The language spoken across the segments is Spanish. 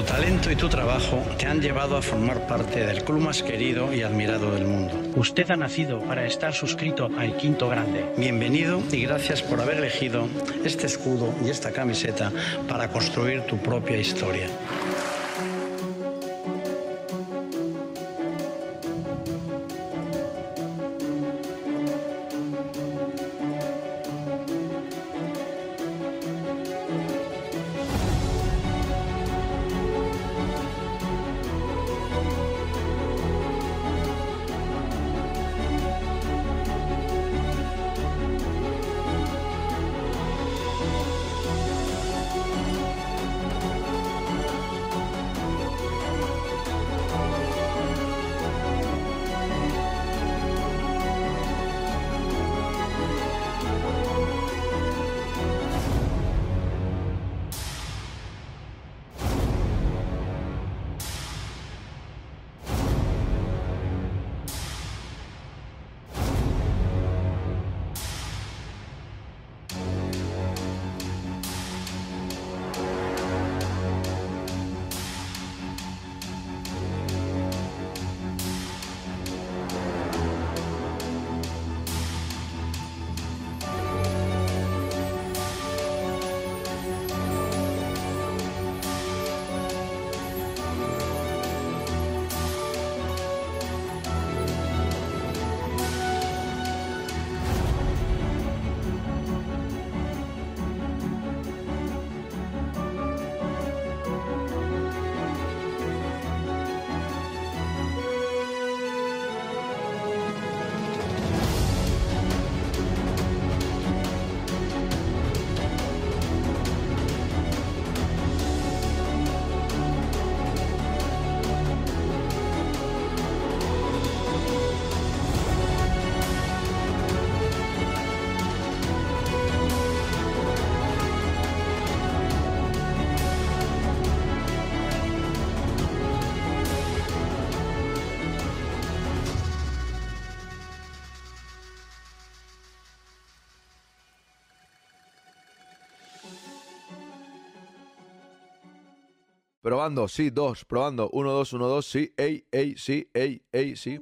Tu talento y tu trabajo te han llevado a formar parte del club más querido y admirado del mundo. Usted ha nacido para estar suscrito al Quinto Grande. Bienvenido y gracias por haber elegido este escudo y esta camiseta para construir tu propia historia. Probando, sí, dos. Probando, uno, dos, uno, dos, sí. Ey, ey, sí, ey, ey, sí.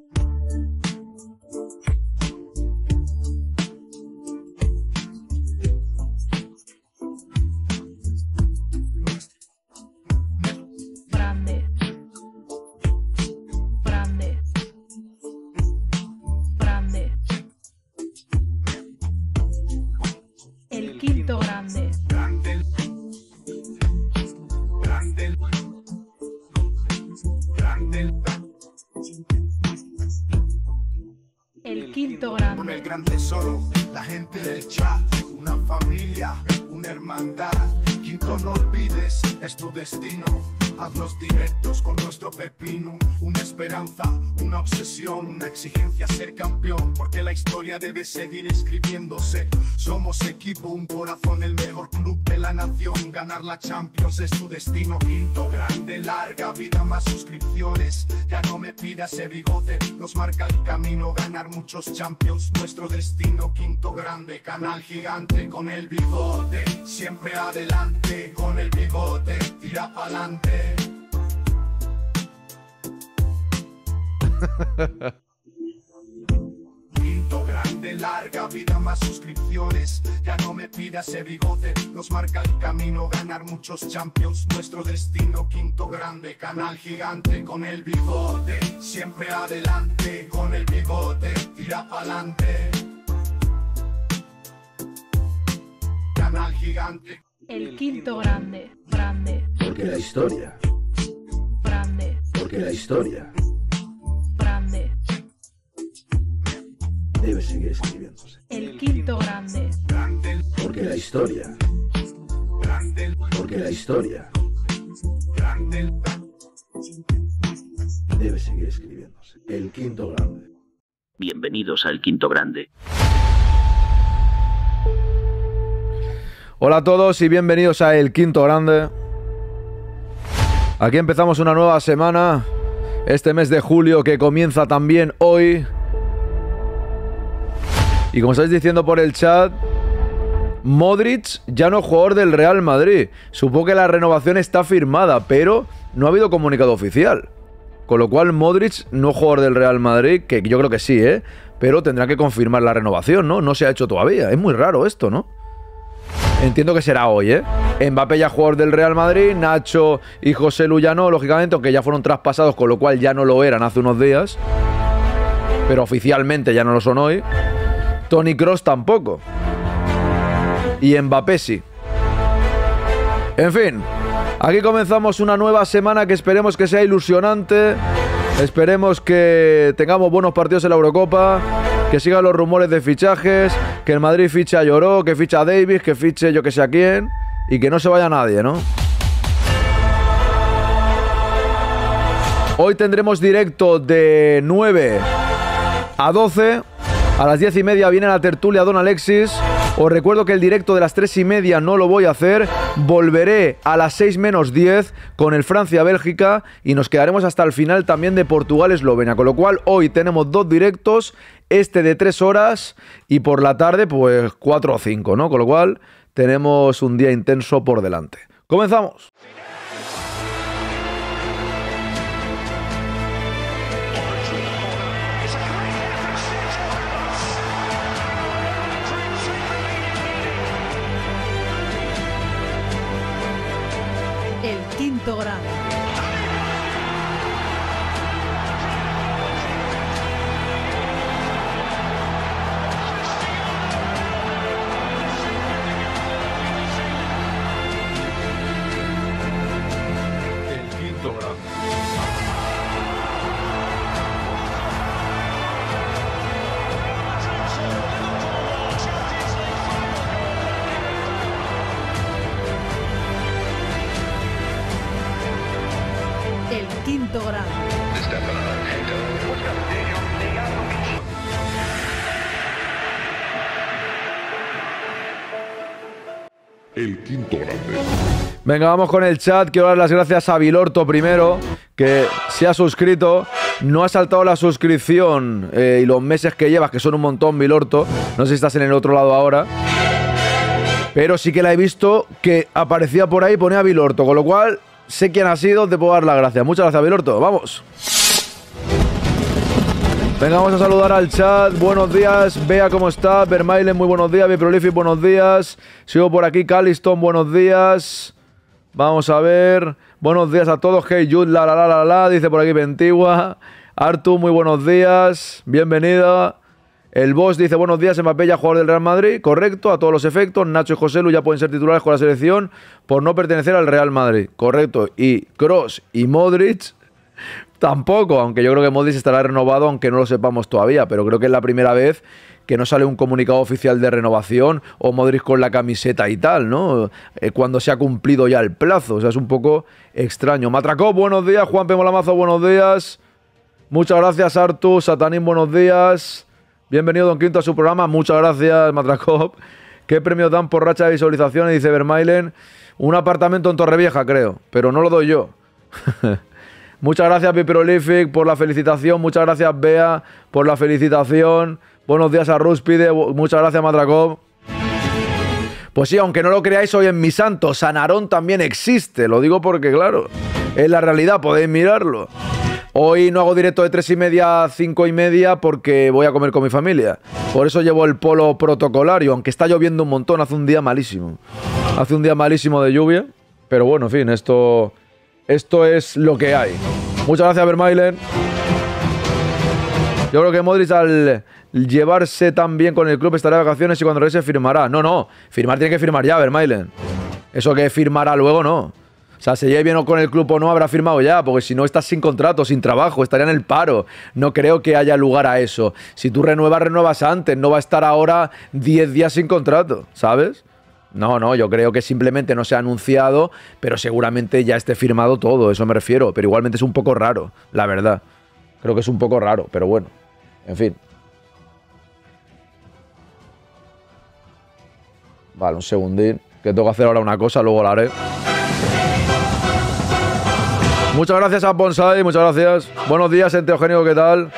muchos champions, nuestro destino quinto grande, canal gigante con el bigote, siempre adelante, con el bigote, tira pa'lante. larga vida más suscripciones. Ya no me pidas ese bigote, nos marca el camino ganar muchos champions. Nuestro destino quinto grande, canal gigante con el bigote. Siempre adelante con el bigote, tira pa'lante. Canal gigante. El quinto grande, grande. Porque la historia. Grande. Porque la historia. debe seguir escribiéndose. El quinto grande. Porque la historia. Porque la historia. Debe seguir escribiéndose. El quinto grande. Bienvenidos al quinto grande. Hola a todos y bienvenidos a El Quinto Grande. Aquí empezamos una nueva semana, este mes de julio que comienza también hoy y como estáis diciendo por el chat, Modric ya no es jugador del Real Madrid. Supongo que la renovación está firmada, pero no ha habido comunicado oficial. Con lo cual, Modric no es jugador del Real Madrid, que yo creo que sí, ¿eh? Pero tendrá que confirmar la renovación, ¿no? No se ha hecho todavía. Es muy raro esto, ¿no? Entiendo que será hoy, ¿eh? Mbappé ya jugador del Real Madrid, Nacho y José no, lógicamente, aunque ya fueron traspasados, con lo cual ya no lo eran hace unos días. Pero oficialmente ya no lo son hoy. Tony Cross tampoco. Y Mbappé sí. En fin, aquí comenzamos una nueva semana que esperemos que sea ilusionante. Esperemos que tengamos buenos partidos en la Eurocopa, que sigan los rumores de fichajes, que el Madrid ficha a Lloró, que ficha a Davis, que fiche yo que sé a quién y que no se vaya nadie, ¿no? Hoy tendremos directo de 9 a 12. A las diez y media viene la tertulia Don Alexis. Os recuerdo que el directo de las tres y media no lo voy a hacer. Volveré a las 6 menos 10 con el Francia-Bélgica y nos quedaremos hasta el final también de Portugal-Eslovenia. Con lo cual hoy tenemos dos directos, este de tres horas y por la tarde pues cuatro o cinco, ¿no? Con lo cual tenemos un día intenso por delante. ¡Comenzamos! Venga, vamos con el chat. Quiero dar las gracias a Vilorto primero, que se ha suscrito. No ha saltado la suscripción eh, y los meses que llevas, que son un montón, Vilorto. No sé si estás en el otro lado ahora. Pero sí que la he visto que aparecía por ahí y a Vilorto. Con lo cual, sé quién ha sido, te puedo dar las gracias. Muchas gracias, Vilorto. Vamos. Venga, vamos a saludar al chat. Buenos días, Vea ¿cómo está? Vermailen, muy buenos días. Biprolific, buenos días. Sigo por aquí, Calliston, buenos días. Vamos a ver. Buenos días a todos. Hey Jude, la la la la la. Dice por aquí Ventigua, Artu, muy buenos días. Bienvenida. El boss dice buenos días, en jugador del Real Madrid, correcto, a todos los efectos, Nacho y José Lu ya pueden ser titulares con la selección por no pertenecer al Real Madrid, correcto, y Cross y Modric tampoco, aunque yo creo que Modric estará renovado aunque no lo sepamos todavía, pero creo que es la primera vez que no sale un comunicado oficial de renovación o Modric con la camiseta y tal, ¿no? Eh, cuando se ha cumplido ya el plazo, o sea, es un poco extraño. Matracó, buenos días. Juan P. Molamazo, buenos días. Muchas gracias, Artu. Satanín, buenos días. Bienvenido, Don Quinto, a su programa. Muchas gracias, Matracop. ¿Qué premios dan por racha de visualizaciones? Dice Vermailen. Un apartamento en Torrevieja, creo, pero no lo doy yo. Muchas gracias, Piperolific, por la felicitación. Muchas gracias, Bea, por la felicitación. Buenos días a Ruspide. Muchas gracias, Madrakov. Pues sí, aunque no lo creáis, hoy en mi santo, Sanarón también existe. Lo digo porque, claro, es la realidad, podéis mirarlo. Hoy no hago directo de tres y media a 5 y media porque voy a comer con mi familia. Por eso llevo el polo protocolario, aunque está lloviendo un montón, hace un día malísimo. Hace un día malísimo de lluvia, pero bueno, en fin, esto, esto es lo que hay. Muchas gracias, Vermailen. Yo creo que Modric al, llevarse también con el club, estará de vacaciones y cuando regrese firmará. No, no, firmar tiene que firmar ya, Vermailen. Eso que firmará luego no. O sea, si lleve bien con el club o no, habrá firmado ya, porque si no estás sin contrato, sin trabajo, estaría en el paro. No creo que haya lugar a eso. Si tú renuevas, renuevas antes, no va a estar ahora 10 días sin contrato, ¿sabes? No, no, yo creo que simplemente no se ha anunciado, pero seguramente ya esté firmado todo, eso me refiero. Pero igualmente es un poco raro, la verdad. Creo que es un poco raro, pero bueno, en fin. Vale, un segundín. Que tengo que hacer ahora una cosa, luego la haré. Muchas gracias a Bonsai, muchas gracias. Buenos días, Enteogénico, ¿qué tal?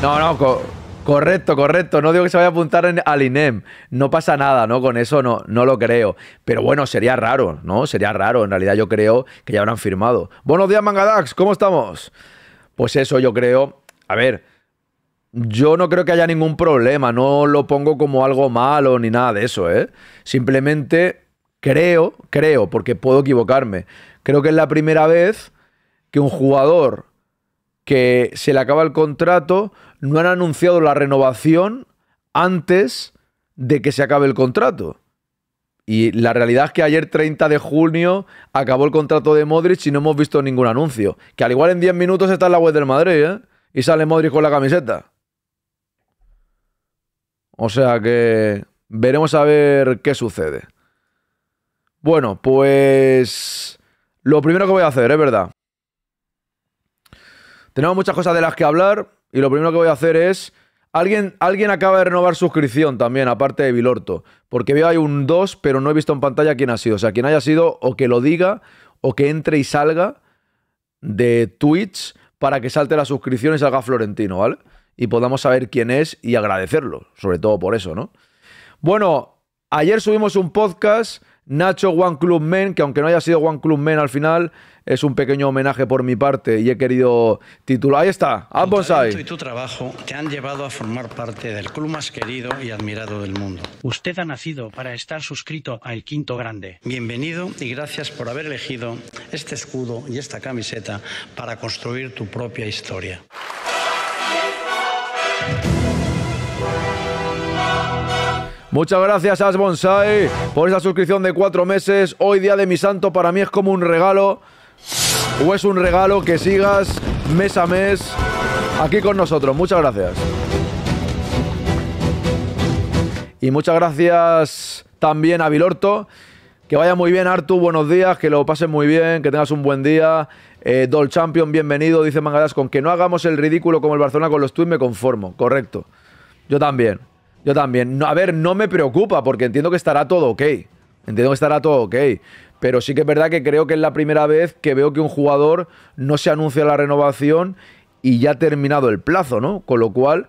No, no, correcto, correcto. No digo que se vaya a apuntar en, al INEM. No pasa nada, ¿no? Con eso no, no lo creo. Pero bueno, sería raro, ¿no? Sería raro. En realidad yo creo que ya habrán firmado. Buenos días, Mangadax, ¿cómo estamos? Pues eso yo creo. A ver, yo no creo que haya ningún problema, no lo pongo como algo malo ni nada de eso, ¿eh? Simplemente creo, creo, porque puedo equivocarme, creo que es la primera vez que un jugador que se le acaba el contrato no han anunciado la renovación antes de que se acabe el contrato. Y la realidad es que ayer 30 de junio acabó el contrato de Modric y no hemos visto ningún anuncio. Que al igual en 10 minutos está en la web del Madrid, ¿eh? Y sale Modric con la camiseta. O sea que veremos a ver qué sucede. Bueno, pues lo primero que voy a hacer, es verdad. Tenemos muchas cosas de las que hablar y lo primero que voy a hacer es... Alguien, alguien acaba de renovar suscripción también, aparte de Vilorto. Porque veo hay un 2, pero no he visto en pantalla quién ha sido. O sea, quien haya sido, o que lo diga, o que entre y salga de Twitch para que salte la suscripción y salga Florentino, ¿vale? y podamos saber quién es y agradecerlo, sobre todo por eso, ¿no? Bueno, ayer subimos un podcast, Nacho One Club Men, que aunque no haya sido One Club Men al final, es un pequeño homenaje por mi parte y he querido titular. Ahí está, ambos y tu trabajo te han llevado a formar parte del club más querido y admirado del mundo. Usted ha nacido para estar suscrito al Quinto Grande. Bienvenido y gracias por haber elegido este escudo y esta camiseta para construir tu propia historia. Muchas gracias, a Bonsai, por esa suscripción de cuatro meses. Hoy, día de mi santo, para mí es como un regalo. O es un regalo que sigas mes a mes aquí con nosotros. Muchas gracias. Y muchas gracias también a Vilorto. Que vaya muy bien, Artu. Buenos días, que lo pasen muy bien, que tengas un buen día. Eh, Dol Champion, bienvenido. Dice Mangalas, con que no hagamos el ridículo como el Barcelona con los tuits me conformo. Correcto. Yo también. Yo también. a ver, no me preocupa porque entiendo que estará todo ok. Entiendo que estará todo ok. Pero sí que es verdad que creo que es la primera vez que veo que un jugador no se anuncia la renovación y ya ha terminado el plazo, ¿no? Con lo cual,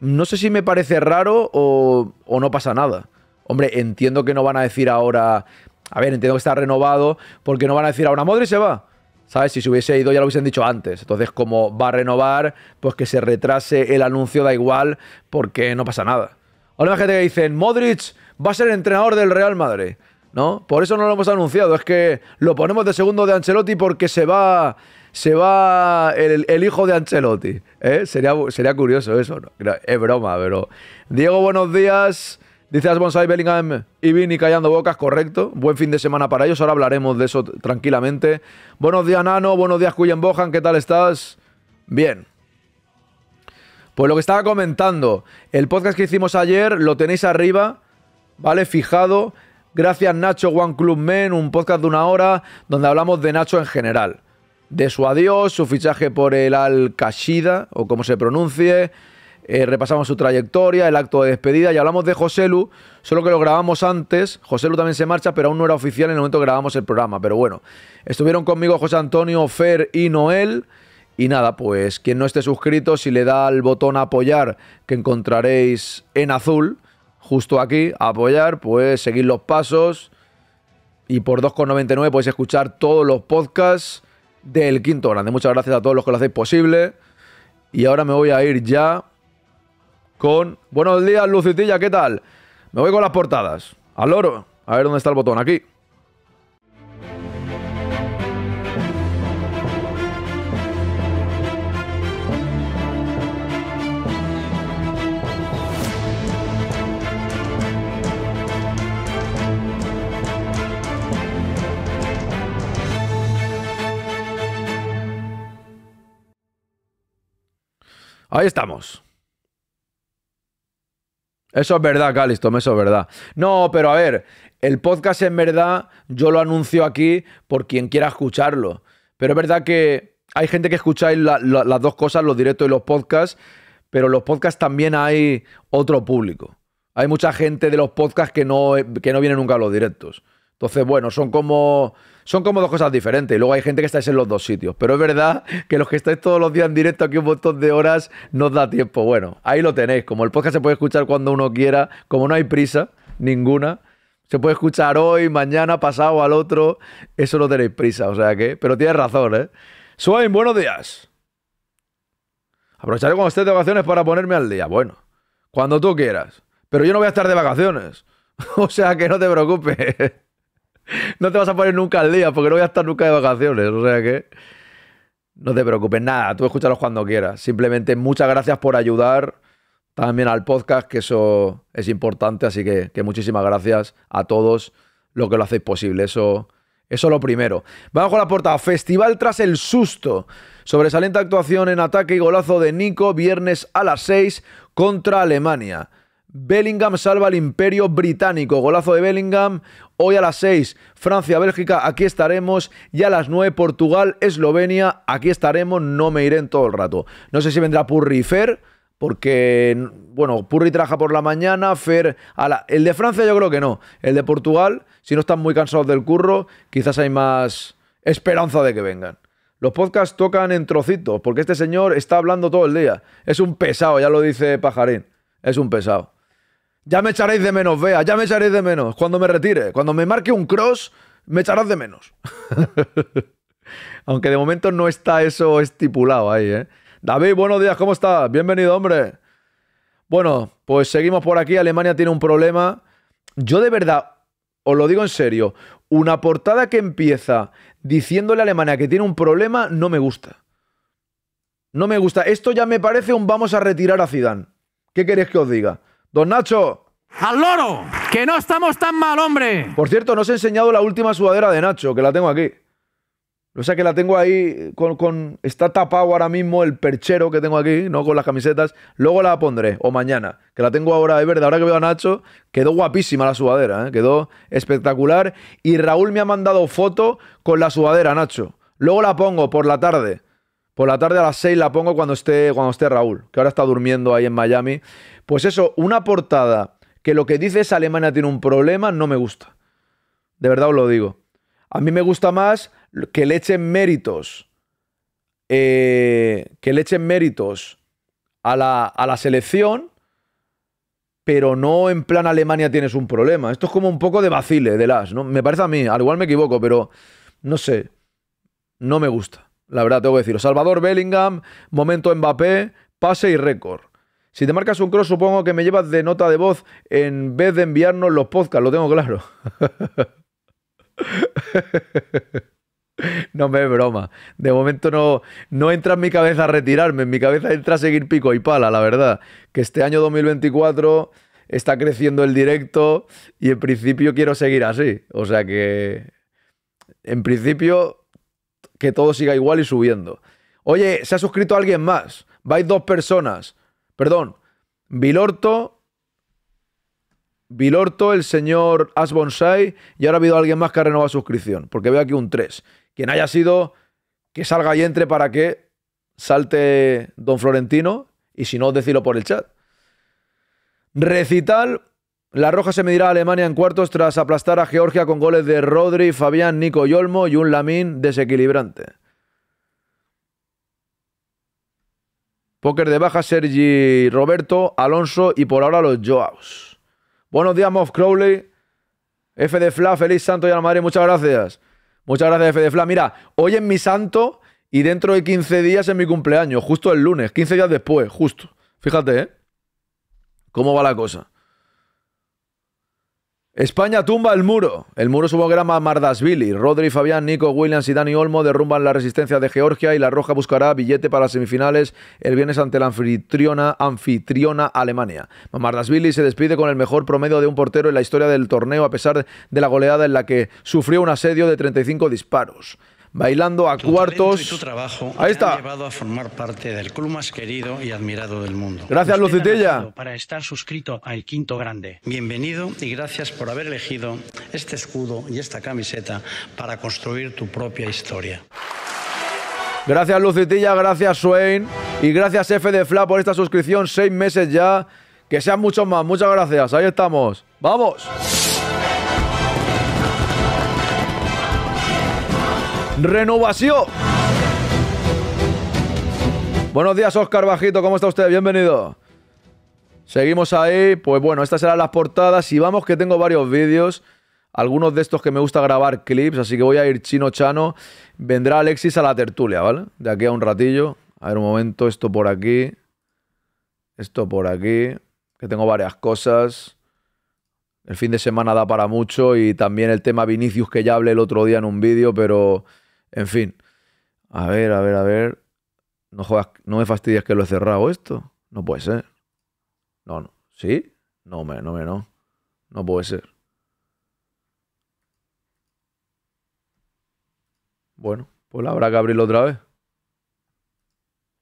no sé si me parece raro o, no pasa nada. Hombre, entiendo que no van a decir ahora... A ver, entiendo que está renovado porque no van a decir ahora madre se va. ¿Sabes? Si se hubiese ido ya lo hubiesen dicho antes. Entonces, como va a renovar, pues que se retrase el anuncio da igual porque no pasa nada. Ahora una gente que dice Modric va a ser entrenador del Real Madrid. ¿No? Por eso no lo hemos anunciado. Es que lo ponemos de segundo de Ancelotti porque se va. Se va el, hijo de Ancelotti. ¿eh? Sería, sería curioso eso. Es broma, pero. Diego, buenos días. Dice Asbonsai, Bellingham y Vini callando bocas, correcto. Buen fin de semana para ellos. Ahora hablaremos de eso tranquilamente. Buenos días, Nano. Buenos días, Cuyen Bohan. ¿Qué tal estás? Bien. Pues lo que estaba comentando, el podcast que hicimos ayer lo tenéis arriba, ¿vale? Fijado. Gracias Nacho One Club Men, un podcast de una hora donde hablamos de Nacho en general. De su adiós, su fichaje por el al o como se pronuncie. Eh, repasamos su trayectoria, el acto de despedida y hablamos de Lu, solo que lo grabamos antes. Lu también se marcha, pero aún no era oficial en el momento que grabamos el programa. Pero bueno, estuvieron conmigo José Antonio, Fer y Noel. Y nada, pues quien no esté suscrito, si le da al botón apoyar que encontraréis en azul, justo aquí, apoyar, pues seguir los pasos. Y por 2,99 podéis escuchar todos los podcasts del Quinto Grande. Muchas gracias a todos los que lo hacéis posible. Y ahora me voy a ir ya con... Buenos días, Lucitilla, ¿qué tal? Me voy con las portadas. Al oro. A ver dónde está el botón. Aquí. Ahí estamos. Eso es verdad, Calistom, eso es verdad. No, pero a ver, el podcast en verdad yo lo anuncio aquí por quien quiera escucharlo. Pero es verdad que hay gente que escucháis las dos cosas, los directos y los podcasts, pero los podcasts también hay otro público. Hay mucha gente de los podcasts que no, que no viene nunca a los directos. Entonces, bueno, son como son como dos cosas diferentes. Y luego hay gente que estáis en los dos sitios. Pero es verdad que los que estáis todos los días en directo aquí un montón de horas nos da tiempo. Bueno, ahí lo tenéis. Como el podcast se puede escuchar cuando uno quiera, como no hay prisa ninguna, se puede escuchar hoy, mañana, pasado, al otro. Eso no tenéis prisa, o sea que. Pero tienes razón, ¿eh? Swain, buenos días. Aprovecharé cuando estés de vacaciones para ponerme al día. Bueno, cuando tú quieras. Pero yo no voy a estar de vacaciones. o sea que no te preocupes no te vas a poner nunca al día porque no voy a estar nunca de vacaciones. O sea que no te preocupes, nada, tú escúchalos cuando quieras. Simplemente muchas gracias por ayudar también al podcast, que eso es importante. Así que, muchísimas gracias a todos Lo que lo hacéis posible. Eso. es lo primero. Vamos con la portada. Festival tras el susto. Sobresaliente actuación en ataque y golazo de Nico, viernes a las 6 contra Alemania. Bellingham salva al imperio británico. Golazo de Bellingham. Hoy a las 6, Francia, Bélgica, aquí estaremos. Y a las 9, Portugal, Eslovenia, aquí estaremos. No me iré en todo el rato. No sé si vendrá Purri y Fer, porque, bueno, Purri trabaja por la mañana, Fer El de Francia yo creo que no. El de Portugal, si no están muy cansados del curro, quizás hay más esperanza de que vengan. Los podcasts tocan en trocitos, porque este señor está hablando todo el día. Es un pesado, ya lo dice Pajarín. Es un pesado. Ya me echaréis de menos, vea, ya me echaréis de menos. Cuando me retire, cuando me marque un cross, me echarás de menos. Aunque de momento no está eso estipulado ahí, ¿eh? David, buenos días, ¿cómo estás? Bienvenido, hombre. Bueno, pues seguimos por aquí. Alemania tiene un problema. Yo de verdad, os lo digo en serio, una portada que empieza diciéndole a Alemania que tiene un problema no me gusta. No me gusta. Esto ya me parece un vamos a retirar a Zidane. ¿Qué queréis que os diga? Don Nacho. ¡Al loro! ¡Que no estamos tan mal, hombre! Por cierto, nos os he enseñado la última sudadera de Nacho, que la tengo aquí. O sea que la tengo ahí con, Está tapado ahora mismo el perchero que tengo aquí, ¿no? Con las camisetas. Luego la pondré, o mañana. Que la tengo ahora, es verdad. Ahora que veo a Nacho, quedó guapísima la sudadera, ¿eh? Quedó espectacular. Y Raúl me ha mandado foto con la sudadera, Nacho. Luego la pongo por la tarde. Por la tarde a las 6 la pongo cuando esté, cuando esté Raúl, que ahora está durmiendo ahí en Miami. Pues eso, una portada que lo que dice es Alemania tiene un problema, no me gusta. De verdad os lo digo. A mí me gusta más que le echen méritos. Eh, que le echen méritos a la, a la selección, pero no en plan Alemania tienes un problema. Esto es como un poco de vacile, de las, ¿no? Me parece a mí, al igual me equivoco, pero no sé. No me gusta. La verdad, tengo que decirlo. Salvador Bellingham, momento Mbappé, pase y récord. Si te marcas un cross, supongo que me llevas de nota de voz en vez de enviarnos los podcasts, lo tengo claro. No me broma. De momento no, no entra en mi cabeza retirarme. En mi cabeza entra a seguir pico y pala, la verdad. Que este año 2024 está creciendo el directo y en principio quiero seguir así. O sea que. En principio que todo siga igual y subiendo. Oye, se ha suscrito alguien más. Vais dos personas. Perdón. Vilorto. Vilorto, el señor Asbonsai. Y ahora ha habido alguien más que ha renovado suscripción. Porque veo aquí un 3. Quien haya sido, que salga y entre para que salte Don Florentino. Y si no, decílo por el chat. Recital la Roja se medirá a Alemania en cuartos tras aplastar a Georgia con goles de Rodri, Fabián, Nico y Olmo y un Lamín desequilibrante. Póker de baja Sergi Roberto, Alonso y por ahora los Joaos. Buenos días, Moff Crowley. F de Fla, feliz santo y la madre. muchas gracias. Muchas gracias, F de Fla. Mira, hoy es mi santo y dentro de 15 días es mi cumpleaños, justo el lunes, 15 días después, justo. Fíjate, ¿eh? ¿Cómo va la cosa? España tumba el muro. El muro subograma que Mardasvili. Rodri, Fabián, Nico, Williams y Dani Olmo derrumban la resistencia de Georgia y la Roja buscará billete para las semifinales el viernes ante la anfitriona, anfitriona Alemania. Mardasvili se despide con el mejor promedio de un portero en la historia del torneo a pesar de la goleada en la que sufrió un asedio de 35 disparos bailando a cuartos. Y tu trabajo Ahí está. llevado a formar parte del club más querido y admirado del mundo. Gracias, Lucitella. Para estar suscrito al Quinto Grande. Bienvenido y gracias por haber elegido este escudo y esta camiseta para construir tu propia historia. Gracias, Lucitilla, gracias, Swain. Y gracias, F de Fla, por esta suscripción. Seis meses ya. Que sean muchos más. Muchas gracias. Ahí estamos. ¡Vamos! renovación. Buenos días, Oscar Bajito, ¿cómo está usted? Bienvenido. Seguimos ahí, pues bueno, estas serán las portadas y vamos que tengo varios vídeos, algunos de estos que me gusta grabar clips, así que voy a ir chino chano. Vendrá Alexis a la tertulia, ¿vale? De aquí a un ratillo. A ver un momento, esto por aquí, esto por aquí, que tengo varias cosas. El fin de semana da para mucho y también el tema Vinicius que ya hablé el otro día en un vídeo, pero en fin, a ver, a ver, a ver. No, no me fastidias que lo he cerrado esto. No puede ser. No, no. ¿Sí? No, me, no, me, no. No puede ser. Bueno, pues habrá que abrirlo otra vez.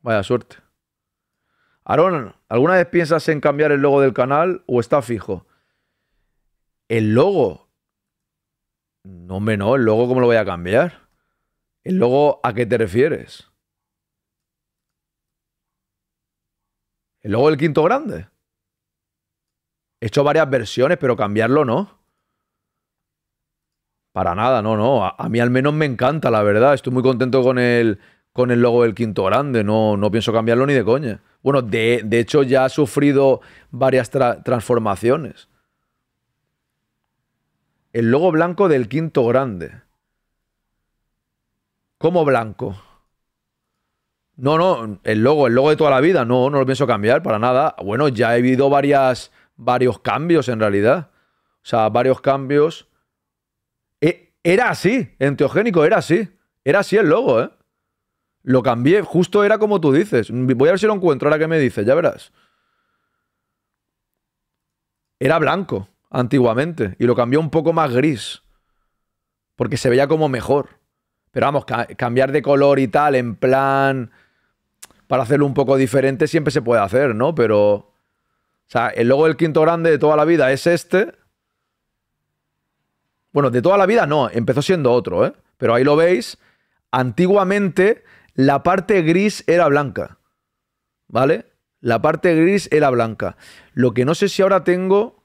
Vaya suerte. Aaron, ¿alguna vez piensas en cambiar el logo del canal o está fijo? El logo. No, me, no, el logo, ¿cómo lo voy a cambiar? El logo, ¿a qué te refieres? El logo del quinto grande. He hecho varias versiones, pero cambiarlo no. Para nada, no, no. A, mí al menos me encanta, la verdad. Estoy muy contento con el, con el logo del quinto grande. No, no pienso cambiarlo ni de coña. Bueno, de, de hecho ya ha sufrido varias transformaciones. El logo blanco del quinto grande como blanco. No, no, el logo, el logo de toda la vida, no, no lo pienso cambiar para nada. Bueno, ya he habido varias, varios cambios en realidad. O sea, varios cambios. E, era así, enteogénico era así. Era así el logo, ¿eh? Lo cambié, justo era como tú dices. Voy a ver si lo encuentro ahora que me dices, ya verás. Era blanco antiguamente y lo cambió un poco más gris. Porque se veía como mejor. Pero vamos, cambiar de color y tal, en plan, para hacerlo un poco diferente, siempre se puede hacer, ¿no? Pero, o sea, el logo del quinto grande de toda la vida es este. Bueno, de toda la vida no, empezó siendo otro, ¿eh? Pero ahí lo veis, antiguamente la parte gris era blanca, ¿vale? La parte gris era blanca. Lo que no sé si ahora tengo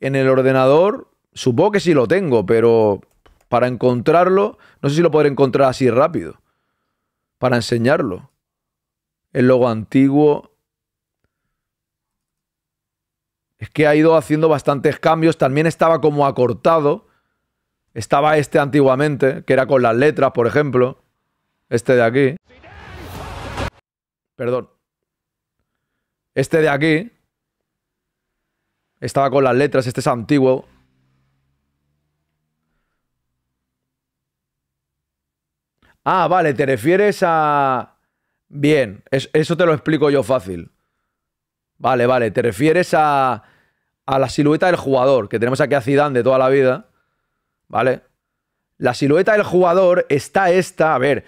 en el ordenador, supongo que sí lo tengo, pero para encontrarlo, no sé si lo podré encontrar así rápido. Para enseñarlo. El logo antiguo. Es que ha ido haciendo bastantes cambios. También estaba como acortado. Estaba este antiguamente, que era con las letras, por ejemplo. Este de aquí. Perdón. Este de aquí. Estaba con las letras, este es antiguo. Ah, vale, te refieres a... Bien, eso te lo explico yo fácil. Vale, vale, te refieres a, a la silueta del jugador, que tenemos aquí a Zidane de toda la vida, ¿vale? La silueta del jugador está esta, a ver,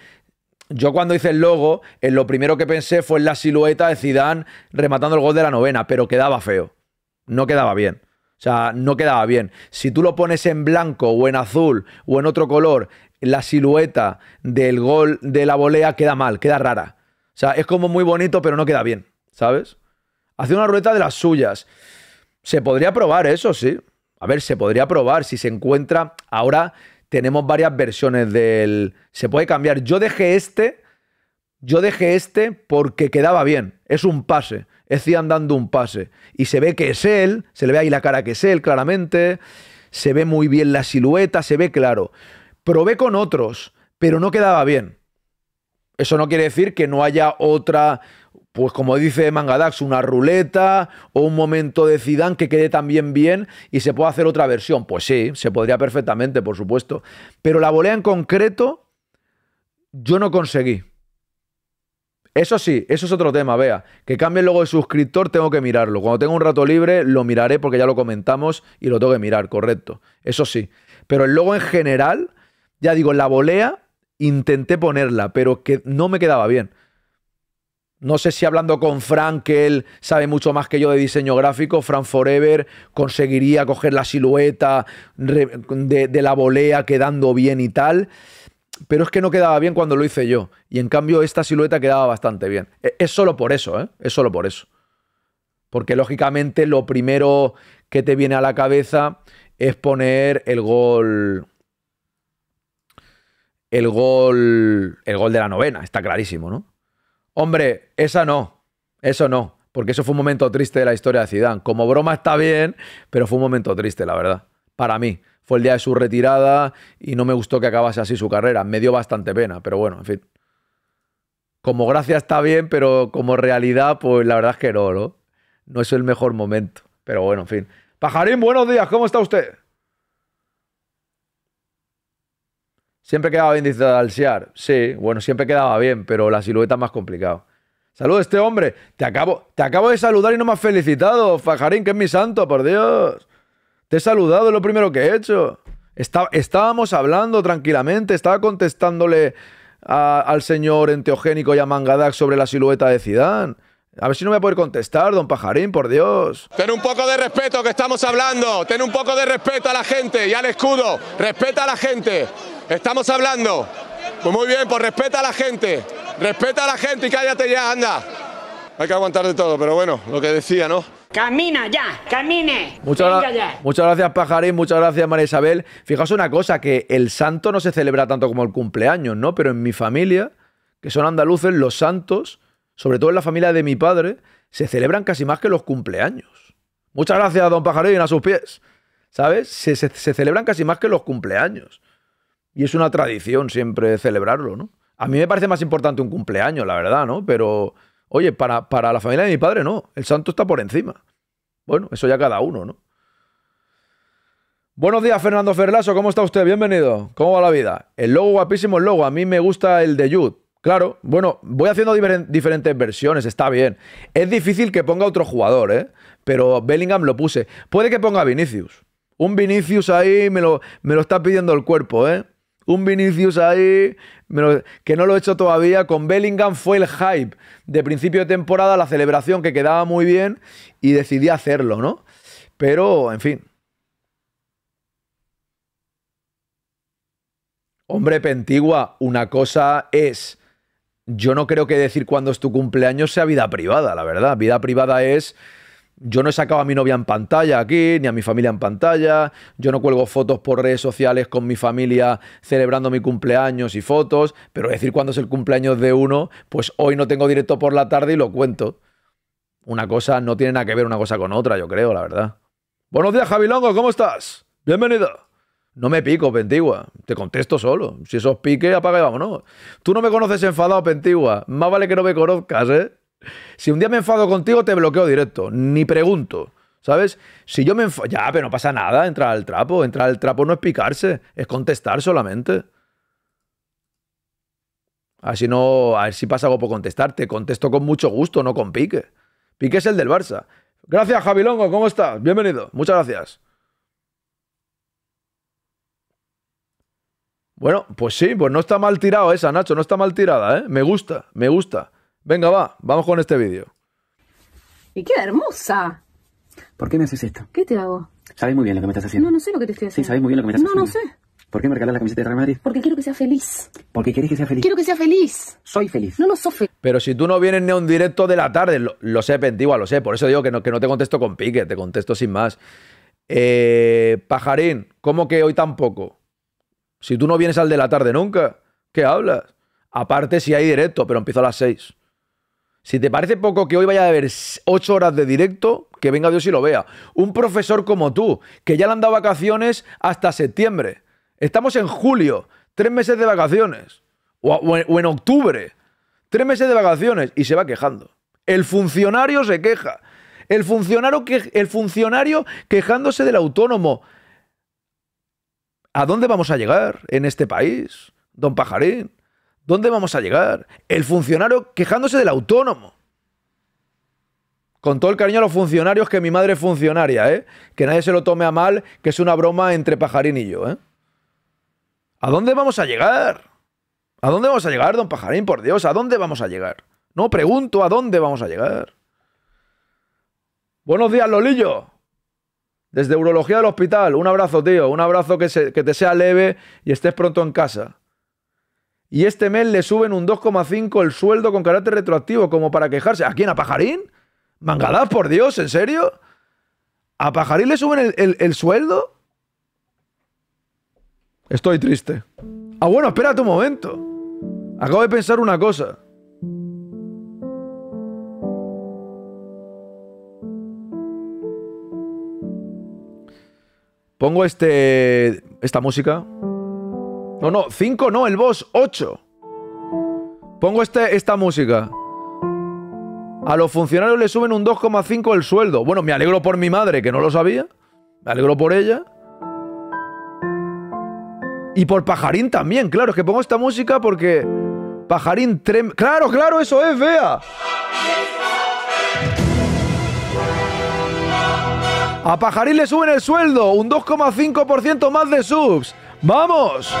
yo cuando hice el logo, lo primero que pensé fue en la silueta de Zidane rematando el gol de la novena, pero quedaba feo. No quedaba bien. O sea, no quedaba bien. Si tú lo pones en blanco o en azul o en otro color la silueta del gol de la volea queda mal, queda rara. O sea, es como muy bonito, pero no queda bien, ¿sabes? Hace una ruleta de las suyas. Se podría probar eso, sí. A ver, se podría probar si se encuentra. Ahora tenemos varias versiones del. Se puede cambiar. Yo dejé este. Yo dejé este porque quedaba bien. Es un pase. Es Cian dando un pase. Y se ve que es él. Se le ve ahí la cara que es él, claramente. Se ve muy bien la silueta. Se ve claro probé con otros, pero no quedaba bien. Eso no quiere decir que no haya otra, pues como dice Mangadax, una ruleta o un momento de Zidane que quede también bien y se pueda hacer otra versión. Pues sí, se podría perfectamente, por supuesto. Pero la volea en concreto, yo no conseguí. Eso sí, eso es otro tema, vea. Que cambie el logo de suscriptor, tengo que mirarlo. Cuando tenga un rato libre, lo miraré porque ya lo comentamos y lo tengo que mirar, correcto. Eso sí. Pero el logo en general, ya digo, la volea intenté ponerla, pero que no me quedaba bien. No sé si hablando con Frank, que él sabe mucho más que yo de diseño gráfico, Frank Forever conseguiría coger la silueta de, de, la volea quedando bien y tal. Pero es que no quedaba bien cuando lo hice yo. Y en cambio esta silueta quedaba bastante bien. E, es solo por eso, ¿eh? Es solo por eso. Porque lógicamente lo primero que te viene a la cabeza es poner el gol el gol, el gol de la novena, está clarísimo, ¿no? Hombre, esa no, eso no, porque eso fue un momento triste de la historia de Zidane. Como broma está bien, pero fue un momento triste, la verdad, para mí. Fue el día de su retirada y no me gustó que acabase así su carrera. Me dio bastante pena, pero bueno, en fin. Como gracia está bien, pero como realidad, pues la verdad es que no, ¿no? No es el mejor momento. Pero bueno, en fin. Pajarín, buenos días, ¿cómo está usted? Siempre quedaba bien Dalsiar. Sí, bueno, siempre quedaba bien, pero la silueta más complicado. Saludo este hombre. Te acabo, te acabo de saludar y no me has felicitado, Fajarín, que es mi santo, por Dios. Te he saludado, es lo primero que he hecho. estábamos hablando tranquilamente, estaba contestándole al señor enteogénico y a sobre la silueta de Zidane. A ver si no me poder contestar, don Pajarín, por Dios. Ten un poco de respeto que estamos hablando. Ten un poco de respeto a la gente y al escudo. Respeta a la gente. Estamos hablando. Pues muy bien, pues respeta a la gente. Respeta a la gente y cállate ya, anda. Hay que aguantar de todo, pero bueno, lo que decía, ¿no? Camina ya, camine. Muchas, gracias, Pajarín. Muchas gracias, María Isabel. Fijaos una cosa, que el santo no se celebra tanto como el cumpleaños, ¿no? Pero en mi familia, que son andaluces, los santos, sobre todo en la familia de mi padre, se celebran casi más que los cumpleaños. Muchas gracias, don Pajarín, a sus pies. ¿Sabes? se celebran casi más que los cumpleaños. Y es una tradición siempre celebrarlo, ¿no? A mí me parece más importante un cumpleaños, la verdad, ¿no? Pero, oye, para, para la familia de mi padre no, el santo está por encima. Bueno, eso ya cada uno, ¿no? Buenos días, Fernando Ferlaso, ¿cómo está usted? Bienvenido. ¿Cómo va la vida? El logo guapísimo, el logo. A mí me gusta el de Jude. Claro, bueno, voy haciendo diferentes versiones, está bien. Es difícil que ponga otro jugador, ¿eh? Pero Bellingham lo puse. Puede que ponga Vinicius. Un Vinicius ahí me lo, me lo está pidiendo el cuerpo, ¿eh? Un Vinicius ahí, que no lo he hecho todavía. Con Bellingham fue el hype de principio de temporada, la celebración que quedaba muy bien y decidí hacerlo, ¿no? Pero, en fin. Hombre, Pentigua, una cosa es. Yo no creo que decir cuándo es tu cumpleaños sea vida privada, la verdad. Vida privada es yo no he sacado a mi novia en pantalla aquí, ni a mi familia en pantalla. Yo no cuelgo fotos por redes sociales con mi familia celebrando mi cumpleaños y fotos. Pero decir cuándo es el cumpleaños de uno, pues hoy no tengo directo por la tarde y lo cuento. Una cosa no tiene nada que ver una cosa con otra, yo creo, la verdad. Buenos días, Javilongo, ¿cómo estás? Bienvenido. No me pico, Pentigua. Te contesto solo. Si eso os pique, apaga y vámonos. Tú no me conoces enfadado, Pentigua. Más vale que no me conozcas, ¿eh? Si un día me enfado contigo, te bloqueo directo. Ni pregunto. ¿Sabes? Si yo me enfado. Ya, pero no pasa nada. Entrar al trapo. Entrar al trapo no es picarse. Es contestar solamente. Así no. A ver si pasa algo por contestarte. Contesto con mucho gusto, no con pique. Pique es el del Barça. Gracias, Javilongo. ¿Cómo estás? Bienvenido. Muchas gracias. Bueno, pues sí, pues no está mal tirado esa, Nacho, no está mal tirada, ¿eh? Me gusta, me gusta. Venga, va, vamos con este vídeo. Y queda hermosa. ¿Por qué me haces esto? ¿Qué te hago? Sabes muy bien lo que me estás haciendo. No, no sé lo que te estoy haciendo. Sí, sabes muy bien lo que me estás haciendo. No, no sé. ¿Por qué me regalas la camiseta de Real Madrid? Porque quiero que sea feliz. Porque quieres que sea feliz. Quiero que sea feliz. Soy feliz. No, lo soy feliz. Pero si tú no vienes ni a un directo de la tarde, lo, sé, Pentigua, lo sé. Por eso digo que no, que no te contesto con pique, te contesto sin más. Eh, pajarín, ¿cómo que hoy tampoco? Si tú no vienes al de la tarde nunca, ¿qué hablas? Aparte si hay directo, pero empiezo a las seis. Si te parece poco que hoy vaya a haber ocho horas de directo, que venga Dios y lo vea. Un profesor como tú, que ya le han dado vacaciones hasta septiembre. Estamos en julio, tres meses de vacaciones. O, en octubre, tres meses de vacaciones. Y se va quejando. El funcionario se queja. El funcionario, que, el funcionario quejándose del autónomo. ¿A dónde vamos a llegar en este país, don Pajarín? ¿Dónde vamos a llegar? El funcionario quejándose del autónomo. Con todo el cariño a los funcionarios, que mi madre es funcionaria, ¿eh? Que nadie se lo tome a mal, que es una broma entre Pajarín y yo, ¿eh? ¿A dónde vamos a llegar? ¿A dónde vamos a llegar, don Pajarín? Por Dios, ¿a dónde vamos a llegar? No pregunto, ¿a dónde vamos a llegar? Buenos días, Lolillo. Desde Urología del Hospital, un abrazo, tío. Un abrazo que, que te sea leve y estés pronto en casa y este mes le suben un 2,5 el sueldo con carácter retroactivo, como para quejarse. ¿A quién? ¿A Pajarín? ¿Mangalás, por Dios? ¿En serio? ¿A Pajarín le suben el, sueldo? Estoy triste. Ah, bueno, espera tu momento. Acabo de pensar una cosa. Pongo este, esta música. No, no, 5 no, el boss, 8. Pongo este, esta música. A los funcionarios le suben un 2,5 el sueldo. Bueno, me alegro por mi madre, que no lo sabía. Me alegro por ella. Y por Pajarín también, claro, es que pongo esta música porque Pajarín Claro, claro, eso es, vea. A Pajarín le suben el sueldo, un 2,5% más de subs. ¡Vamos!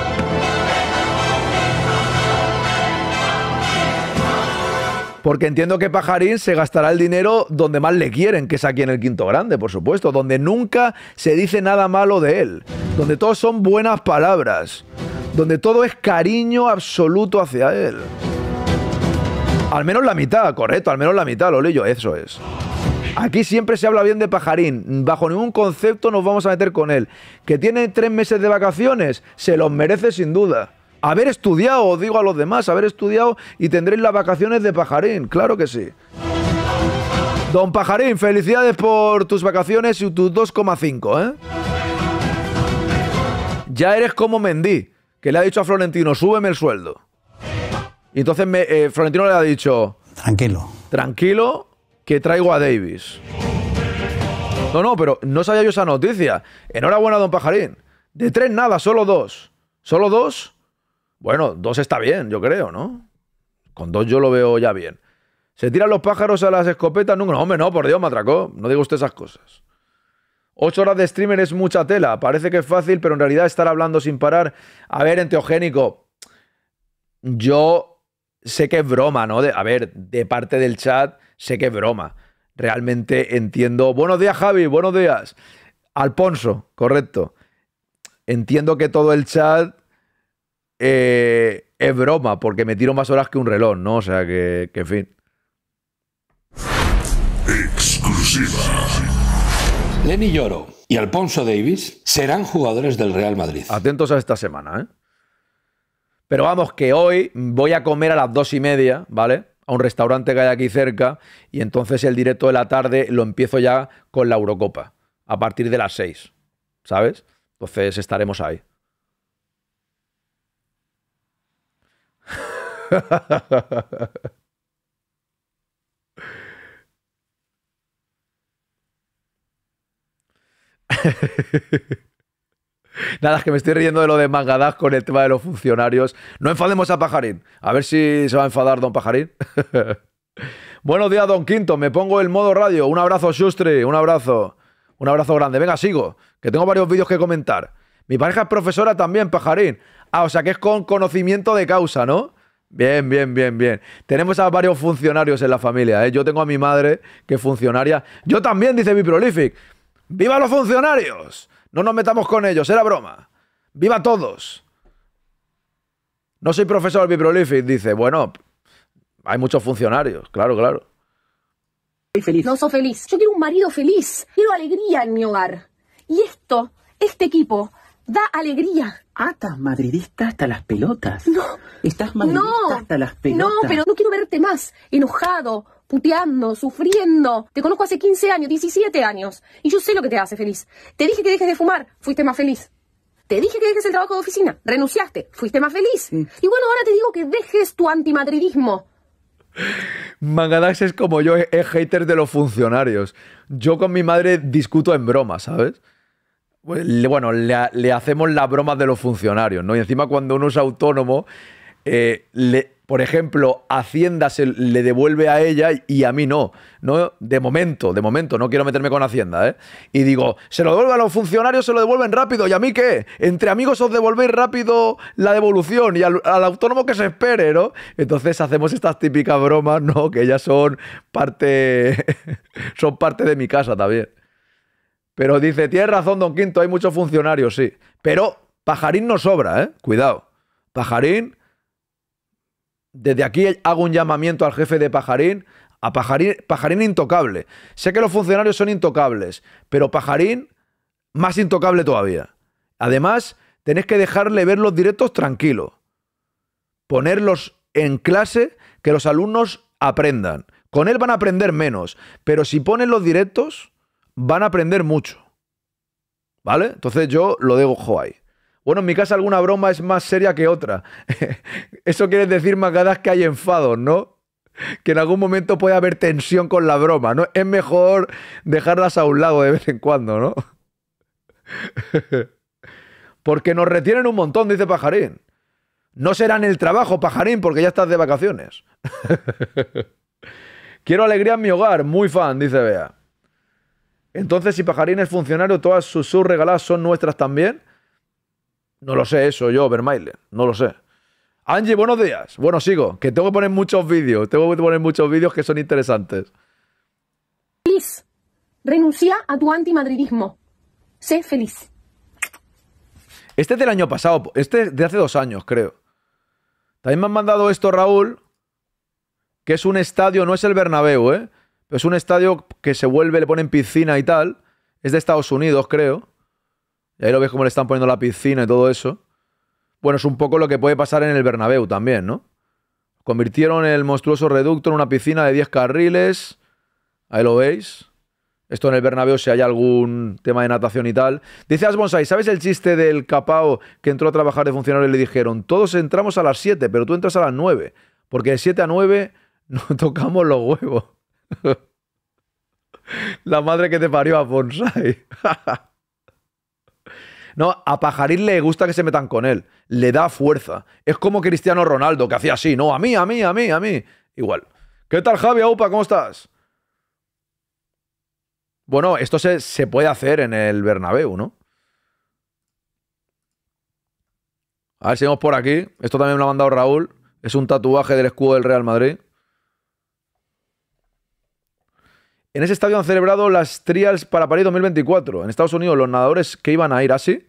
Porque entiendo que Pajarín se gastará el dinero donde más le quieren, que es aquí en el Quinto Grande, por supuesto, donde nunca se dice nada malo de él, donde todo son buenas palabras, donde todo es cariño absoluto hacia él. Al menos la mitad, correcto, al menos la mitad, lo leí yo, eso es. Aquí siempre se habla bien de Pajarín. Bajo ningún concepto nos vamos a meter con él. Que tiene tres meses de vacaciones, se los merece sin duda. Haber estudiado, digo a los demás, haber estudiado y tendréis las vacaciones de Pajarín, claro que sí. Don Pajarín, felicidades por tus vacaciones y tus 2,5, ¿eh? Ya eres como Mendí, que le ha dicho a Florentino, súbeme el sueldo. Y entonces eh, Florentino le ha dicho... Tranquilo. Tranquilo, que traigo a Davis. No, no, pero no sabía yo esa noticia. Enhorabuena, don Pajarín. De tres nada, solo dos. ¿Solo dos? Bueno, dos está bien, yo creo, ¿no? Con dos yo lo veo ya bien. ¿Se tiran los pájaros a las escopetas? No, hombre, no, por Dios, me atracó. No diga usted esas cosas. Ocho horas de streamer es mucha tela. Parece que es fácil, pero en realidad estar hablando sin parar. A ver, enteogénico. Yo sé que es broma, ¿no? a ver, de parte del chat sé que es broma. Realmente entiendo. Buenos días, Javi, buenos días. Alfonso, correcto. Entiendo que todo el chat eh, es broma, porque me tiro más horas que un reloj, ¿no? O sea que, que fin. Exclusiva. Lenny Lloro y Alfonso Davis serán jugadores del Real Madrid. Atentos a esta semana, ¿eh? Pero vamos, que hoy voy a comer a las dos y media, ¿vale? a un restaurante que hay aquí cerca y entonces el directo de la tarde lo empiezo ya con la Eurocopa, a partir de las 6, ¿sabes? Entonces estaremos ahí. Nada, es que me estoy riendo de lo de Mangadaz con el tema de los funcionarios. No enfademos a Pajarín. A ver si se va a enfadar don Pajarín. Buenos días, don Quinto. Me pongo el modo radio. Un abrazo, Shustri. Un abrazo. Un abrazo grande. Venga, sigo. Que tengo varios vídeos que comentar. Mi pareja es profesora también, Pajarín. Ah, o sea que es con conocimiento de causa, ¿no? Bien, bien, bien, bien. Tenemos a varios funcionarios en la familia, ¿eh? Yo tengo a mi madre, que es funcionaria. Yo también, dice mi prolific. ¡Viva los funcionarios! No nos metamos con ellos, era broma. ¡Viva todos! No soy profesor Biprolific, dice. Bueno, hay muchos funcionarios, claro, claro. feliz. No soy feliz. Yo quiero un marido feliz. Quiero alegría en mi hogar. Y esto, este equipo, da alegría. Hasta madridista hasta las pelotas. No. Estás madridista hasta las pelotas. No, pero no quiero verte más enojado, puteando, sufriendo. Te conozco hace 15 años, 17 años, y yo sé lo que te hace feliz. Te dije que dejes de fumar, fuiste más feliz. Te dije que dejes el trabajo de oficina, renunciaste, fuiste más feliz. Y bueno, ahora te digo que dejes tu antimadridismo. Mangadax es como yo, es hater de los funcionarios. Yo con mi madre discuto en broma, ¿sabes? Pues, bueno, le, hacemos las broma de los funcionarios, ¿no? Y encima cuando uno es autónomo, eh, le, por ejemplo, Hacienda se le devuelve a ella y a mí no. no de momento, de momento, no quiero meterme con Hacienda. ¿eh? Y digo, se lo devuelve a los funcionarios, se lo devuelven rápido. ¿Y a mí qué? Entre amigos os devolvéis rápido la devolución y al, autónomo que se espere, ¿no? Entonces hacemos estas típicas bromas, ¿no? Que ya son parte, son parte de mi casa también. Pero dice, tienes razón, don Quinto, hay muchos funcionarios, sí. Pero pajarín no sobra, ¿eh? Cuidado. Pajarín desde aquí hago un llamamiento al jefe de Pajarín, a Pajarín, Pajarín intocable. Sé que los funcionarios son intocables, pero Pajarín más intocable todavía. Además, tenéis que dejarle ver los directos tranquilo. Ponerlos en clase, que los alumnos aprendan. Con él van a aprender menos, pero si ponen los directos, van a aprender mucho. ¿Vale? Entonces yo lo dejo ahí. Bueno, en mi casa alguna broma es más seria que otra. Eso quiere decir, Magadas que hay enfado, ¿no? Que en algún momento puede haber tensión con la broma, ¿no? Es mejor dejarlas a un lado de vez en cuando, ¿no? porque nos retienen un montón, dice Pajarín. No será en el trabajo, Pajarín, porque ya estás de vacaciones. Quiero alegría en mi hogar, muy fan, dice Bea. Entonces, si Pajarín es funcionario, todas sus sus son nuestras también. No lo sé eso yo, Vermaile. No lo sé. Angie, buenos días. Bueno, sigo. Que tengo que poner muchos vídeos. Tengo que poner muchos vídeos que son interesantes. Feliz. Renuncia a tu antimadridismo. Sé feliz. Este es del año pasado. Este es de hace dos años, creo. También me han mandado esto, Raúl. Que es un estadio, no es el Bernabéu, ¿eh? Es un estadio que se vuelve, le ponen piscina y tal. Es de Estados Unidos, creo ahí lo ves cómo le están poniendo la piscina y todo eso. Bueno, es un poco lo que puede pasar en el Bernabéu también, ¿no? Convirtieron el monstruoso reducto en una piscina de 10 carriles. Ahí lo veis. Esto en el Bernabéu si hay algún tema de natación y tal. Dice bonsai, ¿sabes el chiste del capao que entró a trabajar de funcionario y le dijeron, todos entramos a las 7, pero tú entras a las 9? Porque de 7 a 9 no tocamos los huevos. La madre que te parió a Bonsai. No, a Pajarín le gusta que se metan con él, le da fuerza. Es como Cristiano Ronaldo, que hacía así, no, a mí, a mí, a mí, a mí. Igual. ¿Qué tal, Javi? Aupa, ¿cómo estás? Bueno, esto se, puede hacer en el Bernabéu, ¿no? A ver si por aquí. Esto también me lo ha mandado Raúl. Es un tatuaje del escudo del Real Madrid. En ese estadio han celebrado las trials para París 2024. En Estados Unidos, los nadadores que iban a ir así.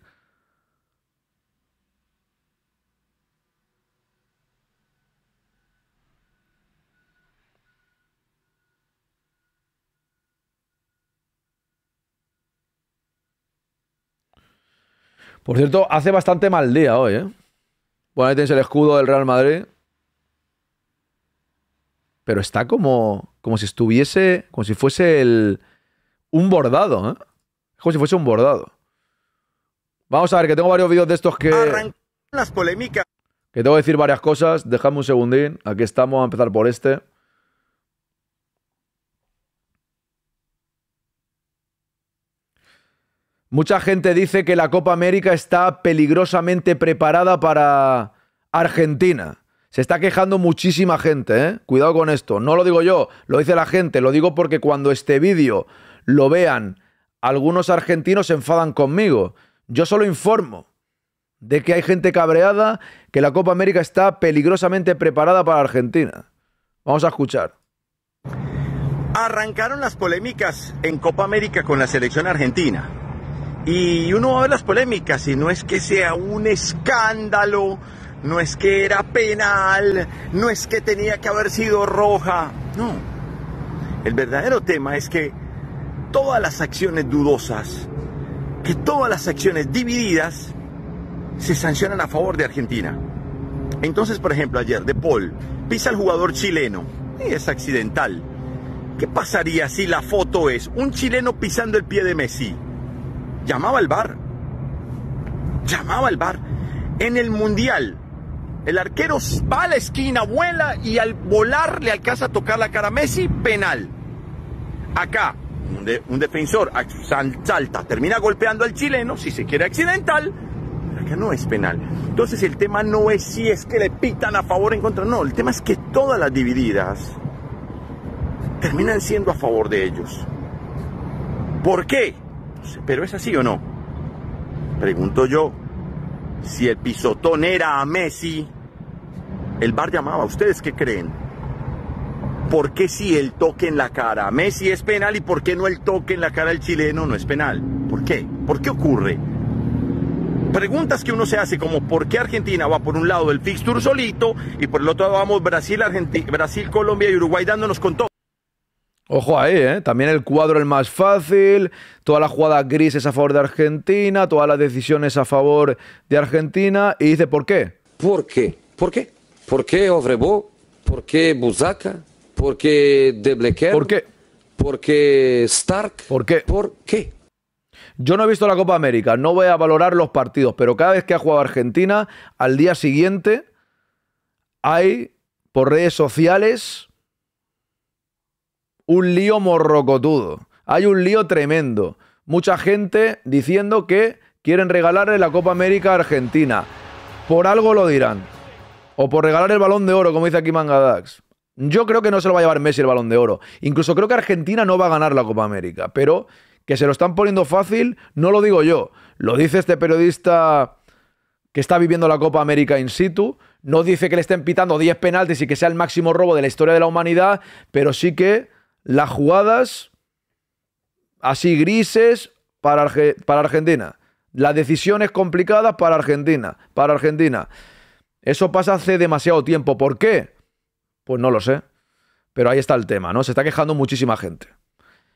Por cierto, hace bastante mal día hoy, ¿eh? Bueno, ahí tenéis el escudo del Real Madrid. Pero está como como si estuviese, como si fuese el, un bordado, ¿eh? Como si fuese un bordado. Vamos a ver, que tengo varios vídeos de estos que... las polémicas. Que tengo que decir varias cosas. Dejadme un segundín. Aquí estamos, a empezar por este. Mucha gente dice que la Copa América está peligrosamente preparada para Argentina. Se está quejando muchísima gente, ¿eh? Cuidado con esto. No lo digo yo, lo dice la gente. Lo digo porque cuando este vídeo lo vean, algunos argentinos se enfadan conmigo. Yo solo informo de que hay gente cabreada, que la Copa América está peligrosamente preparada para Argentina. Vamos a escuchar. Arrancaron las polémicas en Copa América con la selección argentina. Y uno va a ver las polémicas y no es que sea un escándalo no es que era penal, no es que tenía que haber sido roja, no. El verdadero tema es que todas las acciones dudosas, que todas las acciones divididas se sancionan a favor de Argentina. Entonces, por ejemplo, ayer De Paul pisa al jugador chileno y es accidental. ¿Qué pasaría si la foto es un chileno pisando el pie de Messi? Llamaba al bar. Llamaba al bar. En el Mundial, el arquero va a la esquina, vuela y al volar le alcanza a tocar la cara a Messi, penal. Acá, un, defensor salta, termina golpeando al chileno, si se quiere accidental, Acá no es penal. Entonces el tema no es si es que le pitan a favor o en contra, no, el tema es que todas las divididas terminan siendo a favor de ellos. ¿Por qué? pero es así o no. Pregunto yo. Si el pisotón era a Messi, el bar llamaba. ¿Ustedes qué creen? ¿Por qué si el toque en la cara a Messi es penal y por qué no el toque en la cara al chileno no es penal? ¿Por qué? ¿Por qué ocurre? preguntas que uno se hace como por qué Argentina va por un lado del fixture solito y por el otro lado vamos Brasil, Argentina, Brasil, Colombia y Uruguay dándonos con todo. Ojo ahí, ¿eh? También el cuadro el más fácil, todas las jugadas grises a favor de Argentina, todas las decisiones a favor de Argentina. Y dice, ¿por qué? ¿Por qué? ¿Por qué? ¿Por qué Ovrebo? ¿Por qué Buzaca? ¿Por qué Deblequer? ¿Por qué? ¿Por qué Stark? ¿Por qué? ¿Por qué? Yo no he visto la Copa América, no voy a valorar los partidos, pero cada vez que ha jugado Argentina, al día siguiente hay por redes sociales un lío morrocotudo. Hay un lío tremendo. Mucha gente diciendo que quieren regalarle la Copa América a Argentina. Por algo lo dirán. O por regalar el balón de oro, como dice aquí Mangadax. Yo creo que no se lo va a llevar Messi el balón de oro. Incluso creo que Argentina no va a ganar la Copa América. Pero que se lo están poniendo fácil, no lo digo yo. Lo dice este periodista que está viviendo la Copa América in situ. No dice que le estén pitando 10 penaltis y que sea el máximo robo de la historia de la humanidad, pero sí que las jugadas así grises para, Argentina. Las decisiones complicadas para Argentina. Para Argentina. Eso pasa hace demasiado tiempo. ¿Por qué? Pues no lo sé. Pero ahí está el tema, ¿no? Se está quejando muchísima gente.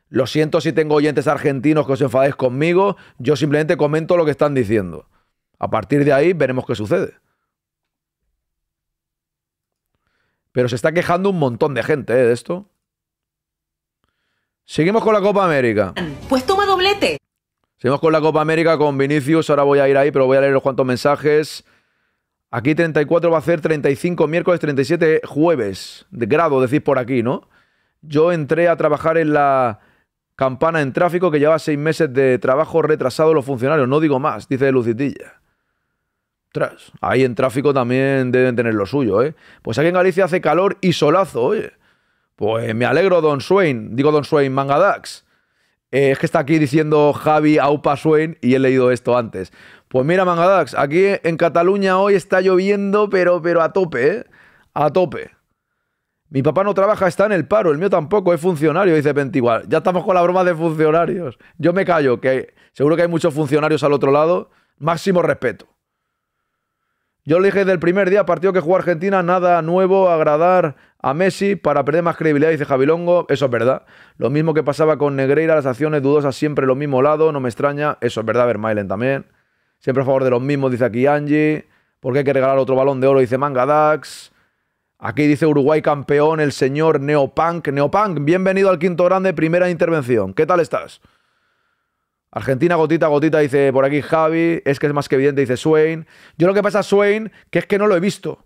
Lo siento si tengo oyentes argentinos que os enfadáis conmigo. Yo simplemente comento lo que están diciendo. A partir de ahí veremos qué sucede. Pero se está quejando un montón de gente ¿eh? de esto. Seguimos con la Copa América. Pues toma doblete. Seguimos con la Copa América con Vinicius. Ahora voy a ir ahí, pero voy a leer los cuantos mensajes. Aquí 34 va a ser 35 miércoles, 37 jueves. De grado, decís por aquí, ¿no? Yo entré a trabajar en la campana en tráfico que lleva seis meses de trabajo retrasado los funcionarios. No digo más, dice Lucitilla. Tras. Ahí en tráfico también deben tener lo suyo, ¿eh? Pues aquí en Galicia hace calor y solazo, oye. Pues me alegro, Don Swain. Digo Don Swain, Mangadax. Eh, es que está aquí diciendo Javi Aupa Swain y he leído esto antes. Pues mira, Mangadax, aquí en Cataluña hoy está lloviendo, pero, pero a tope, ¿eh? A tope. Mi papá no trabaja, está en el paro, el mío tampoco, es funcionario, dice Pentigual. Ya estamos con la broma de funcionarios. Yo me callo, que seguro que hay muchos funcionarios al otro lado. Máximo respeto. Yo le dije del primer día, partido que jugó Argentina, nada nuevo, agradar a Messi para perder más credibilidad, dice Jabilongo eso es verdad. Lo mismo que pasaba con Negreira, las acciones dudosas siempre lo mismo lado, no me extraña, eso es verdad, Vermaelen también. Siempre a favor de los mismos, dice aquí Angie. Porque hay que regalar otro balón de oro, dice Manga Dax. Aquí dice Uruguay campeón, el señor Neopunk. Neopunk, bienvenido al quinto grande, primera intervención. ¿Qué tal estás? Argentina gotita gotita, dice por aquí Javi, es que es más que evidente, dice Swain. Yo lo que pasa, Swain, que es que no lo he visto.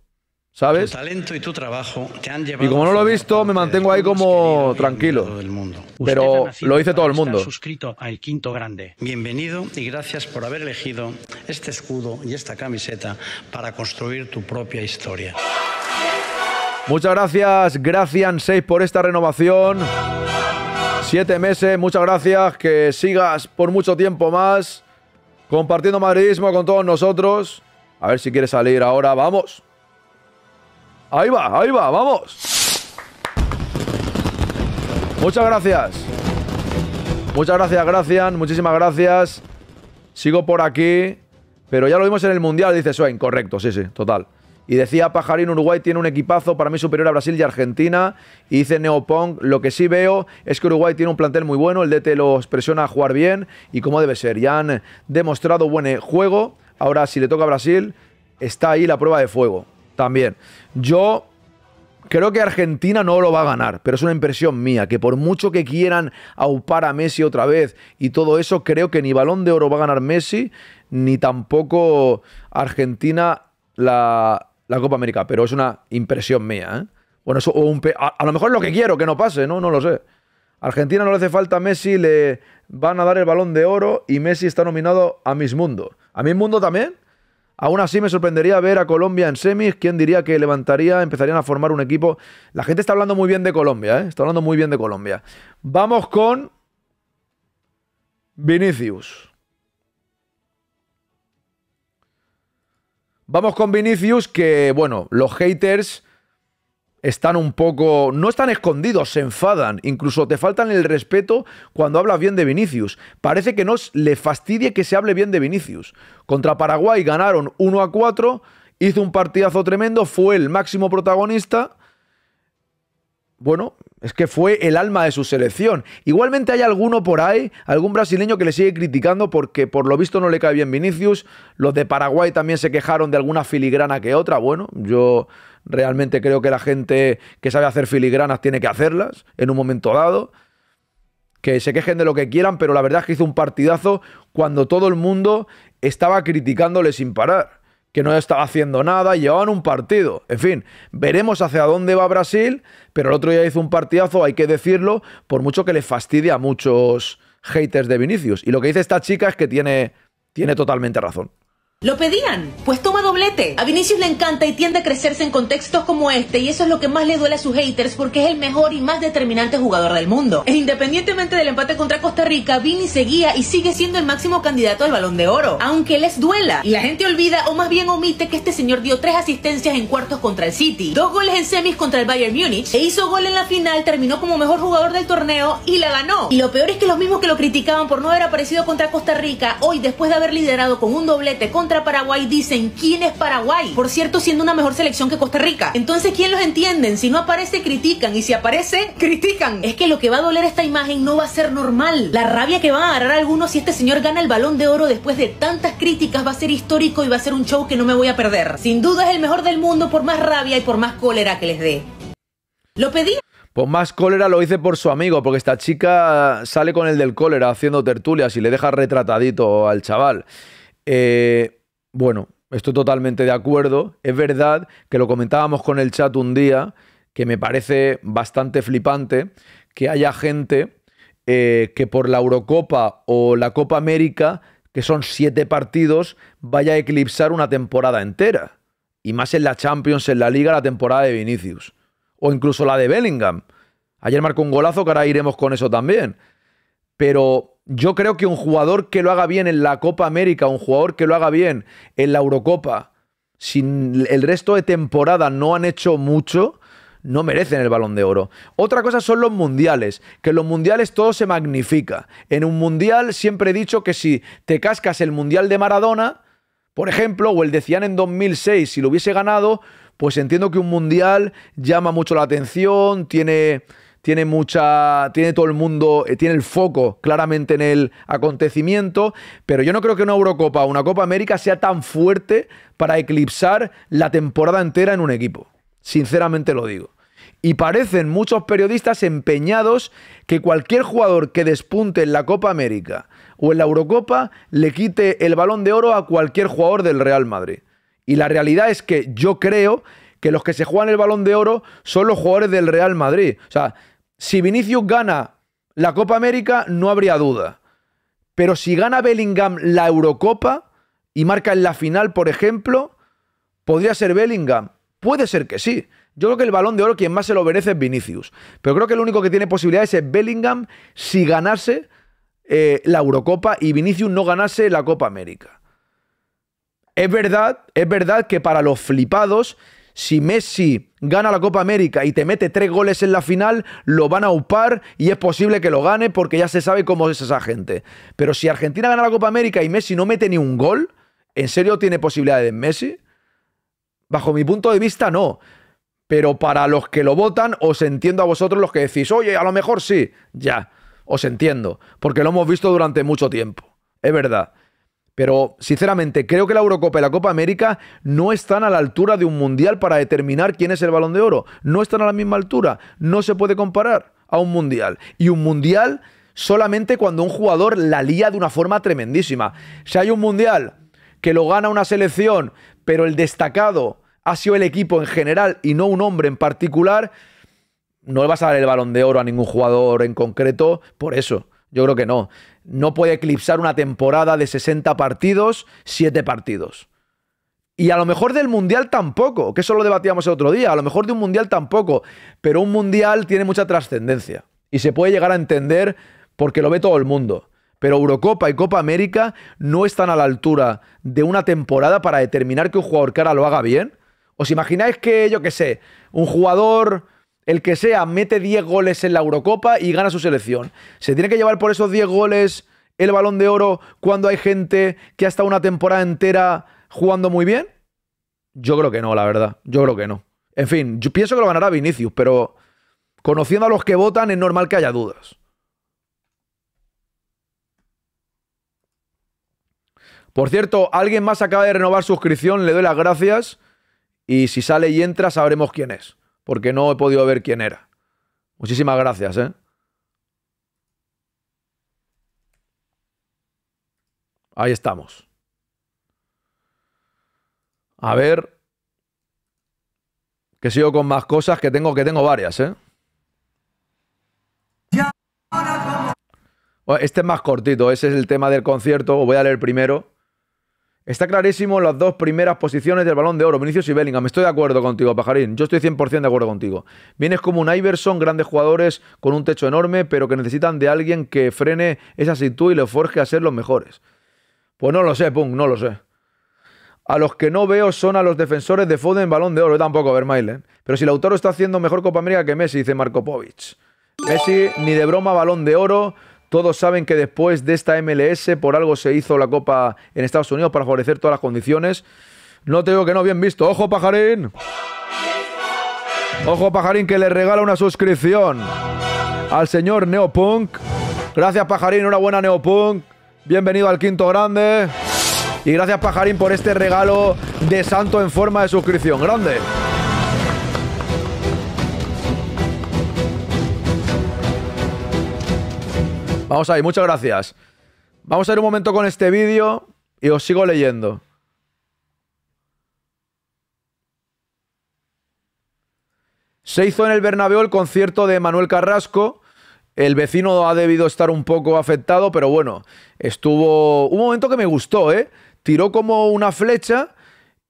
¿Sabes? Tu talento y tu trabajo te han llevado. Y como no lo he visto, me mantengo ahí como tranquilo. Del mundo. Pero lo dice todo el mundo. suscrito al Quinto Grande. Bienvenido y gracias por haber elegido este escudo y esta camiseta para construir tu propia historia. Muchas gracias, gracias 6 por esta renovación. Siete meses, muchas gracias, que sigas por mucho tiempo más compartiendo madridismo con todos nosotros. A ver si quieres salir ahora, vamos. Ahí va, ahí va, vamos. Muchas gracias. Muchas gracias, gracias, muchísimas gracias. Sigo por aquí. Pero ya lo vimos en el Mundial, dice Swain. Correcto, sí, sí, total. Y decía Pajarín, Uruguay tiene un equipazo para mí superior a Brasil y Argentina. Y dice Neopong, lo que sí veo es que Uruguay tiene un plantel muy bueno, el DT los presiona a jugar bien y como debe ser. Ya han demostrado buen eh, juego. Ahora si le toca a Brasil, está ahí la prueba de fuego también. Yo Creo que Argentina no lo va a ganar, pero es una impresión mía, que por mucho que quieran aupar a Messi otra vez y todo eso, creo que ni balón de oro va a ganar Messi, ni tampoco Argentina la, la Copa América, pero es una impresión mía, ¿eh? Bueno, eso, a, lo mejor es lo que quiero, que no pase, ¿no? No lo sé. Argentina no le hace falta a Messi, le van a dar el balón de oro y Messi está nominado a Miss Mundo. ¿A Miss Mundo también? Aún así me sorprendería ver a Colombia en semis. ¿Quién diría que levantaría, empezarían a formar un equipo? La gente está hablando muy bien de Colombia, ¿eh? Está hablando muy bien de Colombia. Vamos con Vinicius. Vamos con Vinicius, que bueno, los haters están un poco... No están escondidos, se enfadan. Incluso te faltan el respeto cuando hablas bien de Vinicius. Parece que no le fastidie que se hable bien de Vinicius. Contra Paraguay ganaron 1 a 4, hizo un partidazo tremendo, fue el máximo protagonista. Bueno, es que fue el alma de su selección. Igualmente hay alguno por ahí, algún brasileño que le sigue criticando porque por lo visto no le cae bien Vinicius. Los de Paraguay también se quejaron de alguna filigrana que otra. Bueno, yo realmente creo que la gente que sabe hacer filigranas tiene que hacerlas en un momento dado. Que se quejen de lo que quieran, pero la verdad es que hizo un partidazo cuando todo el mundo estaba criticándole sin parar que no estaba haciendo nada, llevaban un partido. En fin, veremos hacia dónde va Brasil, pero el otro día hizo un partidazo, hay que decirlo, por mucho que le fastidie a muchos haters de Vinicius. Y lo que dice esta chica es que tiene, tiene totalmente razón. Lo pedían, pues toma doblete. A Vinicius le encanta y tiende a crecerse en contextos como este y eso es lo que más le duele a sus haters porque es el mejor y más determinante jugador del mundo. E independientemente del empate contra Costa Rica, Vini seguía y sigue siendo el máximo candidato al balón de oro, aunque les duela. Y la gente olvida o más bien omite que este señor dio tres asistencias en cuartos contra el City, dos goles en semis contra el Bayern Múnich e hizo gol en la final, terminó como mejor jugador del torneo y la ganó. Y lo peor es que los mismos que lo criticaban por no haber aparecido contra Costa Rica, hoy después de haber liderado con un doblete contra Paraguay dicen quién es Paraguay. Por cierto, siendo una mejor selección que Costa Rica. Entonces, ¿quién los entiende? Si no aparece, critican. Y si aparece, critican. Es que lo que va a doler esta imagen no va a ser normal. La rabia que van a agarrar algunos si este señor gana el balón de oro después de tantas críticas va a ser histórico y va a ser un show que no me voy a perder. Sin duda es el mejor del mundo por más rabia y por más cólera que les dé. Lo pedí. Por más cólera lo hice por su amigo, porque esta chica sale con el del cólera haciendo tertulias y le deja retratadito al chaval. Eh, bueno, estoy totalmente de acuerdo. Es verdad que lo comentábamos con el chat un día, que me parece bastante flipante que haya gente eh, que por la Eurocopa o la Copa América, que son siete partidos, vaya a eclipsar una temporada entera. Y más en la Champions, en la Liga, la temporada de Vinicius. O incluso la de Bellingham. Ayer marcó un golazo, que ahora iremos con eso también. Pero yo creo que un jugador que lo haga bien en la Copa América, un jugador que lo haga bien en la Eurocopa, sin el resto de temporada no han hecho mucho, no merecen el balón de oro. Otra cosa son los mundiales, que en los mundiales todo se magnifica. En un mundial siempre he dicho que si te cascas el mundial de Maradona, por ejemplo, o el de Cian en 2006, si lo hubiese ganado, pues entiendo que un mundial llama mucho la atención, tiene tiene mucha, tiene todo el mundo, eh, tiene el foco claramente en el acontecimiento, pero yo no creo que una Eurocopa o una Copa América sea tan fuerte para eclipsar la temporada entera en un equipo. Sinceramente lo digo. Y parecen muchos periodistas empeñados que cualquier jugador que despunte en la Copa América o en la Eurocopa le quite el balón de oro a cualquier jugador del Real Madrid. Y la realidad es que yo creo que los que se juegan el balón de oro son los jugadores del Real Madrid. O sea, si Vinicius gana la Copa América, no habría duda. Pero si gana Bellingham la Eurocopa y marca en la final, por ejemplo, podría ser Bellingham. Puede ser que sí. Yo creo que el balón de oro quien más se lo merece es Vinicius. Pero creo que el único que tiene posibilidades es Bellingham si ganase eh, la Eurocopa y Vinicius no ganase la Copa América. Es verdad, es verdad que para los flipados si Messi gana la Copa América y te mete tres goles en la final, lo van a upar y es posible que lo gane porque ya se sabe cómo es esa gente. Pero si Argentina gana la Copa América y Messi no mete ni un gol, ¿en serio tiene posibilidades Messi? Bajo mi punto de vista, no. Pero para los que lo votan, os entiendo a vosotros los que decís, oye, a lo mejor sí, ya, os entiendo, porque lo hemos visto durante mucho tiempo. Es verdad. Pero sinceramente, creo que la Eurocopa y la Copa América no están a la altura de un mundial para determinar quién es el balón de oro. No están a la misma altura. No se puede comparar a un mundial. Y un mundial solamente cuando un jugador la lía de una forma tremendísima. Si hay un mundial que lo gana una selección, pero el destacado ha sido el equipo en general y no un hombre en particular, no le vas a dar el balón de oro a ningún jugador en concreto por eso. Yo creo que no no puede eclipsar una temporada de 60 partidos, 7 partidos. Y a lo mejor del Mundial tampoco, que eso lo debatíamos el otro día, a lo mejor de un Mundial tampoco, pero un Mundial tiene mucha trascendencia y se puede llegar a entender porque lo ve todo el mundo. Pero Eurocopa y Copa América no están a la altura de una temporada para determinar que un jugador cara lo haga bien. ¿Os imagináis que, yo qué sé, un jugador el que sea mete 10 goles en la Eurocopa y gana su selección. Se tiene que llevar por esos 10 goles el balón de oro cuando hay gente que ha estado una temporada entera jugando muy bien? Yo creo que no, la verdad. Yo creo que no. En fin, yo pienso que lo ganará Vinicius, pero conociendo a los que votan es normal que haya dudas. Por cierto, alguien más acaba de renovar suscripción, le doy las gracias y si sale y entra sabremos quién es porque no he podido ver quién era. Muchísimas gracias, ¿eh? Ahí estamos. A ver. Que sigo con más cosas que tengo, que tengo varias, ¿eh? Este es más cortito, ese es el tema del concierto. voy a leer primero. Está clarísimo las dos primeras posiciones del balón de oro, Vinicius y Bellingham. Estoy de acuerdo contigo, Pajarín. Yo estoy 100% de acuerdo contigo. Vienes como un Iverson, grandes jugadores con un techo enorme, pero que necesitan de alguien que frene esa actitud y le forje a ser los mejores. Pues no lo sé, pum, no lo sé. A los que no veo son a los defensores de Foden balón de oro. Yo tampoco, Vermaelen. ¿eh? Pero si Lautaro está haciendo mejor Copa América que Messi, dice Marco Povich. Messi ni de broma balón de oro. Todos saben que después de esta MLS por algo se hizo la Copa en Estados Unidos para favorecer todas las condiciones. No te digo que no, bien visto. ¡Ojo, pajarín! ¡Ojo, pajarín, que le regala una suscripción al señor Neopunk! Gracias, pajarín. Enhorabuena, Neopunk. Bienvenido al quinto grande. Y gracias, pajarín, por este regalo de santo en forma de suscripción. ¡Grande! Vamos ahí, muchas gracias. Vamos a ir un momento con este vídeo y os sigo leyendo. Se hizo en el Bernabéu el concierto de Manuel Carrasco. El vecino ha debido estar un poco afectado, pero bueno, estuvo un momento que me gustó, ¿eh? Tiró como una flecha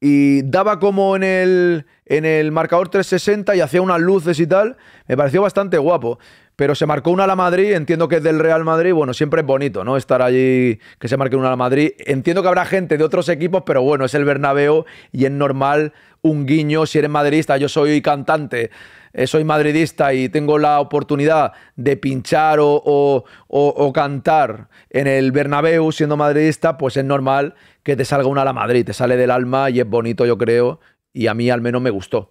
y daba como en el, en el marcador 360 y hacía unas luces y tal. Me pareció bastante guapo pero se marcó una a Madrid, entiendo que es del Real Madrid, bueno, siempre es bonito, ¿no? Estar allí, que se marque una Madrid. Entiendo que habrá gente de otros equipos, pero bueno, es el Bernabéu y es normal un guiño si eres madridista, yo soy cantante, eh, soy madridista y tengo la oportunidad de pinchar o, cantar en el Bernabéu siendo madridista, pues es normal que te salga una a la Madrid, te sale del alma y es bonito, yo creo, y a mí al menos me gustó.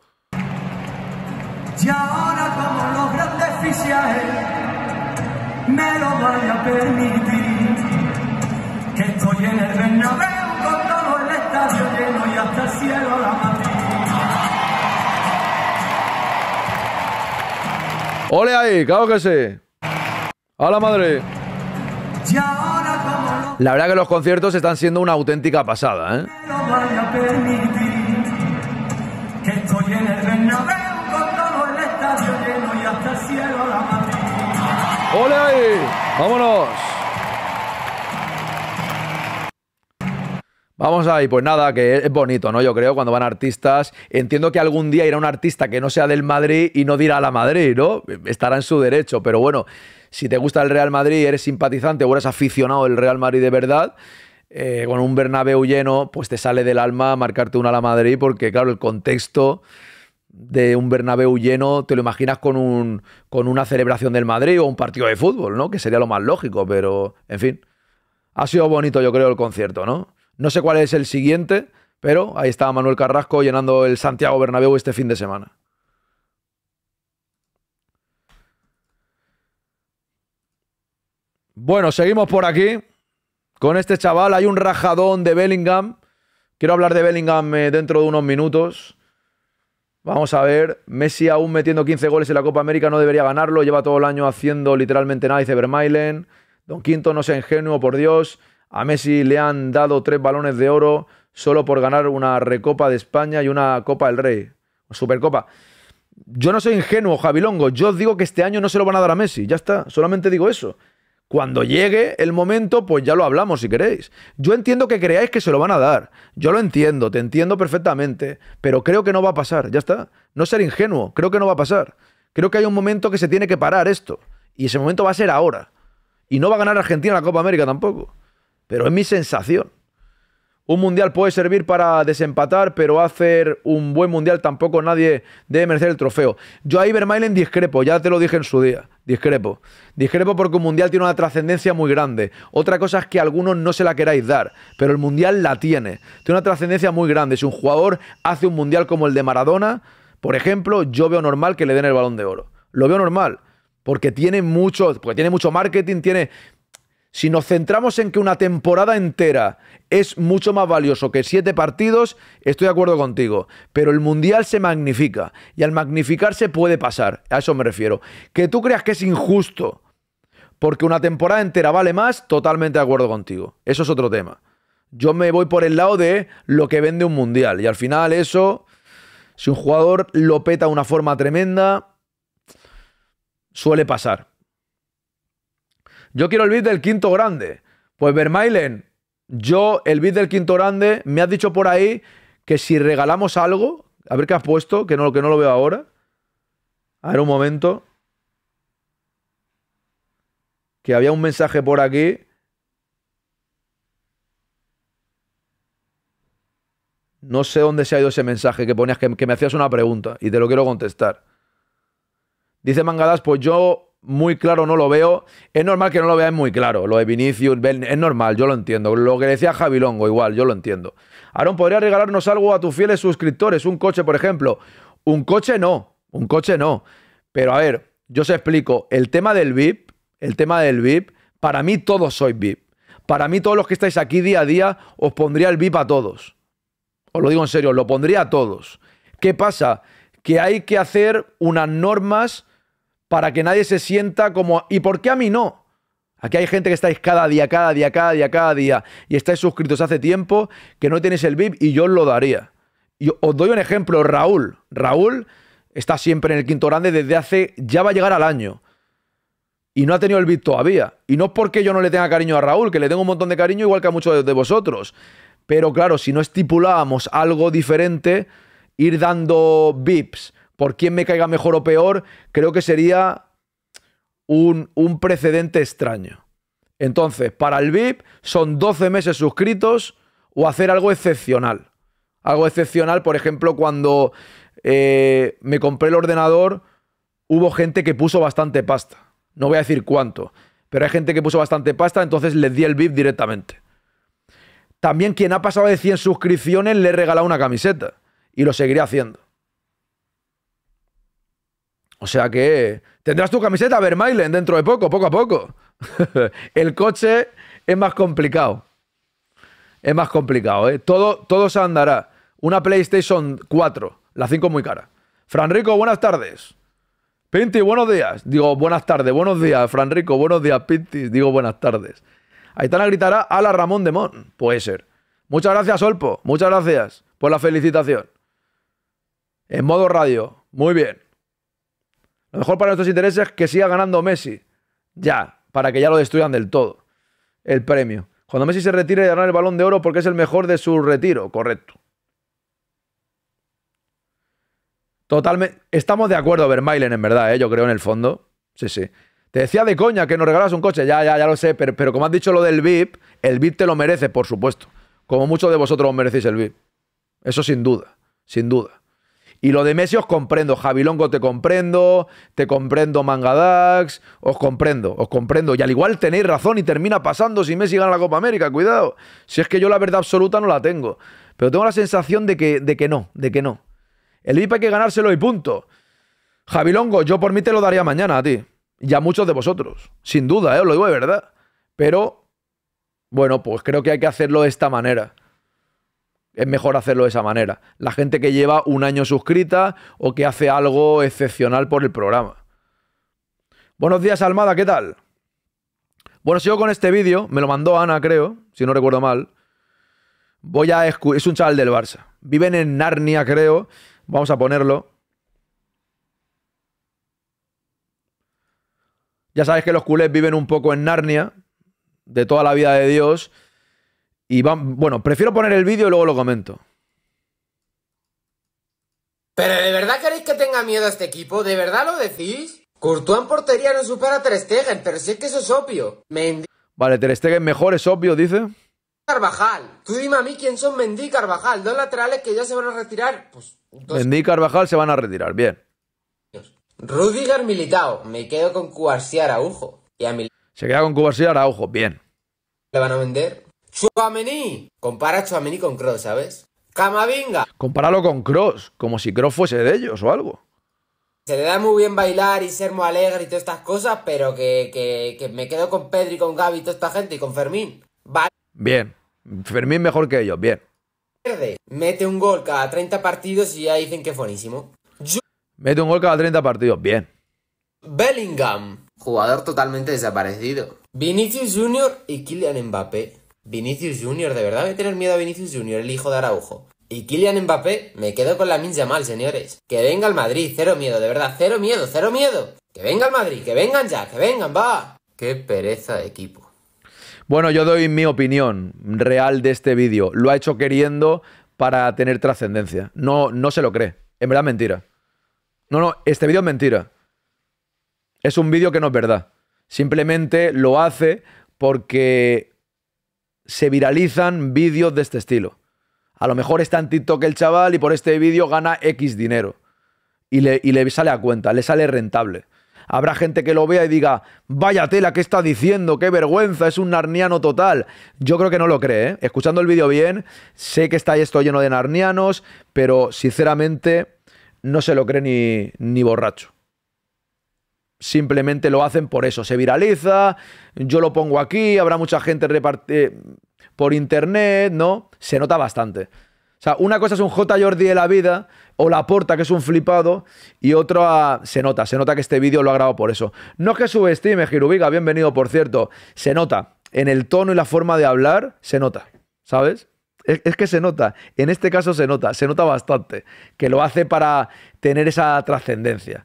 que estoy en el Bernabéu con todo el estadio lleno y hasta el cielo la matriz. ¡Ole ahí! ¡Claro que sí! ¡A la madre! La verdad que los conciertos están siendo una auténtica pasada, ¿eh? ¡Ole ahí! ¡Vámonos! Vamos ahí, pues nada, que es bonito, ¿no? Yo creo, cuando van artistas. Entiendo que algún día irá un artista que no sea del Madrid y no dirá a la Madrid, ¿no? Estará en su derecho, pero bueno, si te gusta el Real Madrid, eres simpatizante o eres aficionado del Real Madrid de verdad, eh, con un Bernabéu lleno, pues te sale del alma marcarte una a la Madrid, porque claro, el contexto de un Bernabéu lleno, te lo imaginas con, un, con una celebración del Madrid o un partido de fútbol, ¿no? Que sería lo más lógico, pero en fin. Ha sido bonito, yo creo, el concierto, ¿no? No sé cuál es el siguiente, pero ahí está Manuel Carrasco llenando el Santiago Bernabéu este fin de semana. Bueno, seguimos por aquí con este chaval. Hay un rajadón de Bellingham. Quiero hablar de Bellingham eh, dentro de unos minutos. Vamos a ver, Messi aún metiendo 15 goles en la Copa América no debería ganarlo, lleva todo el año haciendo literalmente nada, dice Vermeilen. Don Quinto no sea ingenuo, por Dios. A Messi le han dado tres balones de oro solo por ganar una Recopa de España y una Copa del Rey, Supercopa. Yo no soy ingenuo, Javilongo. Yo digo que este año no se lo van a dar a Messi. Ya está, solamente digo eso. Cuando llegue el momento, pues ya lo hablamos si queréis. Yo entiendo que creáis que se lo van a dar. Yo lo entiendo, te entiendo perfectamente. Pero creo que no va a pasar, ya está. No ser ingenuo, creo que no va a pasar. Creo que hay un momento que se tiene que parar esto. Y ese momento va a ser ahora. Y no va a ganar Argentina la Copa América tampoco. Pero es mi sensación. Un mundial puede servir para desempatar, pero hacer un buen mundial tampoco nadie debe merecer el trofeo. Yo ahí Mailen discrepo, ya te lo dije en su día. Discrepo. Discrepo porque un mundial tiene una trascendencia muy grande. Otra cosa es que algunos no se la queráis dar, pero el mundial la tiene. Tiene una trascendencia muy grande. Si un jugador hace un mundial como el de Maradona, por ejemplo, yo veo normal que le den el balón de oro. Lo veo normal. Porque tiene mucho, porque tiene mucho marketing, tiene, si nos centramos en que una temporada entera es mucho más valioso que siete partidos, estoy de acuerdo contigo. Pero el Mundial se magnifica y al magnificarse puede pasar. A eso me refiero. Que tú creas que es injusto porque una temporada entera vale más, totalmente de acuerdo contigo. Eso es otro tema. Yo me voy por el lado de lo que vende un Mundial. Y al final eso, si un jugador lo peta de una forma tremenda, suele pasar yo quiero el beat del quinto grande. Pues Vermailen, yo el beat del quinto grande, me has dicho por ahí que si regalamos algo, a ver qué has puesto, que no, que no lo veo ahora. A ver un momento. Que había un mensaje por aquí. No sé dónde se ha ido ese mensaje que ponías, que, me hacías una pregunta y te lo quiero contestar. Dice Mangadas, pues yo muy claro no lo veo. Es normal que no lo veáis muy claro. Lo de Vinicius, es normal, yo lo entiendo. Lo que decía Longo, igual, yo lo entiendo. Aaron, ¿podría regalarnos algo a tus fieles suscriptores? Un coche, por ejemplo. Un coche no, un coche no. Pero a ver, yo os explico. El tema del VIP, el tema del VIP, para mí todos sois VIP. Para mí todos los que estáis aquí día a día, os pondría el VIP a todos. Os lo digo en serio, lo pondría a todos. ¿Qué pasa? Que hay que hacer unas normas para que nadie se sienta como, ¿y por qué a mí no? Aquí hay gente que estáis cada día, cada día, cada día, cada día, y estáis suscritos hace tiempo, que no tenéis el VIP y yo os lo daría. Y os doy un ejemplo, Raúl. Raúl está siempre en el quinto grande desde hace, ya va a llegar al año. Y no ha tenido el VIP todavía. Y no es porque yo no le tenga cariño a Raúl, que le tengo un montón de cariño igual que a muchos de vosotros. Pero claro, si no estipulábamos algo diferente, ir dando VIPs por quién me caiga mejor o peor, creo que sería un, precedente extraño. Entonces, para el VIP son 12 meses suscritos o hacer algo excepcional. Algo excepcional, por ejemplo, cuando eh, me compré el ordenador, hubo gente que puso bastante pasta. No voy a decir cuánto, pero hay gente que puso bastante pasta, entonces les di el VIP directamente. También quien ha pasado de 100 suscripciones le he regalado una camiseta y lo seguiré haciendo. O sea que tendrás tu camiseta Vermailen dentro de poco, poco a poco. el coche es más complicado. Es más complicado, ¿eh? Todo, todo se andará. Una PlayStation 4, la 5 muy cara. Franrico, buenas tardes. Pinti, buenos días. Digo, buenas tardes, buenos días, Franrico, buenos días, Pinti. Digo, buenas tardes. Aitana gritará a la Ramón de Mon. Puede ser. Muchas gracias, Olpo. Muchas gracias por la felicitación. En modo radio. Muy bien. Lo mejor para nuestros intereses es que siga ganando Messi. Ya, para que ya lo destruyan del todo. El premio. Cuando Messi se retire, darán el balón de oro porque es el mejor de su retiro. Correcto. Totalmente. Estamos de acuerdo, Vermailen, en verdad, ¿eh? yo creo, en el fondo. Sí, sí. Te decía de coña que nos regalas un coche. Ya, ya, ya lo sé. Pero, como has dicho lo del VIP, el VIP te lo merece, por supuesto. Como muchos de vosotros os merecéis el VIP. Eso sin duda. Sin duda. Y lo de Messi os comprendo, Jabilongo te comprendo, te comprendo Mangadax, os comprendo, os comprendo. Y al igual tenéis razón y termina pasando si Messi gana la Copa América, cuidado. Si es que yo la verdad absoluta no la tengo. Pero tengo la sensación de que, de que no, de que no. El VIP hay que ganárselo y punto. Jabilongo, yo por mí te lo daría mañana a ti. Y a muchos de vosotros. Sin duda, ¿eh? os lo digo de verdad. Pero, bueno, pues creo que hay que hacerlo de esta manera es mejor hacerlo de esa manera. La gente que lleva un año suscrita o que hace algo excepcional por el programa. Buenos días, Almada, ¿qué tal? Bueno, sigo con este vídeo, me lo mandó Ana, creo, si no recuerdo mal. Voy a es un chaval del Barça. Viven en Narnia, creo. Vamos a ponerlo. Ya sabéis que los culés viven un poco en Narnia, de toda la vida de Dios. Y van, bueno, prefiero poner el vídeo y luego lo comento. ¿Pero de verdad queréis que tenga miedo a este equipo? ¿De verdad lo decís? Courtois en portería no supera a Ter Stegen, pero sé que eso es obvio. Vale, Ter Stegen mejor, es obvio, dice. Carvajal. Tú dime a mí quién son Mendy y Carvajal. Dos laterales que ya se van a retirar. Pues, Mendy y Carvajal se van a retirar, bien. Rudiger Militao. Me quedo con Cuarciar Araujo. Se queda con Cubarsí Araujo, bien. ¿Le van a vender? Chuamení. Compara Chuamení con Cross, ¿sabes? Camavinga. Compáralo con Cross, como si Cross fuese de ellos o algo. Se le da muy bien bailar y ser muy alegre y todas estas cosas, pero que, me quedo con y con Gaby y toda esta gente y con Fermín. Vale. Bien. Fermín mejor que ellos, bien. Mete un gol cada 30 partidos y ya dicen que es buenísimo. Mete un gol cada 30 partidos, bien. Bellingham. Jugador totalmente desaparecido. Vinicius Jr. y Kylian Mbappé. Vinicius Junior, de verdad voy a tener miedo a Vinicius Junior, el hijo de Araujo. Y Kylian Mbappé, me quedo con la Minja Mal, señores. Que venga al Madrid, cero miedo, de verdad, cero miedo, cero miedo. Que venga al Madrid, que vengan ya, que vengan, va. Qué pereza de equipo. Bueno, yo doy mi opinión real de este vídeo. Lo ha hecho queriendo para tener trascendencia. No, no se lo cree. En verdad, mentira. No, no, este vídeo es mentira. Es un vídeo que no es verdad. Simplemente lo hace porque se viralizan vídeos de este estilo. A lo mejor está en TikTok el chaval y por este vídeo gana X dinero. Y le, sale a cuenta, le sale rentable. Habrá gente que lo vea y diga, vaya tela, ¿qué está diciendo? ¡Qué vergüenza! Es un narniano total. Yo creo que no lo cree. ¿eh? Escuchando el vídeo bien, sé que está esto lleno de narnianos, pero sinceramente no se lo cree ni, ni borracho simplemente lo hacen por eso. Se viraliza, yo lo pongo aquí, habrá mucha gente reparte por internet, ¿no? Se nota bastante. O sea, una cosa es un J. Jordi de la vida, o la porta, que es un flipado, y otra se nota, se nota que este vídeo lo ha grabado por eso. No es que subestime, Girubiga, bienvenido, por cierto. Se nota, en el tono y la forma de hablar, se nota, ¿sabes? es que se nota, en este caso se nota, se nota bastante, que lo hace para tener esa trascendencia.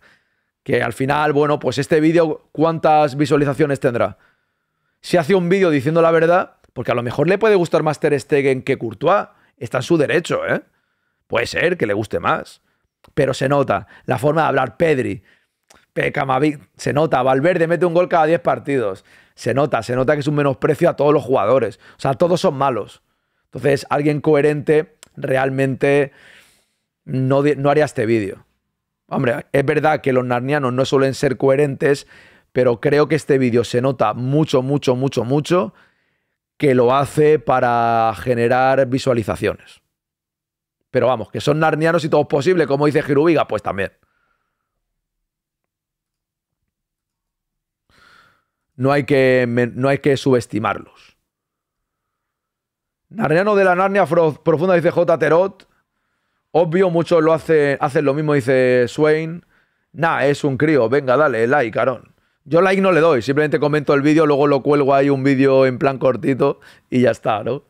Que al final, bueno, pues este vídeo, ¿cuántas visualizaciones tendrá? Si hace un vídeo diciendo la verdad, porque a lo mejor le puede gustar más Ter Stegen que Courtois, está en su derecho, ¿eh? Puede ser que le guste más. Pero se nota la forma de hablar Pedri, Pecamavi, se nota, Valverde mete un gol cada 10 partidos. Se nota, se nota que es un menosprecio a todos los jugadores. O sea, todos son malos. Entonces, alguien coherente realmente no, no haría este vídeo. Hombre, es verdad que los narnianos no suelen ser coherentes, pero creo que este vídeo se nota mucho, mucho, mucho, mucho que lo hace para generar visualizaciones. Pero vamos, que son narnianos y todo es posible, como dice Girubiga, pues también. No hay que, no hay que subestimarlos. Narniano de la Narnia Profunda dice J. Terot. Obvio, muchos lo hacen, hacen lo mismo, dice Swain. Nah, es un crío, venga, dale, like, carón. Yo like no le doy, simplemente comento el vídeo, luego lo cuelgo ahí un vídeo en plan cortito y ya está, ¿no?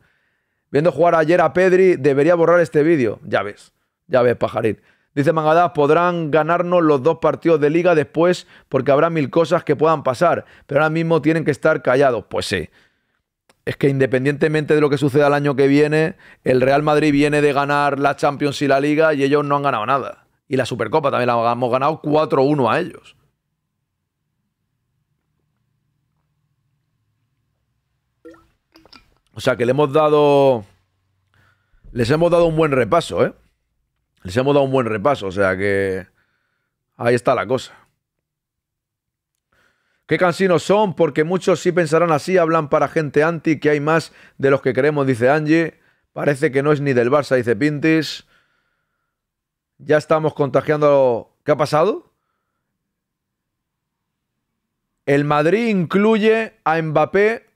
Viendo jugar ayer a Pedri, debería borrar este vídeo. Ya ves, ya ves, pajarit. Dice Mangadá, podrán ganarnos los dos partidos de liga después porque habrá mil cosas que puedan pasar, pero ahora mismo tienen que estar callados. Pues sí, es que independientemente de lo que suceda el año que viene, el Real Madrid viene de ganar la Champions y la Liga y ellos no han ganado nada. Y la Supercopa también la hemos ganado 4-1 a ellos. O sea que le hemos dado. Les hemos dado un buen repaso, ¿eh? Les hemos dado un buen repaso, o sea que. Ahí está la cosa. Qué cansinos son, porque muchos sí pensarán así, hablan para gente anti, que hay más de los que queremos, dice Angie. Parece que no es ni del Barça, dice Pintis. Ya estamos contagiando. ¿Qué ha pasado? El Madrid incluye a Mbappé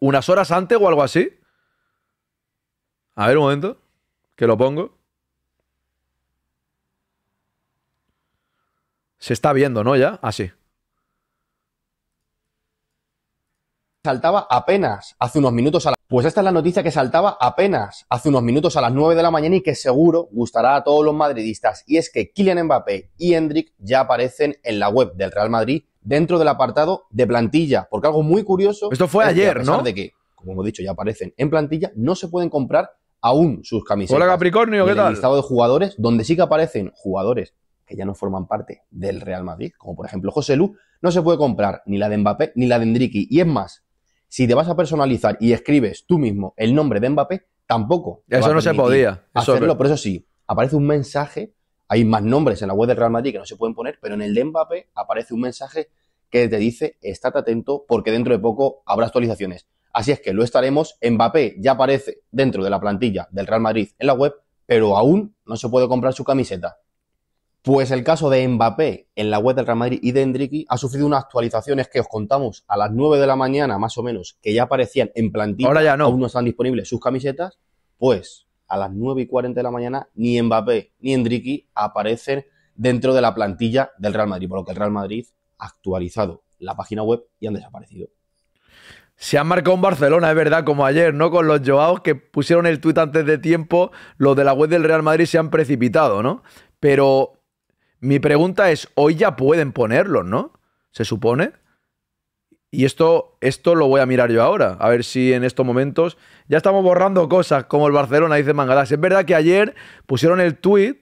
unas horas antes o algo así. A ver un momento, que lo pongo. Se está viendo, ¿no? Ya, así. Ah, saltaba apenas hace unos minutos a la... Pues esta es la noticia que saltaba apenas hace unos minutos a las 9 de la mañana y que seguro gustará a todos los madridistas. Y es que Kylian Mbappé y Hendrik ya aparecen en la web del Real Madrid dentro del apartado de plantilla. Porque algo muy curioso... Esto fue ayer, ¿no? a pesar de que, como hemos dicho, ya aparecen en plantilla, no se pueden comprar aún sus camisetas. Hola Capricornio, ¿qué tal? En el listado de jugadores, donde sí que aparecen jugadores ya no forman parte del Real Madrid, como por ejemplo José Lu, no se puede comprar ni la de Mbappé ni la de Hendriki. Y es más, si te vas a personalizar y escribes tú mismo el nombre de Mbappé, tampoco. Eso no se podía. hacerlo, pero eso sí, aparece un mensaje, hay más nombres en la web del Real Madrid que no se pueden poner, pero en el de Mbappé aparece un mensaje que te dice, estate atento porque dentro de poco habrá actualizaciones. Así es que lo estaremos. Mbappé ya aparece dentro de la plantilla del Real Madrid en la web, pero aún no se puede comprar su camiseta. Pues el caso de Mbappé en la web del Real Madrid y de Enrique ha sufrido unas actualizaciones que os contamos a las 9 de la mañana, más o menos, que ya aparecían en plantilla. Ahora ya no. Aún no están disponibles sus camisetas. Pues a las 9 y 40 de la mañana ni Mbappé ni Enrique aparecen dentro de la plantilla del Real Madrid, por lo que el Real Madrid ha actualizado la página web y han desaparecido. Se han marcado en Barcelona, es verdad, como ayer, ¿no? Con los Joao que pusieron el tuit antes de tiempo, los de la web del Real Madrid se han precipitado, ¿no? Pero mi pregunta es, hoy ya pueden ponerlo, ¿no? Se supone. Y esto, esto lo voy a mirar yo ahora, a ver si en estos momentos ya estamos borrando cosas, como el Barcelona dice Mangalás. Es verdad que ayer pusieron el tweet,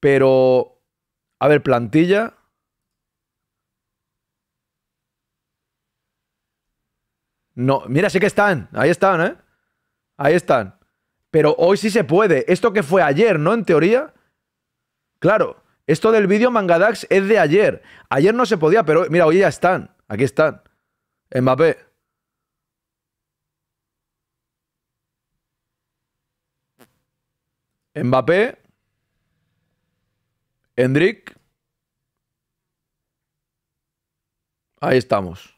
pero... A ver, plantilla. No, mira, sí que están, ahí están, ¿eh? Ahí están. Pero hoy sí se puede. Esto que fue ayer, ¿no? En teoría. Claro. Esto del vídeo Mangadax es de ayer. Ayer no se podía, pero mira, hoy ya están. Aquí están. Mbappé. Mbappé. Hendrik. Ahí estamos.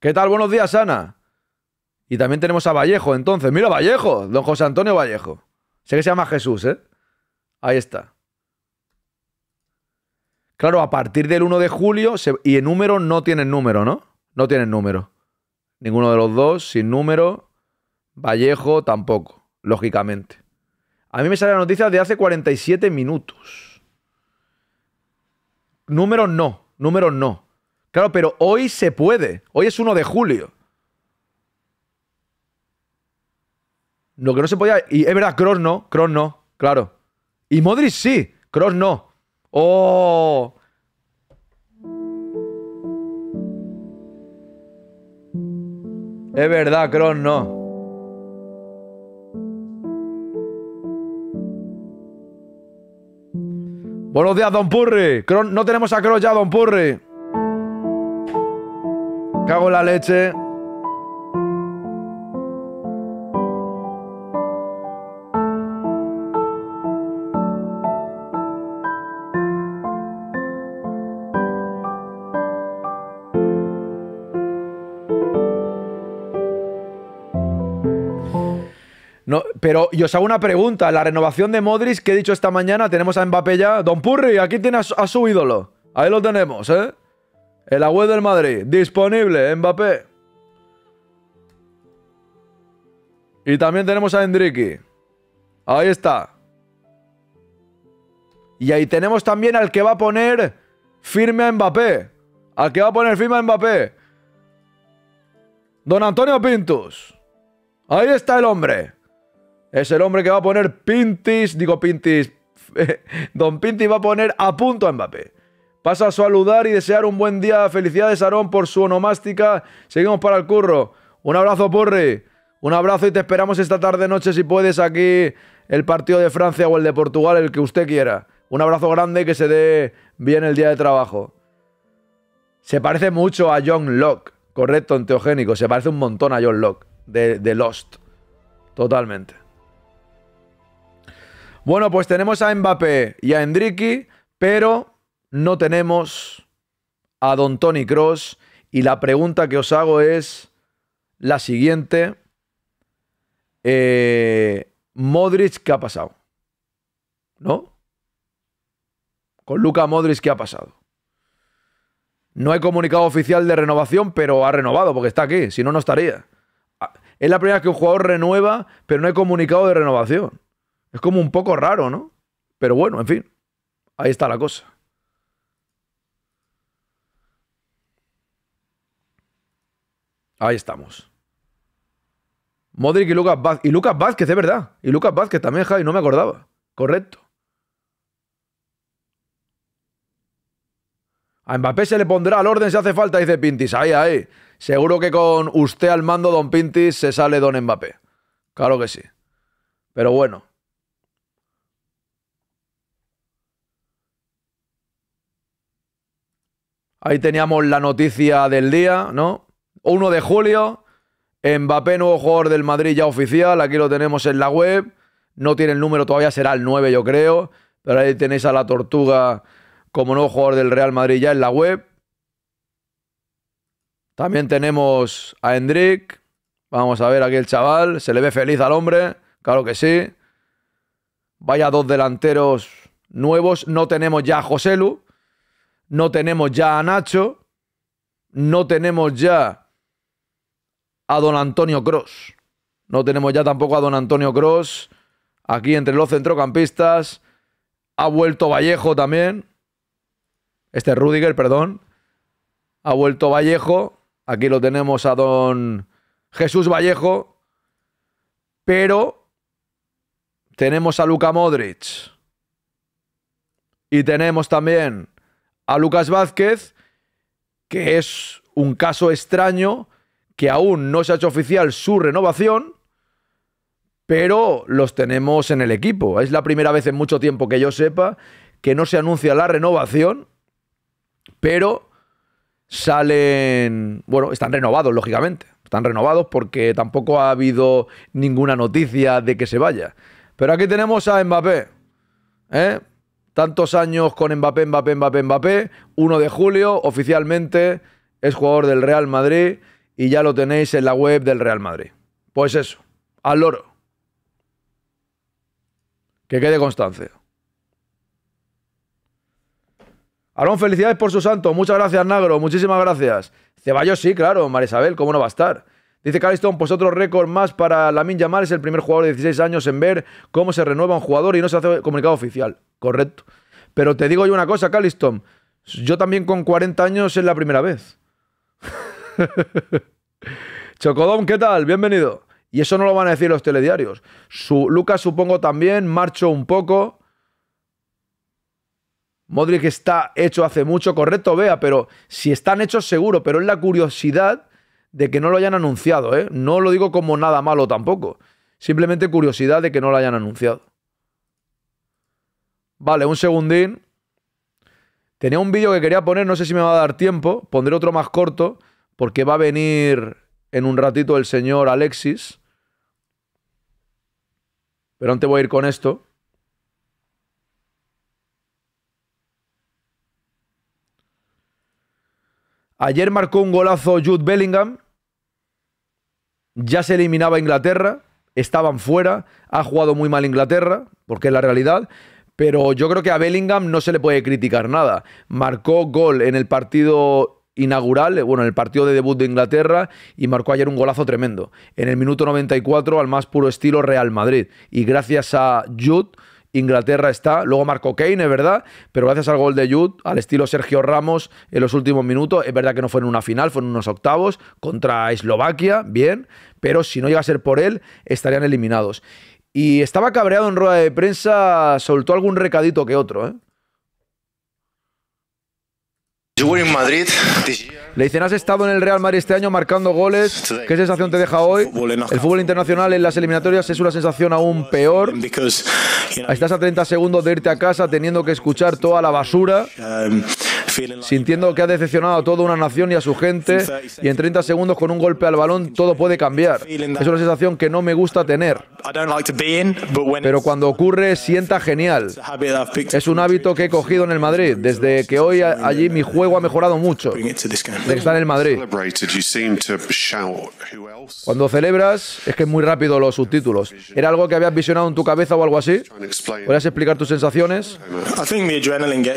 ¿Qué tal? Buenos días, Ana. Y también tenemos a Vallejo, entonces. Mira, Vallejo. Don José Antonio Vallejo. Sé que se llama Jesús, ¿eh? Ahí está. Claro, a partir del 1 de julio, y en número no tienen número, ¿no? No tienen número. Ninguno de los dos, sin número. Vallejo tampoco, lógicamente. A mí me sale la noticia de hace 47 minutos. Números no, números no. Claro, pero hoy se puede. Hoy es 1 de julio. Lo que no se podía. Y es verdad, Cross no, Cross no, claro. Y Modric sí, Cross no. ¡Oh! Es verdad, Cron, no. Buenos días, Don Purre, Kron, no tenemos a Cron ya, Don Purri. Cago en la leche. pero yo os hago una pregunta. La renovación de Modric que he dicho esta mañana, tenemos a Mbappé ya. Don Purri, aquí tiene a su, ídolo. Ahí lo tenemos, ¿eh? El agua del Madrid. Disponible, Mbappé. Y también tenemos a Hendriki. Ahí está. Y ahí tenemos también al que va a poner firme a Mbappé. Al que va a poner firma a Mbappé. Don Antonio Pintus. Ahí está el hombre. Es el hombre que va a poner Pintis, digo Pintis, Don Pintis va a poner a punto a Mbappé. Pasa a saludar y desear un buen día. Felicidades, Aarón, por su onomástica. Seguimos para el curro. Un abrazo, porre, Un abrazo y te esperamos esta tarde-noche, si puedes, aquí el partido de Francia o el de Portugal, el que usted quiera. Un abrazo grande y que se dé bien el día de trabajo. Se parece mucho a John Locke, correcto, teogénico. Se parece un montón a John Locke, de Lost. Totalmente. Bueno, pues tenemos a Mbappé y a Enrique, pero no tenemos a Don Tony Cross. Y la pregunta que os hago es la siguiente. Eh, Modric, ¿qué ha pasado? ¿No? Con Luca Modric, ¿qué ha pasado? No hay comunicado oficial de renovación, pero ha renovado porque está aquí, si no, no estaría. Ah, es la primera vez que un jugador renueva, pero no hay comunicado de renovación. Es como un poco raro, ¿no? Pero bueno, en fin, ahí está la cosa. Ahí estamos. Modric y Lucas Vázquez. Y Lucas Vázquez, es verdad. Y Lucas Vázquez también, Javi, no me acordaba. Correcto. A Mbappé se le pondrá al orden si hace falta, dice Pintis. Ahí, ahí. Seguro que con usted al mando, don Pintis, se sale don Mbappé. Claro que sí. Pero bueno. Ahí teníamos la noticia del día, ¿no? 1 de julio, Mbappé, nuevo jugador del Madrid ya oficial, aquí lo tenemos en la web. No tiene el número todavía, será el 9 yo creo, pero ahí tenéis a la Tortuga como nuevo jugador del Real Madrid ya en la web. También tenemos a Hendrik. Vamos a ver aquí el chaval. Se le ve feliz al hombre. Claro que sí. Vaya dos delanteros nuevos. No tenemos ya a Joselu no tenemos ya a Nacho, no tenemos ya a don Antonio Cross. No tenemos ya tampoco a don Antonio Cross aquí entre los centrocampistas. Ha vuelto Vallejo también. Este Rudiger, perdón. Ha vuelto Vallejo. Aquí lo tenemos a don Jesús Vallejo. Pero tenemos a Luca Modric. Y tenemos también a Lucas Vázquez, que es un caso extraño, que aún no se ha hecho oficial su renovación, pero los tenemos en el equipo. Es la primera vez en mucho tiempo que yo sepa que no se anuncia la renovación, pero salen, bueno, están renovados, lógicamente. Están renovados porque tampoco ha habido ninguna noticia de que se vaya. Pero aquí tenemos a Mbappé. ¿eh? Tantos años con Mbappé, Mbappé, Mbappé, Mbappé. 1 de julio, oficialmente es jugador del Real Madrid y ya lo tenéis en la web del Real Madrid. Pues eso, al loro. Que quede constancia. Aarón, felicidades por su santo. Muchas gracias, Nagro. Muchísimas gracias. Ceballos sí, claro. Isabel, ¿cómo no va a estar? Dice Caliston, pues otro récord más para Lamin Yamal, es el primer jugador de 16 años en ver cómo se renueva un jugador y no se hace comunicado oficial. Correcto. Pero te digo yo una cosa, Calistón. yo también con 40 años es la primera vez. Chocodón, ¿qué tal? Bienvenido. Y eso no lo van a decir los telediarios. Su, Lucas supongo también, marcho un poco. Modric está hecho hace mucho, correcto, vea, pero si están hechos seguro, pero es la curiosidad de que no lo hayan anunciado, ¿eh? No lo digo como nada malo tampoco. Simplemente curiosidad de que no lo hayan anunciado. Vale, un segundín. Tenía un vídeo que quería poner, no sé si me va a dar tiempo. Pondré otro más corto, porque va a venir en un ratito el señor Alexis. Pero antes voy a ir con esto. Ayer marcó un golazo Jude Bellingham ya se eliminaba Inglaterra, estaban fuera, ha jugado muy mal Inglaterra, porque es la realidad, pero yo creo que a Bellingham no se le puede criticar nada. Marcó gol en el partido inaugural, eh, bueno, en el partido de debut de Inglaterra y marcó ayer un golazo tremendo. En el minuto 94 al más puro estilo Real Madrid. Y gracias a Jude Inglaterra está. Luego marcó Kane, es verdad, pero gracias al gol de Jude, al estilo Sergio Ramos en los últimos minutos, es verdad que no fue en una final, fue en unos octavos contra Eslovaquia, bien, pero si no llega a ser por él, estarían eliminados. Y estaba cabreado en rueda de prensa, soltó algún recadito que otro, ¿eh? Le dicen, has estado en el Real Madrid este año marcando goles. ¿Qué sensación te deja hoy? El fútbol internacional en las eliminatorias es una sensación aún peor. Estás a 30 segundos de irte a casa teniendo que escuchar toda la basura. Um, sintiendo que ha decepcionado a toda una nación y a su gente, y en 30 segundos con un golpe al balón todo puede cambiar. Es una sensación que no me gusta tener. Pero cuando ocurre, sienta genial. Es un hábito que he cogido en el Madrid. Desde que hoy allí mi juego ha mejorado mucho. De estar en el Madrid. Cuando celebras, es que es muy rápido los subtítulos. ¿Era algo que habías visionado en tu cabeza o algo así? ¿Podrías explicar tus sensaciones?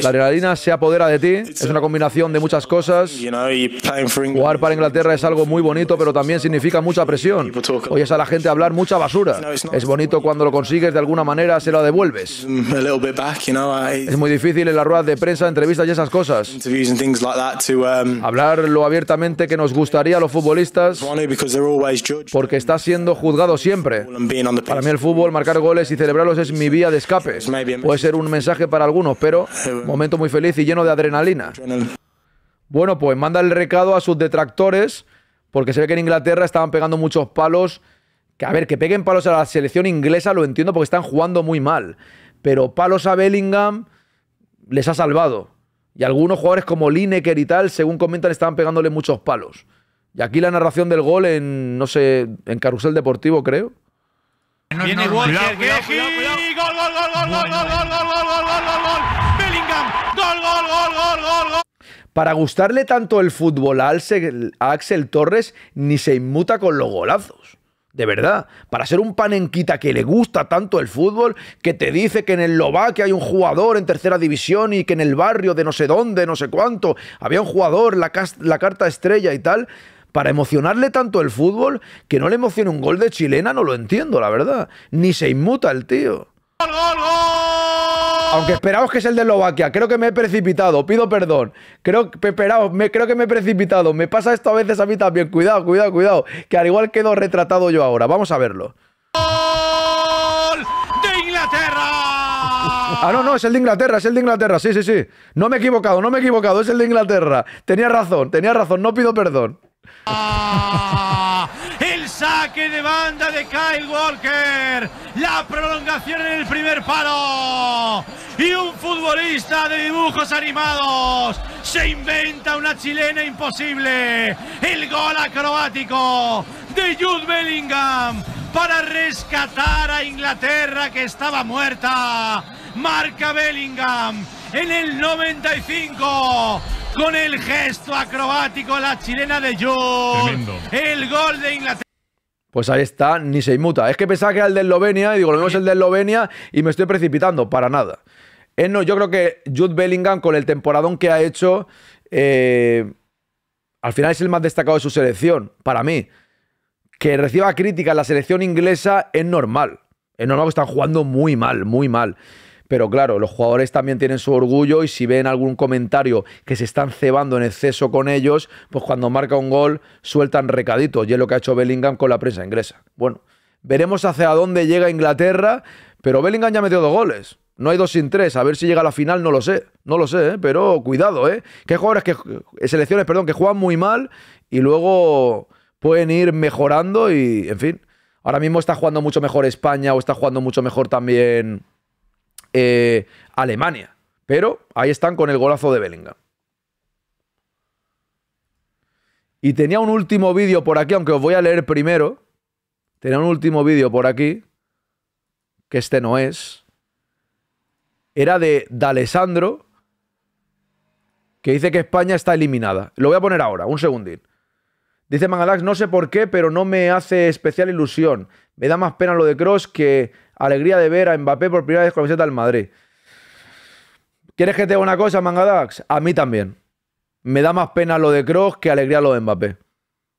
La adrenalina se apodera de ti es una combinación de muchas cosas. Jugar para Inglaterra es algo muy bonito, pero también significa mucha presión. Oyes a la gente hablar mucha basura. Es bonito cuando lo consigues, de alguna manera se lo devuelves. Es muy difícil en las ruedas de prensa, entrevistas y esas cosas. Um, hablar lo abiertamente que nos gustaría a los futbolistas, porque está siendo juzgado siempre. Para mí el fútbol, marcar goles y celebrarlos es mi vía de escape. Puede ser un mensaje para algunos, pero momento muy feliz y lleno de adrenalina. Bueno, pues manda el recado a sus detractores, porque se ve que en Inglaterra estaban pegando muchos palos. Que a ver, que peguen palos a la selección inglesa lo entiendo porque están jugando muy mal. Pero palos a Bellingham les ha salvado. Y algunos jugadores como Lineker y tal, según comentan, estaban pegándole muchos palos. Y aquí la narración del gol en, no sé, en Carrusel Deportivo, creo. Para gustarle tanto el fútbol a Axel, Torres, ni se inmuta con los golazos. De verdad, para ser un panenquita que le gusta tanto el fútbol, que te dice que en el que hay un jugador en tercera división y que en el barrio de no sé dónde, no sé cuánto, había un jugador, la, carta estrella y tal, para emocionarle tanto el fútbol, que no le emocione un gol de chilena, no lo entiendo, la verdad. Ni se inmuta el tío. ¡Gol, aunque esperamos que es el de Eslovaquia. Creo que me he precipitado. Pido perdón. Creo, esperaos, me, creo que me he precipitado. Me pasa esto a veces a mí también. Cuidado, cuidado, cuidado. Que al igual quedo retratado yo ahora. Vamos a verlo. ¡Gol ¡De Inglaterra! Ah, no, no, es el de Inglaterra, es el de Inglaterra, sí, sí, sí. No me he equivocado, no me he equivocado, es el de Inglaterra. Tenía razón, tenía razón, no pido perdón. Ah saque de banda de Kyle Walker. La prolongación en el primer palo. Y un futbolista de dibujos animados se inventa una chilena imposible. El gol acrobático de Jude Bellingham para rescatar a Inglaterra que estaba muerta. Marca Bellingham en el 95 con el gesto acrobático la chilena de Jude. El gol de Inglaterra. Pues ahí está, ni se inmuta. Es que pensaba que era el de Eslovenia y digo, lo es el de Eslovenia y me estoy precipitando. Para nada. no, yo creo que Jude Bellingham, con el temporadón que ha hecho, eh, al final es el más destacado de su selección, para mí. Que reciba críticas la selección inglesa es normal. Es normal que están jugando muy mal, muy mal. Pero claro, los jugadores también tienen su orgullo y si ven algún comentario que se están cebando en exceso con ellos, pues cuando marca un gol sueltan recaditos. Y es lo que ha hecho Bellingham con la prensa inglesa. Bueno, veremos hacia dónde llega Inglaterra, pero Bellingham ya metió dos goles. No hay dos sin tres. A ver si llega a la final, no lo sé. No lo sé, ¿eh? pero cuidado, ¿eh? Que hay jugadores que. Eh, selecciones, perdón, que juegan muy mal y luego pueden ir mejorando y, en fin. Ahora mismo está jugando mucho mejor España o está jugando mucho mejor también eh, Alemania. Pero ahí están con el golazo de Bellingham. Y tenía un último vídeo por aquí, aunque os voy a leer primero. Tenía un último vídeo por aquí, que este no es. Era de D'Alessandro, que dice que España está eliminada. Lo voy a poner ahora, un segundito Dice Mangalax, no sé por qué, pero no me hace especial ilusión. Me da más pena lo de Cross que alegría de ver a Mbappé por primera vez con la visita Madrid. ¿Quieres que te diga una cosa, MangaDax? A mí también. Me da más pena lo de Cross que alegría lo de Mbappé.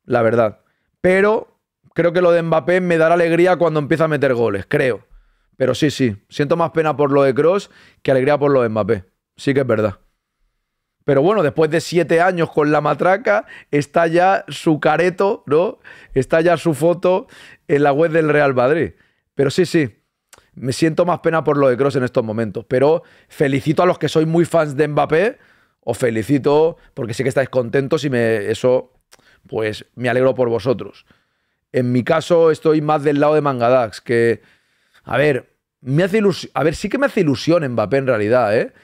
La verdad. Pero creo que lo de Mbappé me dará alegría cuando empiece a meter goles, creo. Pero sí, sí. Siento más pena por lo de Cross que alegría por lo de Mbappé. Sí que es verdad. Pero bueno, después de siete años con la matraca, está ya su careto, ¿no? Está ya su foto en la web del Real Madrid. Pero sí, sí, me siento más pena por lo de Cross en estos momentos. Pero felicito a los que sois muy fans de Mbappé. Os felicito porque sé que estáis contentos y me, eso, pues me alegro por vosotros. En mi caso, estoy más del lado de Mangadax, que, a ver, me hace ilusión. A ver, sí que me hace ilusión Mbappé en realidad, ¿eh?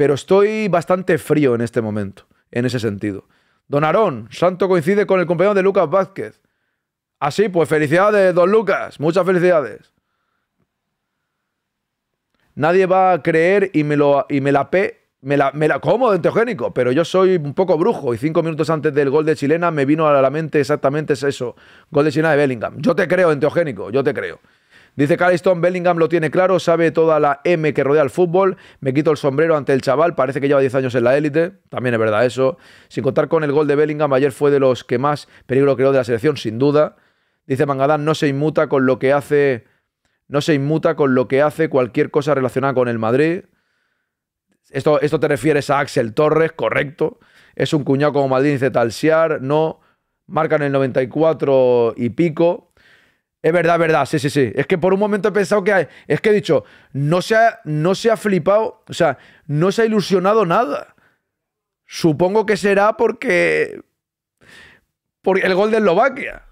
pero estoy bastante frío en este momento, en ese sentido. Don Aarón, Santo coincide con el compañero de Lucas Vázquez. Así, ah, pues felicidades, don Lucas, muchas felicidades. Nadie va a creer y me, lo, y me la pe, me la, me la como de enteogénico, pero yo soy un poco brujo y cinco minutos antes del gol de Chilena me vino a la mente exactamente eso, gol de Chilena de Bellingham. Yo te creo, enteogénico, yo te creo. Dice Carliston, Bellingham lo tiene claro, sabe toda la M que rodea al fútbol, me quito el sombrero ante el chaval, parece que lleva 10 años en la élite, también es verdad eso. Sin contar con el gol de Bellingham, ayer fue de los que más peligro creó de la selección, sin duda. Dice Mangadán, no se inmuta con lo que hace... No se inmuta con lo que hace cualquier cosa relacionada con el Madrid. Esto, esto te refieres a Axel Torres, correcto. Es un cuñado como Madrid, dice Talsiar. No, marcan el 94 y pico. Es verdad, es verdad, sí, sí, sí. Es que por un momento he pensado que... Hay, es que he dicho, no se, ha, no se ha flipado, o sea, no se ha ilusionado nada. Supongo que será porque... Porque el gol de Eslovaquia.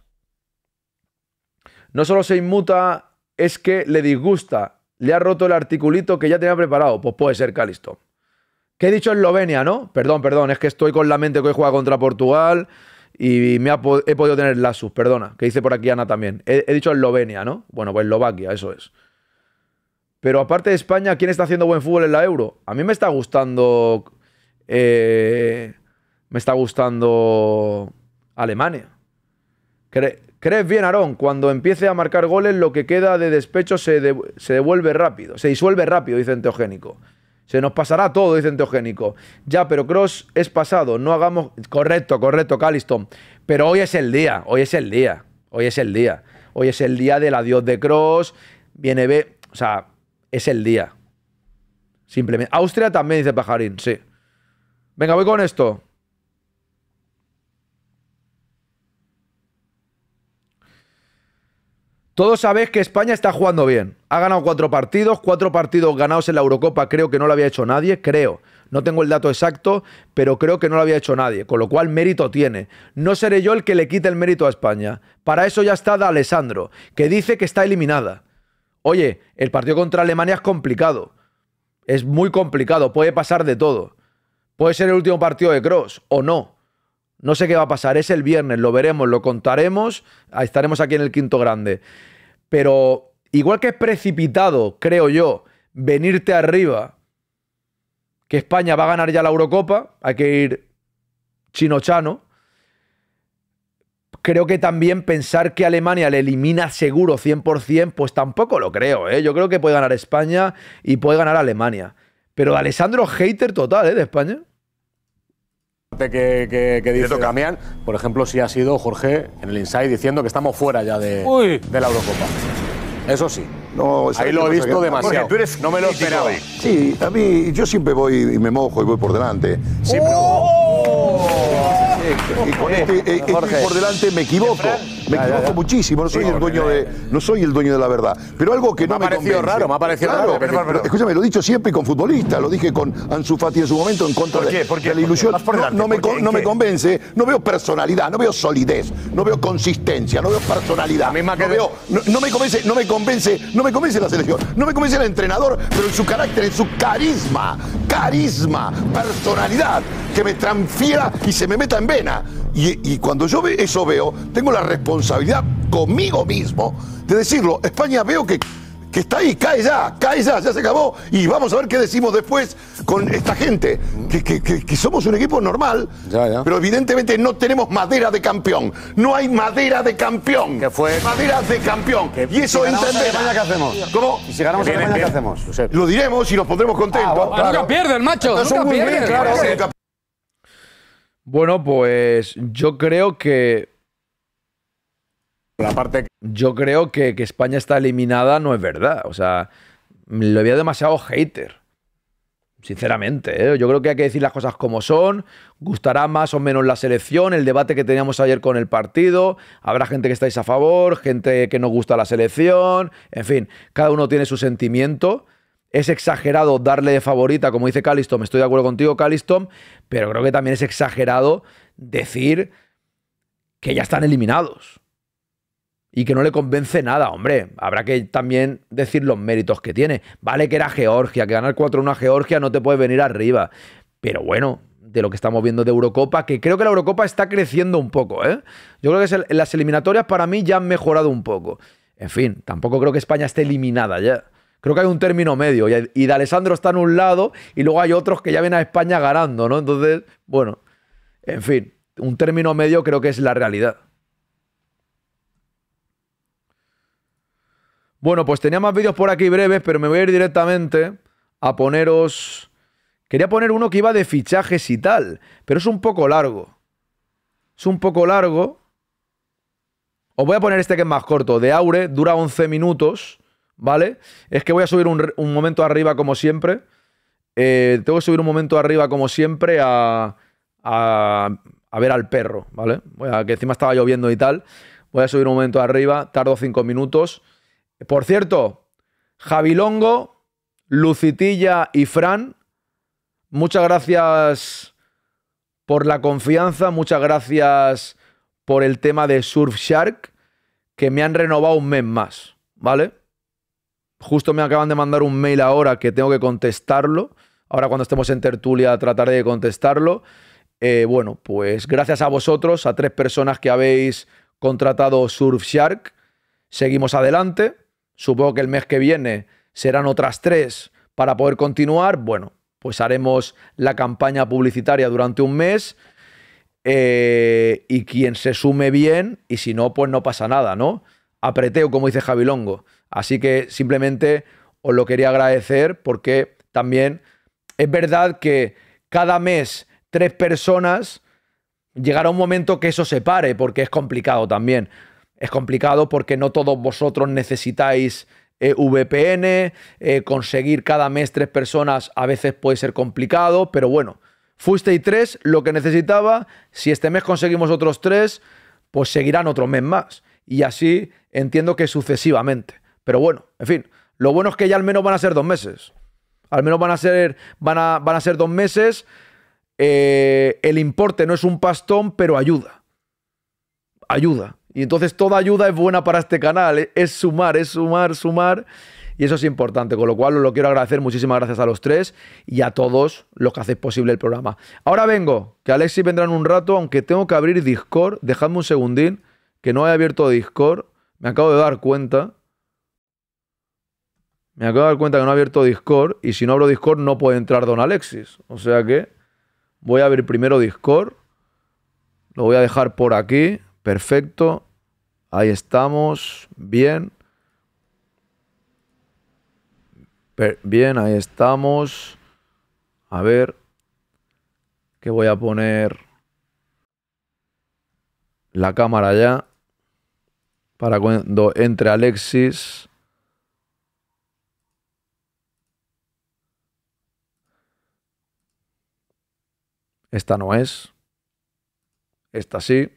No solo se inmuta, es que le disgusta. Le ha roto el articulito que ya tenía preparado. Pues puede ser Calisto. ¿Qué he dicho Eslovenia, ¿no? Perdón, perdón, es que estoy con la mente que hoy juega contra Portugal. Y me he podido tener Lasus, perdona, que dice por aquí Ana también. He, dicho Eslovenia, ¿no? Bueno, pues Eslovaquia, eso es. Pero aparte de España, ¿quién está haciendo buen fútbol en la Euro? A mí me está gustando. Eh, me está gustando Alemania. ¿Crees bien, Aarón? Cuando empiece a marcar goles, lo que queda de despecho se, se devuelve rápido, se disuelve rápido, dice Enteogénico. Se nos pasará todo, dice Teogénico. Ya, pero Cross es pasado, no hagamos... Correcto, correcto, Calliston. Pero hoy es el día, hoy es el día, hoy es el día. Hoy es el día del adiós de Cross, viene B... O sea, es el día. Simplemente. Austria también dice Pajarín, sí. Venga, voy con esto. Todos sabéis que España está jugando bien. Ha ganado cuatro partidos, cuatro partidos ganados en la Eurocopa, creo que no lo había hecho nadie, creo. No tengo el dato exacto, pero creo que no lo había hecho nadie, con lo cual mérito tiene. No seré yo el que le quite el mérito a España. Para eso ya está Alessandro, que dice que está eliminada. Oye, el partido contra Alemania es complicado. Es muy complicado, puede pasar de todo. Puede ser el último partido de Cross o no. No sé qué va a pasar, es el viernes, lo veremos, lo contaremos, ah, estaremos aquí en el quinto grande. Pero igual que es precipitado, creo yo, venirte arriba, que España va a ganar ya la Eurocopa, hay que ir chino-chano, creo que también pensar que Alemania le elimina seguro 100%, pues tampoco lo creo, ¿eh? Yo creo que puede ganar España y puede ganar Alemania. Pero Alessandro hater total, ¿eh? De España que, que, que dice por ejemplo, si ha sido Jorge en el Inside diciendo que estamos fuera ya de, la Eurocopa. Eso sí. Ahí lo he visto demasiado. no me lo esperaba. Sí, a mí yo siempre voy y me mojo y voy por delante. ¡Oh! con este, eh, este por delante me equivoco. Me equivoco muchísimo, no soy, el dueño de, no soy el dueño de la verdad. Pero algo que me no ha me parecido raro, me ha parecido raro. Eh, escúchame, lo he dicho siempre con futbolistas, lo dije con Ansu Fati en su momento en contra ¿Por la ilusión. no, me, convence, no veo personalidad, no veo solidez, no veo consistencia, no veo personalidad. no, me convence, no me convence, no me convence la selección, no me convence el entrenador, pero en su carácter, en su carisma, carisma, personalidad, que me transfiera y se me meta en vez y, cuando yo eso veo, tengo la responsabilidad conmigo mismo de decirlo. España veo que, que está ahí, cae ya, cae ya, ya se acabó. Y vamos a ver qué decimos después con esta gente. Que, somos un equipo normal, pero evidentemente no tenemos madera de campeón. No hay madera de campeón. Que fue? Madera de campeón. y eso si hacemos? Y si ganamos España, ¿qué hacemos? Lo diremos y nos pondremos contentos. Ah, bueno, pierden, macho. Bueno, pues yo creo que. La parte. Yo creo que, que España está eliminada no es verdad. O sea, lo había demasiado hater. Sinceramente, ¿eh? yo creo que hay que decir las cosas como son. Gustará más o menos la selección, el debate que teníamos ayer con el partido. Habrá gente que estáis a favor, gente que no gusta la selección. En fin, cada uno tiene su sentimiento. Es exagerado darle de favorita, como dice Calistom. estoy de acuerdo contigo, Calistom, pero creo que también es exagerado decir que ya están eliminados y que no le convence nada, hombre. Habrá que también decir los méritos que tiene. Vale que era Georgia, que ganar 4-1 a Georgia no te puede venir arriba. Pero bueno, de lo que estamos viendo de Eurocopa, que creo que la Eurocopa está creciendo un poco, ¿eh? Yo creo que las eliminatorias para mí ya han mejorado un poco. En fin, tampoco creo que España esté eliminada ya. Creo que hay un término medio y, de Alessandro está en un lado y luego hay otros que ya vienen a España ganando, ¿no? Entonces, bueno, en fin, un término medio creo que es la realidad. Bueno, pues tenía más vídeos por aquí breves, pero me voy a ir directamente a poneros... Quería poner uno que iba de fichajes y tal, pero es un poco largo. Es un poco largo. Os voy a poner este que es más corto, de Aure, dura 11 minutos. ¿vale? Es que voy a subir un, momento arriba como siempre. Eh, tengo que subir un momento arriba como siempre a, ver al perro, ¿vale? que encima estaba lloviendo y tal. Voy a subir un momento arriba, tardo cinco minutos. Por cierto, Javilongo, Lucitilla y Fran, muchas gracias por la confianza, muchas gracias por el tema de Surfshark, que me han renovado un mes más, ¿vale? Justo me acaban de mandar un mail ahora que tengo que contestarlo. Ahora cuando estemos en tertulia trataré de contestarlo. Eh, bueno, pues gracias a vosotros, a tres personas que habéis contratado Surfshark, seguimos adelante. Supongo que el mes que viene serán otras tres para poder continuar. Bueno, pues haremos la campaña publicitaria durante un mes. Eh, y quien se sume bien, y si no, pues no pasa nada, ¿no? Apreteo, como dice Javilongo. Así que simplemente os lo quería agradecer porque también es verdad que cada mes tres personas llegará un momento que eso se pare porque es complicado también. Es complicado porque no todos vosotros necesitáis eh, VPN, eh, conseguir cada mes tres personas a veces puede ser complicado, pero bueno, fuisteis tres, lo que necesitaba, si este mes conseguimos otros tres, pues seguirán otro mes más. Y así entiendo que sucesivamente. Pero bueno, en fin, lo bueno es que ya al menos van a ser dos meses. Al menos van a ser, van a, van a ser dos meses. Eh, el importe no es un pastón, pero ayuda. Ayuda. Y entonces toda ayuda es buena para este canal. Es sumar, es sumar, sumar. Y eso es importante, con lo cual lo quiero agradecer. Muchísimas gracias a los tres y a todos los que hacéis posible el programa. Ahora vengo, que Alexis vendrá en un rato, aunque tengo que abrir Discord. Dejadme un segundín, que no he abierto Discord. Me acabo de dar cuenta. Me acabo de dar cuenta que no he abierto Discord y si no abro Discord no puede entrar Don Alexis. O sea que voy a abrir primero Discord. Lo voy a dejar por aquí. Perfecto. Ahí estamos. Bien. bien, ahí estamos. A ver. ¿Qué voy a poner? La cámara ya. Para cuando entre Alexis. Esta no es. Esta sí.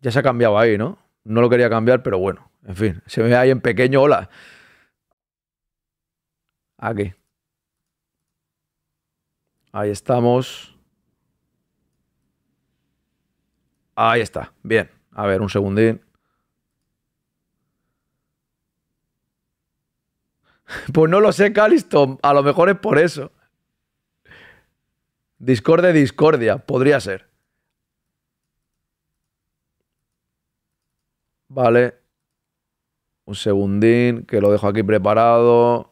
Ya se ha cambiado ahí, ¿no? No lo quería cambiar, pero bueno. En fin, se ve ahí en pequeño, hola. Aquí. Ahí estamos. Ahí está. Bien. A ver, un segundín. Pues no lo sé, Callisto. A lo mejor es por eso. Discordia, discordia, podría ser. Vale. Un segundín, que lo dejo aquí preparado.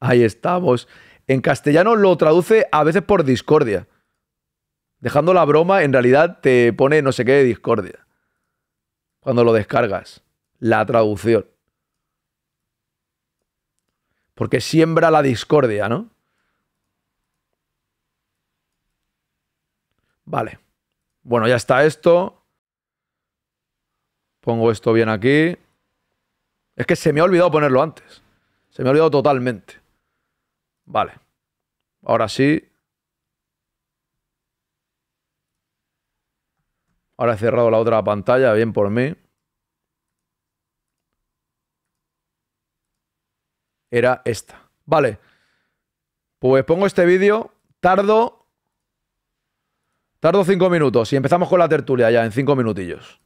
Ahí estamos. En castellano lo traduce a veces por discordia. Dejando la broma, en realidad te pone no sé qué de discordia. Cuando lo descargas. La traducción. Porque siembra la discordia, ¿no? Vale. Bueno, ya está esto. Pongo esto bien aquí. Es que se me ha olvidado ponerlo antes. Se me ha olvidado totalmente. Vale. Ahora sí. Ahora he cerrado la otra pantalla, bien por mí. Era esta. Vale. Pues pongo este vídeo. Tardo Tardo cinco minutos y empezamos con la tertulia ya en cinco minutillos.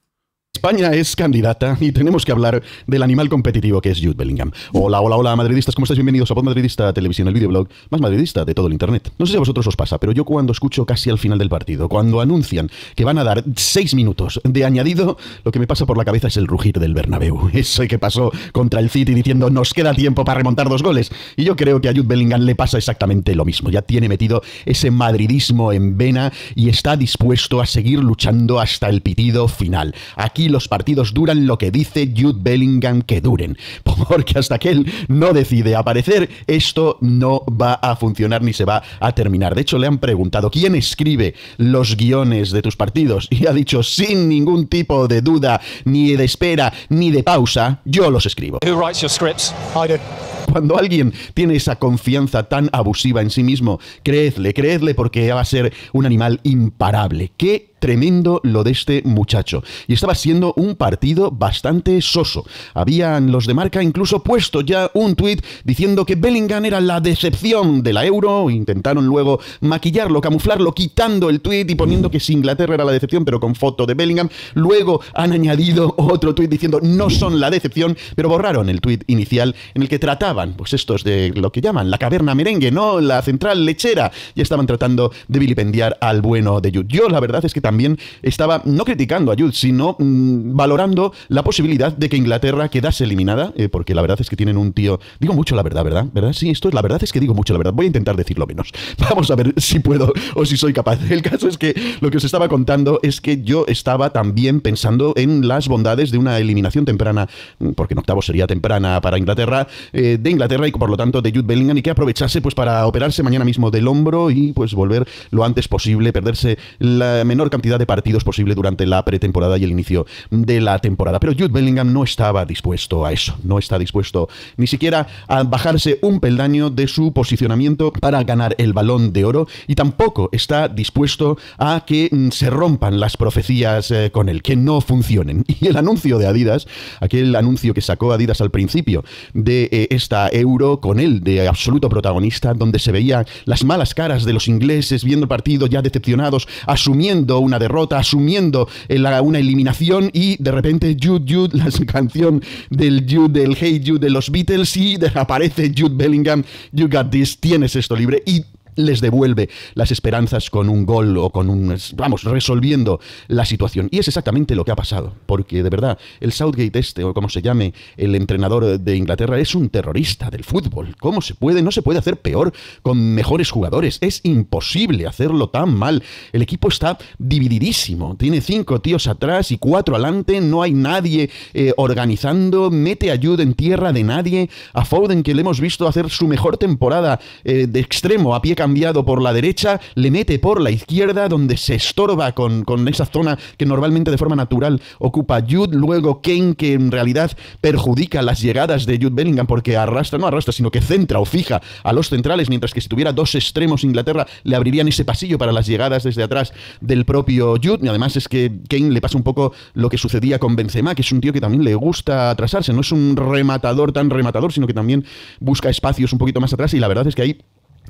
España es candidata y tenemos que hablar del animal competitivo que es Jude Bellingham. Hola, hola, hola, madridistas, ¿cómo estáis? Bienvenidos a Pod Madridista Televisión, el videoblog más madridista de todo el internet. No sé si a vosotros os pasa, pero yo cuando escucho casi al final del partido, cuando anuncian que van a dar seis minutos de añadido, lo que me pasa por la cabeza es el rugir del Bernabéu. Ese que pasó contra el City diciendo nos queda tiempo para remontar dos goles. Y yo creo que a Jude Bellingham le pasa exactamente lo mismo. Ya tiene metido ese madridismo en vena y está dispuesto a seguir luchando hasta el pitido final. Aquí los partidos duran lo que dice Jude Bellingham que duren, porque hasta que él no decide aparecer, esto no va a funcionar ni se va a terminar. De hecho, le han preguntado, ¿quién escribe los guiones de tus partidos? Y ha dicho, sin ningún tipo de duda, ni de espera, ni de pausa, yo los escribo. Cuando alguien tiene esa confianza tan abusiva en sí mismo, creedle, creedle porque va a ser un animal imparable. ¡Qué tremendo lo de este muchacho. Y estaba siendo un partido bastante soso. Habían los de marca incluso puesto ya un tuit diciendo que Bellingham era la decepción de la euro. Intentaron luego maquillarlo, camuflarlo, quitando el tuit y poniendo que si Inglaterra era la decepción, pero con foto de Bellingham. Luego han añadido otro tuit diciendo no son la decepción, pero borraron el tuit inicial en el que trataba pues estos de lo que llaman la caverna merengue, no la central lechera, ya estaban tratando de vilipendiar al bueno de yud Yo la verdad es que también estaba no criticando a yud sino mm, valorando la posibilidad de que Inglaterra quedase eliminada, eh, porque la verdad es que tienen un tío, digo mucho la verdad, ¿verdad? ¿Verdad? Sí, esto es la verdad es que digo mucho la verdad. Voy a intentar decirlo menos. Vamos a ver si puedo o si soy capaz. El caso es que lo que os estaba contando es que yo estaba también pensando en las bondades de una eliminación temprana, mm, porque en octavo sería temprana para Inglaterra, eh, de Inglaterra y por lo tanto de Jude Bellingham y que aprovechase pues para operarse mañana mismo del hombro y pues volver lo antes posible, perderse la menor cantidad de partidos posible durante la pretemporada y el inicio de la temporada. Pero Jude Bellingham no estaba dispuesto a eso, no está dispuesto ni siquiera a bajarse un peldaño de su posicionamiento para ganar el balón de oro y tampoco está dispuesto a que mm, se rompan las profecías eh, con él, que no funcionen. Y el anuncio de Adidas, aquel anuncio que sacó Adidas al principio de este Euro con él de absoluto protagonista, donde se veían las malas caras de los ingleses viendo el partido ya decepcionados, asumiendo una derrota, asumiendo eh, una eliminación y de repente Jude Jude, la canción del Jude, del Hey Jude de los Beatles y aparece Jude Bellingham, You Got This, tienes esto libre y les devuelve las esperanzas con un gol o con un... vamos, resolviendo la situación. Y es exactamente lo que ha pasado, porque de verdad, el Southgate este, o como se llame, el entrenador de Inglaterra, es un terrorista del fútbol. ¿Cómo se puede? No se puede hacer peor con mejores jugadores. Es imposible hacerlo tan mal. El equipo está divididísimo. Tiene cinco tíos atrás y cuatro adelante. No hay nadie eh, organizando. Mete ayuda en tierra de nadie. A Foden, que le hemos visto hacer su mejor temporada eh, de extremo a pie cambiado por la derecha, le mete por la izquierda, donde se estorba con, con esa zona que normalmente de forma natural ocupa Jude, luego Kane, que en realidad perjudica las llegadas de Jude Bellingham porque arrastra, no arrastra, sino que centra o fija a los centrales, mientras que si tuviera dos extremos Inglaterra le abrirían ese pasillo para las llegadas desde atrás del propio Jude, y además es que Kane le pasa un poco lo que sucedía con Benzema, que es un tío que también le gusta atrasarse, no es un rematador tan rematador, sino que también busca espacios un poquito más atrás y la verdad es que ahí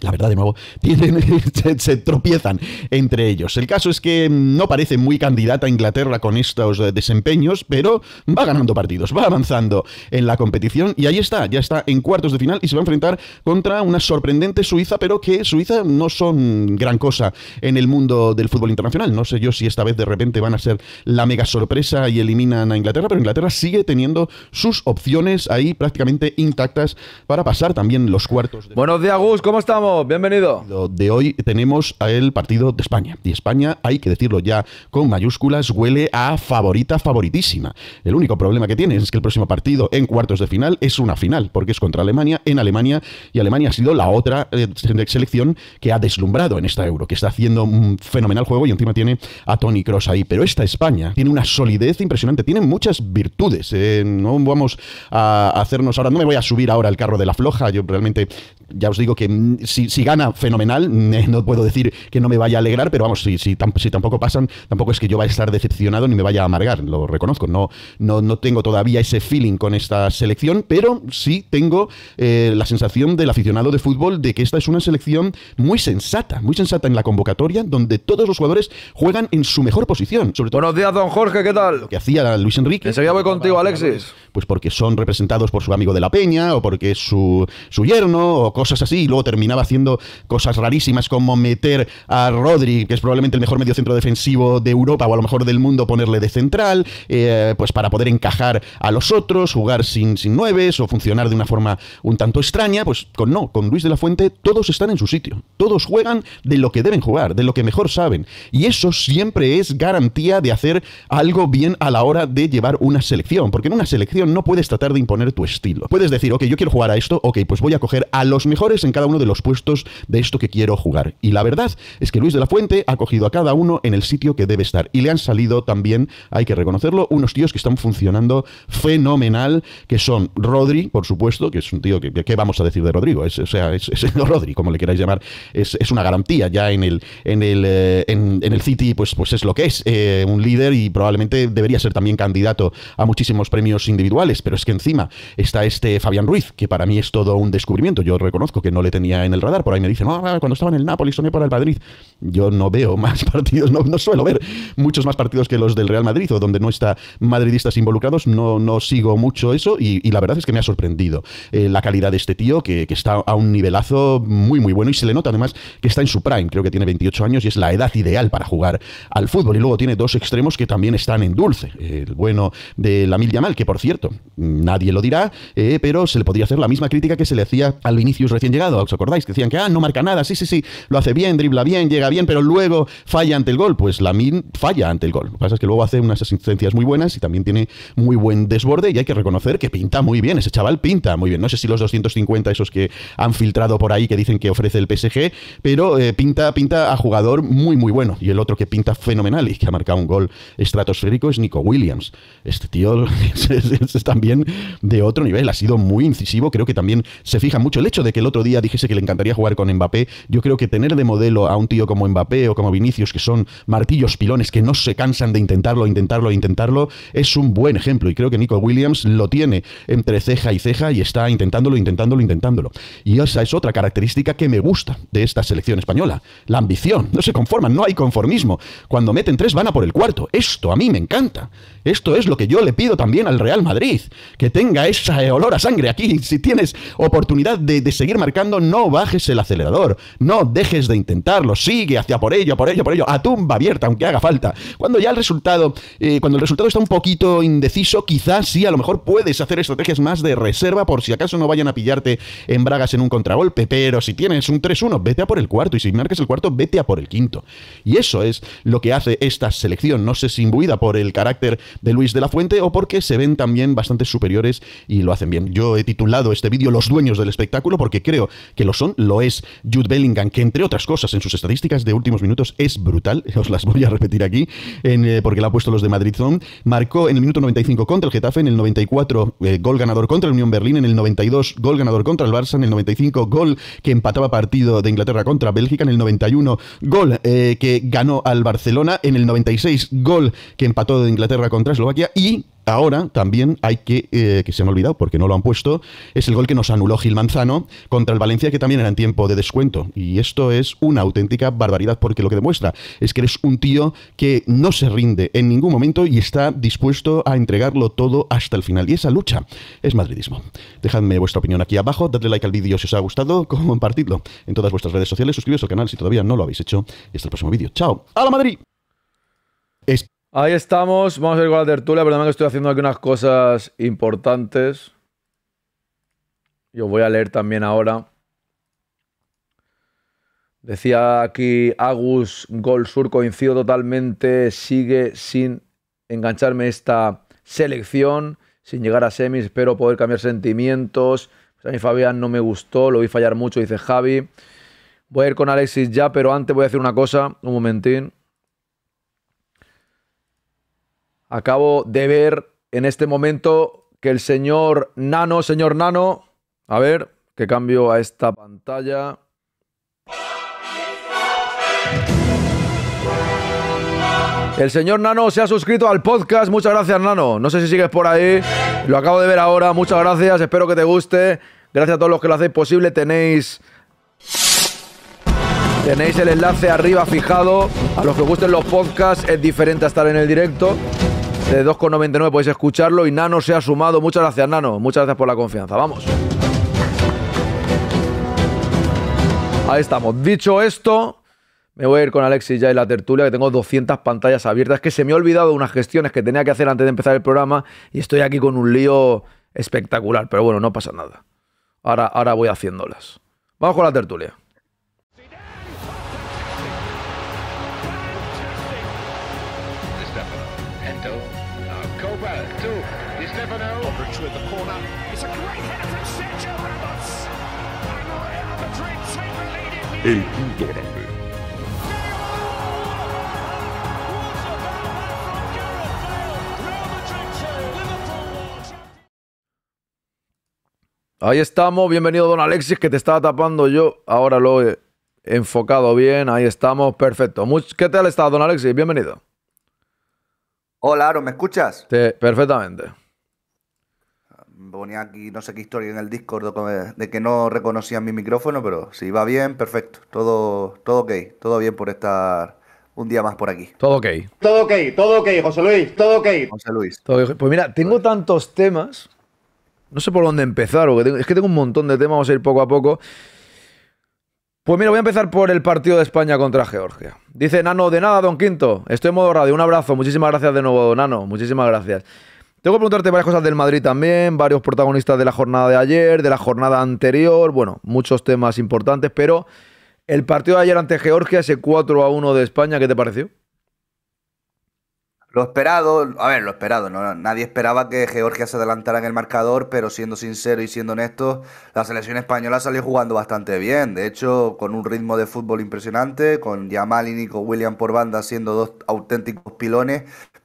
la verdad de nuevo, se, tropiezan entre ellos. El caso es que no parece muy candidata a Inglaterra con estos desempeños, pero va ganando partidos, va avanzando en la competición y ahí está, ya está en cuartos de final y se va a enfrentar contra una sorprendente Suiza, pero que Suiza no son gran cosa en el mundo del fútbol internacional. No sé yo si esta vez de repente van a ser la mega sorpresa y eliminan a Inglaterra, pero Inglaterra sigue teniendo sus opciones ahí prácticamente intactas para pasar también los cuartos. De... Buenos días, Gus, ¿cómo estamos? bienvenido. de hoy tenemos el partido de España. Y España, hay que decirlo ya con mayúsculas, huele a favorita favoritísima. El único problema que tiene es que el próximo partido en cuartos de final es una final, porque es contra Alemania, en Alemania, y Alemania ha sido la otra eh, selección que ha deslumbrado en esta Euro, que está haciendo un fenomenal juego y encima tiene a Tony Cross ahí. Pero esta España tiene una solidez impresionante, tiene muchas virtudes. Eh, no vamos a hacernos ahora, no me voy a subir ahora el carro de la floja, yo realmente ya os digo que mm, si si, gana, fenomenal. No puedo decir que no me vaya a alegrar, pero vamos, si, si, si, tampoco pasan, tampoco es que yo vaya a estar decepcionado ni me vaya a amargar, lo reconozco. No, no, no tengo todavía ese feeling con esta selección, pero sí tengo eh, la sensación del aficionado de fútbol de que esta es una selección muy sensata, muy sensata en la convocatoria, donde todos los jugadores juegan en su mejor posición. Sobre todo, Buenos días, don Jorge, ¿qué tal? Que hacía Luis Enrique. Enseguida voy contigo, Alexis. Pues porque son representados por su amigo de la Peña, o porque es su, su yerno, o cosas así, y luego terminaba haciendo cosas rarísimas como meter a Rodri, que es probablemente el mejor medio centro defensivo de Europa o a lo mejor del mundo, ponerle de central, eh, pues para poder encajar a los otros, jugar sin, sin nueves o funcionar de una forma un tanto extraña, pues con no, con Luis de la Fuente todos están en su sitio, todos juegan de lo que deben jugar, de lo que mejor saben, y eso siempre es garantía de hacer algo bien a la hora de llevar una selección, porque en una selección no puedes tratar de imponer tu estilo. Puedes decir, ok, yo quiero jugar a esto, ok, pues voy a coger a los mejores en cada uno de los puestos de esto que quiero jugar. Y la verdad es que Luis de la Fuente ha cogido a cada uno en el sitio que debe estar. Y le han salido también, hay que reconocerlo, unos tíos que están funcionando fenomenal, que son Rodri, por supuesto, que es un tío que, ¿qué vamos a decir de Rodrigo? o sea, es, Rodri, como le queráis llamar, es, una garantía ya en el, en el, eh, en, el City, pues, pues es lo que es, eh, un líder y probablemente debería ser también candidato a muchísimos premios individuales, pero es que encima está este Fabián Ruiz, que para mí es todo un descubrimiento. Yo reconozco que no le tenía en el radar. Por ahí me dicen, no, ah, cuando estaba en el Napoli soné para el Madrid. Yo no veo más partidos, no, suelo ver muchos más partidos que los del Real Madrid o donde no está madridistas involucrados. No, no sigo mucho eso y, la verdad es que me ha sorprendido eh, la calidad de este tío que, está a un nivelazo muy, muy bueno y se le nota además que está en su prime. Creo que tiene 28 años y es la edad ideal para jugar al fútbol. Y luego tiene dos extremos que también están en dulce. El bueno de la mil Yamal, que por cierto, nadie lo dirá, eh, pero se le podría hacer la misma crítica que se le hacía al Vinicius recién llegado. ¿Os acordáis? Decían que, ah, no marca nada, sí, sí, sí, lo hace bien, dribla bien, llega bien, pero luego falla ante el gol. Pues Lamin falla ante el gol. Lo que pasa es que luego hace unas asistencias muy buenas y también tiene muy buen desborde y hay que reconocer que pinta muy bien, ese chaval pinta muy bien. No sé si los 250 esos que han filtrado por ahí que dicen que ofrece el PSG, pero eh, pinta, pinta a jugador muy, muy bueno. Y el otro que pinta fenomenal y que ha marcado un gol estratosférico es Nico Williams. Este tío es, es también de otro nivel, ha sido muy incisivo, creo que también se fija mucho el hecho de que el otro día dijese que le encanta jugar con Mbappé. Yo creo que tener de modelo a un tío como Mbappé o como Vinicius, que son martillos pilones, que no se cansan de intentarlo, intentarlo, intentarlo, es un buen ejemplo. Y creo que Nico Williams lo tiene entre ceja y ceja y está intentándolo, intentándolo, intentándolo. Y esa es otra característica que me gusta de esta selección española. La ambición. No se conforman, no hay conformismo. Cuando meten tres van a por el cuarto. Esto a mí me encanta. Esto es lo que yo le pido también al Real Madrid. Que tenga esa olor a sangre aquí. Si tienes oportunidad de, de seguir marcando, no bajes el acelerador, no dejes de intentarlo, sigue hacia por ello, por ello, por ello, a tumba abierta, aunque haga falta. Cuando ya el resultado, eh, cuando el resultado está un poquito indeciso, quizás sí, a lo mejor puedes hacer estrategias más de reserva por si acaso no vayan a pillarte en bragas en un contragolpe, pero si tienes un 3-1, vete a por el cuarto, y si marcas el cuarto, vete a por el quinto. Y eso es lo que hace esta selección, no sé si imbuida por el carácter de Luis de la Fuente o porque se ven también bastante superiores y lo hacen bien. Yo he titulado este vídeo Los dueños del espectáculo porque creo que lo son lo es Jude Bellingham, que entre otras cosas en sus estadísticas de últimos minutos es brutal, os las voy a repetir aquí, en, eh, porque la ha puesto los de Madrid Zone, marcó en el minuto 95 contra el Getafe, en el 94 eh, gol ganador contra el Unión Berlín, en el 92 gol ganador contra el Barça, en el 95 gol que empataba partido de Inglaterra contra Bélgica, en el 91 gol eh, que ganó al Barcelona, en el 96 gol que empató de Inglaterra contra Eslovaquia y Ahora también hay que, eh, que se me ha olvidado porque no lo han puesto, es el gol que nos anuló Gil Manzano contra el Valencia que también era en tiempo de descuento. Y esto es una auténtica barbaridad porque lo que demuestra es que eres un tío que no se rinde en ningún momento y está dispuesto a entregarlo todo hasta el final. Y esa lucha es madridismo. Dejadme vuestra opinión aquí abajo, dadle like al vídeo si os ha gustado, compartidlo en todas vuestras redes sociales, suscribiros al canal si todavía no lo habéis hecho. Y hasta el próximo vídeo. ¡Chao! ¡A la Madrid! Ahí estamos, vamos a ir con la tertulia, Pero que estoy haciendo aquí unas cosas importantes. Yo voy a leer también ahora. Decía aquí Agus Gol Sur, coincido totalmente, sigue sin engancharme esta selección, sin llegar a semis, espero poder cambiar sentimientos. Pues a mí Fabián no me gustó, lo vi fallar mucho, dice Javi. Voy a ir con Alexis ya, pero antes voy a hacer una cosa, un momentín. Acabo de ver en este momento que el señor Nano, señor Nano, a ver, que cambio a esta pantalla. El señor Nano se ha suscrito al podcast. Muchas gracias, Nano. No sé si sigues por ahí. Lo acabo de ver ahora. Muchas gracias. Espero que te guste. Gracias a todos los que lo hacéis posible. Tenéis. Tenéis el enlace arriba fijado. A los que gusten los podcasts, es diferente a estar en el directo de 2,99 podéis escucharlo. Y Nano se ha sumado. Muchas gracias, Nano. Muchas gracias por la confianza. Vamos. Ahí estamos. Dicho esto, me voy a ir con Alexis ya y la tertulia, que tengo 200 pantallas abiertas. Es que se me ha olvidado unas gestiones que tenía que hacer antes de empezar el programa y estoy aquí con un lío espectacular. Pero bueno, no pasa nada. Ahora, ahora voy haciéndolas. Vamos con la tertulia. el Ahí estamos, bienvenido don Alexis, que te estaba tapando yo. Ahora lo he enfocado bien, ahí estamos, perfecto. ¿Qué tal estás, don Alexis? Bienvenido. Hola, ¿me escuchas? Sí, perfectamente ponía aquí no sé qué historia en el Discord eh, de que no reconocían mi micrófono, pero si va bien, perfecto. Todo, todo ok, todo bien por estar un día más por aquí. Todo ok. Todo ok, todo ok, José Luis, todo ok. José Luis. pues mira, tengo tantos temas, no sé por dónde empezar, es que tengo un montón de temas, vamos a ir poco a poco. Pues mira, voy a empezar por el partido de España contra Georgia. Dice Nano, de nada, don Quinto. Estoy en modo radio. Un abrazo. Muchísimas gracias de nuevo, Nano. Muchísimas gracias. Tengo que preguntarte varias cosas del Madrid también, varios protagonistas de la jornada de ayer, de la jornada anterior, bueno, muchos temas importantes, pero el partido de ayer ante Georgia, ese 4 a 1 de España, ¿qué te pareció? Lo esperado, a ver, lo esperado, ¿no? nadie esperaba que Georgia se adelantara en el marcador, pero siendo sincero y siendo honesto, la selección española salió jugando bastante bien, de hecho, con un ritmo de fútbol impresionante, con Yamal y Nico William por banda siendo dos auténticos pilones,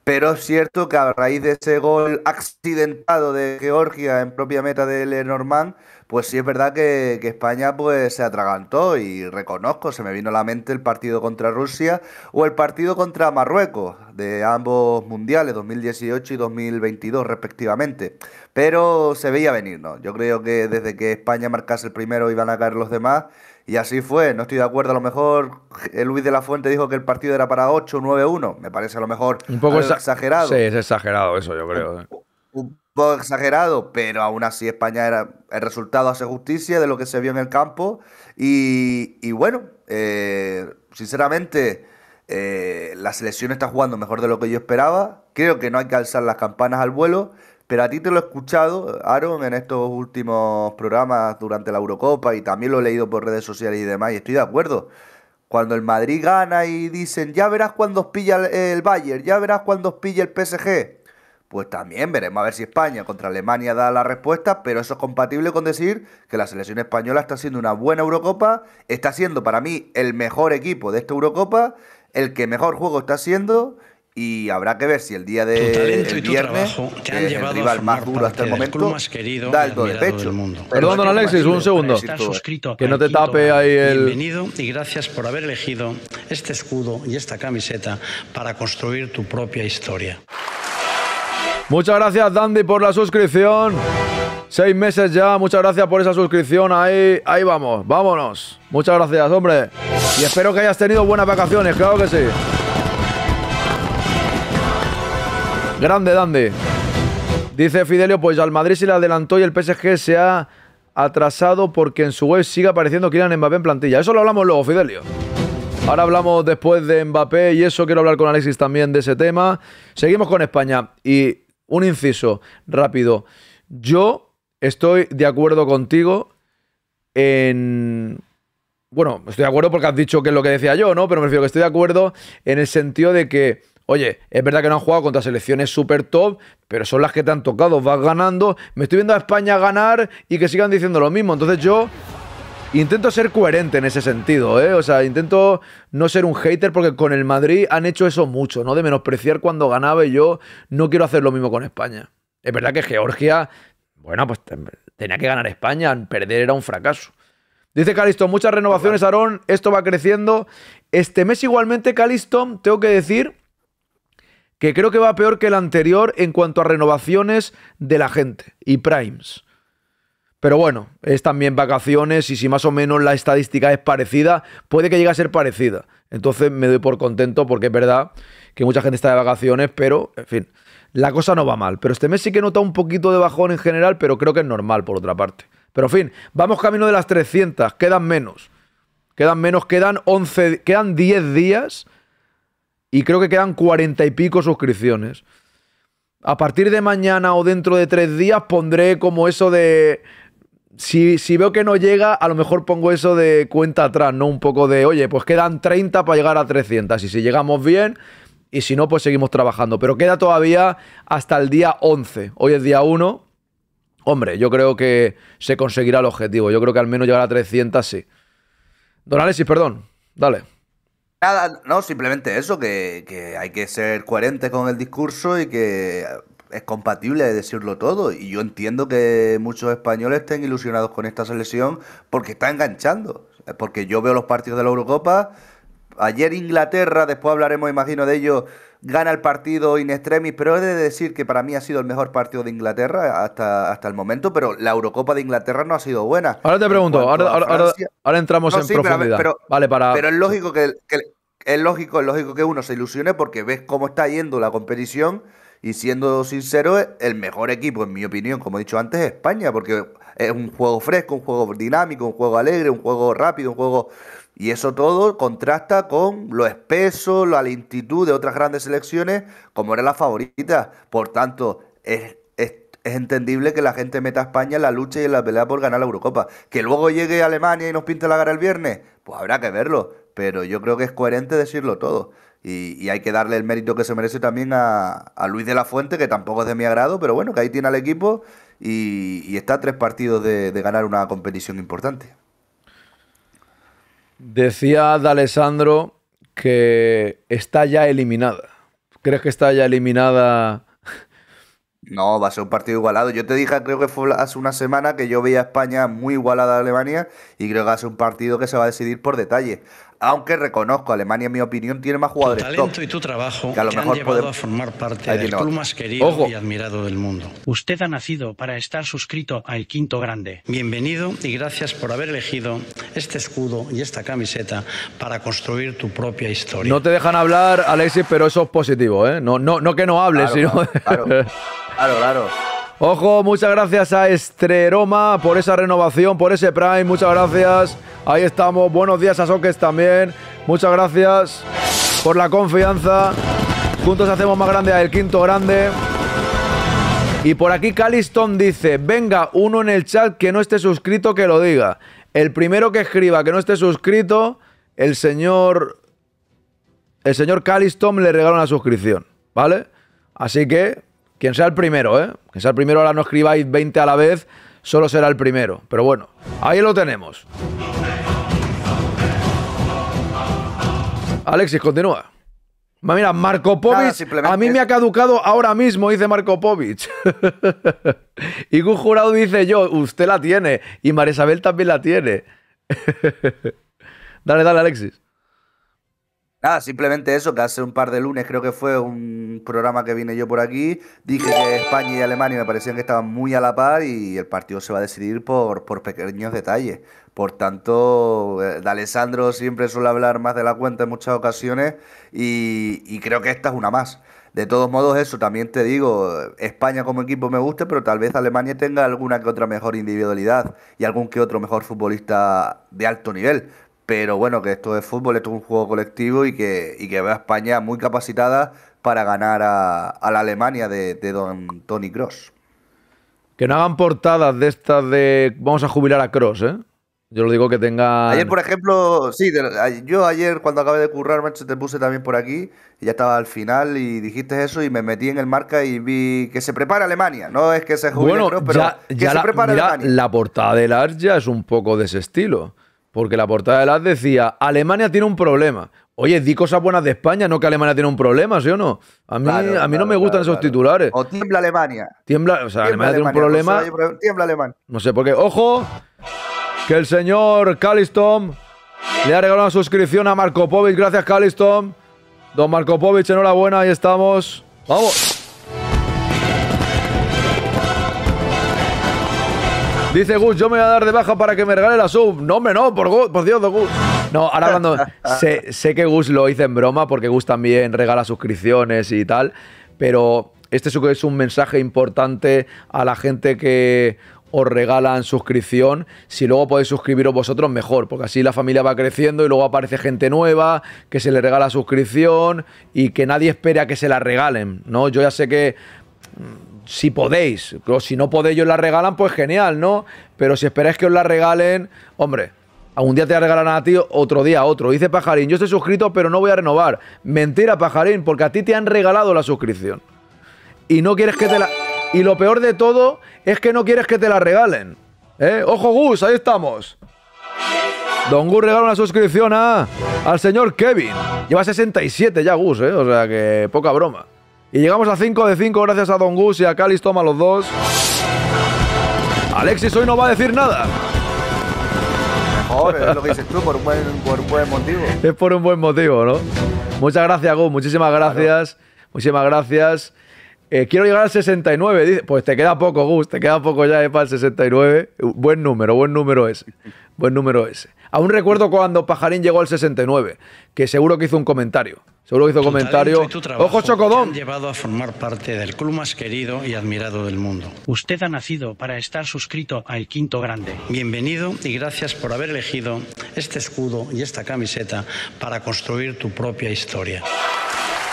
pero es cierto que a raíz de ese gol accidentado de Georgia en propia meta de Lenormand, pues sí es verdad que, España pues se atragantó y reconozco, se me vino a la mente el partido contra Rusia o el partido contra Marruecos de ambos mundiales, 2018 y 2022 respectivamente. Pero se veía venir, ¿no? Yo creo que desde que España marcase el primero iban a caer los demás y así fue, no estoy de acuerdo, a lo mejor eh, Luis de la Fuente dijo que el partido era para 8, 9, 1, me parece a lo mejor un poco exagerado. Sí, es exagerado eso, yo creo. Eh. Un, poco exagerado, pero aún así España era el resultado hace justicia de lo que se vio en el campo y, bueno, eh, sinceramente la selección está jugando mejor de lo que yo esperaba, creo que no hay que alzar las campanas al vuelo, pero a ti te lo he escuchado, Aaron, en estos últimos programas durante la Eurocopa y también lo he leído por redes sociales y demás, y estoy de acuerdo. Cuando el Madrid gana y dicen, ya verás cuándo os pilla el, Bayern, ya verás cuándo os pilla el PSG, pues también veremos a ver si España contra Alemania da la respuesta, pero eso es compatible con decir que la selección española está haciendo una buena Eurocopa, está siendo para mí el mejor equipo de esta Eurocopa, el que mejor juego está haciendo y habrá que ver si el día de el viernes te han el eh, rival más duro hasta el momento da el Mundo. Perdón, don Alexis, un segundo. Eh. Que no te tape ahí el... Bienvenido y gracias por haber elegido este escudo y esta camiseta para construir tu propia historia. Muchas gracias, Dandy, por la suscripción. Seis meses ya, muchas gracias por esa suscripción. Ahí, ahí vamos, vámonos. Muchas gracias, hombre. Y espero que hayas tenido buenas vacaciones, claro que sí. Grande, Dande. Dice Fidelio, pues al Madrid se le adelantó y el PSG se ha atrasado porque en su web sigue apareciendo Kylian Mbappé en plantilla. Eso lo hablamos luego, Fidelio. Ahora hablamos después de Mbappé y eso quiero hablar con Alexis también de ese tema. Seguimos con España y un inciso rápido. Yo estoy de acuerdo contigo en bueno, estoy de acuerdo porque has dicho que es lo que decía yo, ¿no? Pero me refiero que estoy de acuerdo en el sentido de que Oye, es verdad que no han jugado contra selecciones super top, pero son las que te han tocado. Vas ganando. Me estoy viendo a España ganar y que sigan diciendo lo mismo. Entonces yo intento ser coherente en ese sentido, ¿eh? O sea, intento no ser un hater porque con el Madrid han hecho eso mucho, ¿no? De menospreciar cuando ganaba y yo no quiero hacer lo mismo con España. Es verdad que Georgia, bueno, pues tenía que ganar España, perder era un fracaso. Dice Calisto, muchas renovaciones, Aarón, esto va creciendo. Este mes igualmente, Calisto, tengo que decir que creo que va peor que el anterior en cuanto a renovaciones de la gente y primes. Pero bueno, es también vacaciones y si más o menos la estadística es parecida, puede que llegue a ser parecida. Entonces me doy por contento porque es verdad que mucha gente está de vacaciones, pero en fin, la cosa no va mal. Pero este mes sí que nota un poquito de bajón en general, pero creo que es normal por otra parte. Pero en fin, vamos camino de las 300, quedan menos. Quedan menos, quedan 11, quedan 10 días y creo que quedan cuarenta y pico suscripciones. A partir de mañana o dentro de tres días pondré como eso de... Si, si, veo que no llega, a lo mejor pongo eso de cuenta atrás, ¿no? Un poco de, oye, pues quedan 30 para llegar a 300. Y si llegamos bien, y si no, pues seguimos trabajando. Pero queda todavía hasta el día 11. Hoy es día 1. Hombre, yo creo que se conseguirá el objetivo. Yo creo que al menos llegar a 300, sí. Don Alexis, perdón. Dale. Nada, no, simplemente eso, que, que hay que ser coherente con el discurso y que es compatible decirlo todo. Y yo entiendo que muchos españoles estén ilusionados con esta selección porque está enganchando. Porque yo veo los partidos de la Eurocopa. Ayer Inglaterra, después hablaremos, imagino, de ellos gana el partido in extremis, pero he de decir que para mí ha sido el mejor partido de Inglaterra hasta, hasta el momento, pero la Eurocopa de Inglaterra no ha sido buena. Ahora te pregunto, ahora, entramos en profundidad. Pero, vale, para... pero es lógico que, es lógico, es lógico que uno se ilusione porque ves cómo está yendo la competición y siendo sincero, el mejor equipo, en mi opinión, como he dicho antes, es España, porque es un juego fresco, un juego dinámico, un juego alegre, un juego rápido, un juego y eso todo contrasta con lo espeso, la lentitud de otras grandes selecciones, como era la favorita. Por tanto, es, entendible que la gente meta a España en la lucha y en la pelea por ganar la Eurocopa. Que luego llegue Alemania y nos pinte la cara el viernes, pues habrá que verlo. Pero yo creo que es coherente decirlo todo. Y, hay que darle el mérito que se merece también a, Luis de la Fuente, que tampoco es de mi agrado, pero bueno, que ahí tiene al equipo y, está a tres partidos de ganar una competición importante. Decía Alessandro que está ya eliminada. ¿Crees que está ya eliminada? No, va a ser un partido igualado. Yo te dije, creo que fue hace una semana, que yo veía a España muy igualada a Alemania y creo que va a ser un partido que se va a decidir por detalle aunque reconozco, Alemania, en mi opinión, tiene más jugadores. Tu talento y tu trabajo que a lo mejor han llevado a formar parte del club más querido y admirado del mundo. Usted ha nacido para estar suscrito al Quinto Grande. Bienvenido y gracias por haber elegido este escudo y esta camiseta para construir tu propia historia. No te dejan hablar, Alexis, pero eso es positivo, ¿eh? No, no, no que no hables, sino. claro, claro. claro. Ojo, muchas gracias a Estreroma por esa renovación, por ese Prime. Muchas gracias. Ahí estamos. Buenos días a Soques también. Muchas gracias por la confianza. Juntos hacemos más grande al quinto grande. Y por aquí Caliston dice, venga, uno en el chat que no esté suscrito que lo diga. El primero que escriba que no esté suscrito, el señor... El señor Caliston le regala una suscripción, ¿vale? Así que quien sea el primero, ¿eh? Quien sea el primero, ahora no escribáis 20 a la vez, solo será el primero. Pero bueno, ahí lo tenemos. Alexis, continúa. Mira, Marco Povich, a mí me ha caducado ahora mismo, dice Marco Povich. y un jurado dice yo, usted la tiene. Y Marisabel también la tiene. dale, dale, Alexis. Nada, simplemente eso, que hace un par de lunes creo que fue un programa que vine yo por aquí, dije que España y Alemania me parecían que estaban muy a la par y el partido se va a decidir por, por pequeños detalles. Por tanto, eh, de Alessandro siempre suele hablar más de la cuenta en muchas ocasiones y, y creo que esta es una más. De todos modos, eso también te digo, España como equipo me gusta, pero tal vez Alemania tenga alguna que otra mejor individualidad y algún que otro mejor futbolista de alto nivel pero bueno, que esto es fútbol, esto es un juego colectivo y que, y que ve a España muy capacitada para ganar a, la Alemania de, de don Tony Cross. Que no hagan portadas de estas de vamos a jubilar a Cross, ¿eh? Yo lo digo que tenga. Ayer, por ejemplo, sí, yo ayer cuando acabé de currarme, te puse también por aquí, y ya estaba al final y dijiste eso y me metí en el marca y vi que se prepara Alemania. No es que se jubile pero ya, que se la, prepara Alemania. La portada del ya es un poco de ese estilo. Porque la portada de las decía, Alemania tiene un problema. Oye, di cosas buenas de España, no que Alemania tiene un problema, ¿sí o no? A mí, no me gustan esos titulares. O tiembla Alemania. Tiembla, o sea, Alemania, tiene un problema. No tiembla Alemania. No sé por qué. Ojo, que el señor Calistom le ha regalado una suscripción a Marco Povich. Gracias, Calistom. Don Marco Povich, enhorabuena, ahí estamos. ¡Vamos! Dice Gus, yo me voy a dar de baja para que me regale la sub. No, hombre, no, por, por Dios, Gus. No, ahora cuando sé, que Gus lo hice en broma porque Gus también regala suscripciones y tal, pero este es un mensaje importante a la gente que os regalan suscripción. Si luego podéis suscribiros vosotros, mejor, porque así la familia va creciendo y luego aparece gente nueva que se le regala suscripción y que nadie espere a que se la regalen, ¿no? Yo ya sé que si podéis, si no podéis, os la regalan, pues genial, ¿no? Pero si esperáis que os la regalen, hombre, algún día te la regalan a ti, otro día a otro. Dice Pajarín, yo estoy suscrito, pero no voy a renovar. Mentira, Pajarín, porque a ti te han regalado la suscripción. Y no quieres que te la... Y lo peor de todo es que no quieres que te la regalen. ¿Eh? ¡Ojo, Gus! Ahí estamos. Don Gus regala una suscripción a, al señor Kevin. Lleva 67 ya, Gus, ¿eh? O sea que poca broma. Y llegamos a 5 de 5 gracias a Don Gus y a Calis toma los dos. Alexis hoy no va a decir nada. Joder, es lo que dices tú, por un buen, motivo. Es por un buen motivo, ¿no? Muchas gracias, Gus, muchísimas gracias. Muchísimas gracias. Eh, quiero llegar al 69, Pues te queda poco, Gus, te queda poco ya eh, para el 69. Buen número, buen número ese. Buen número ese. Aún recuerdo cuando Pajarín llegó al 69, que seguro que hizo un comentario. Seguro que hizo comentario. ¡Ojo, Chocodón! llevado a formar parte del club más querido y admirado del mundo. Usted ha nacido para estar suscrito al Quinto Grande. Bienvenido y gracias por haber elegido este escudo y esta camiseta para construir tu propia historia.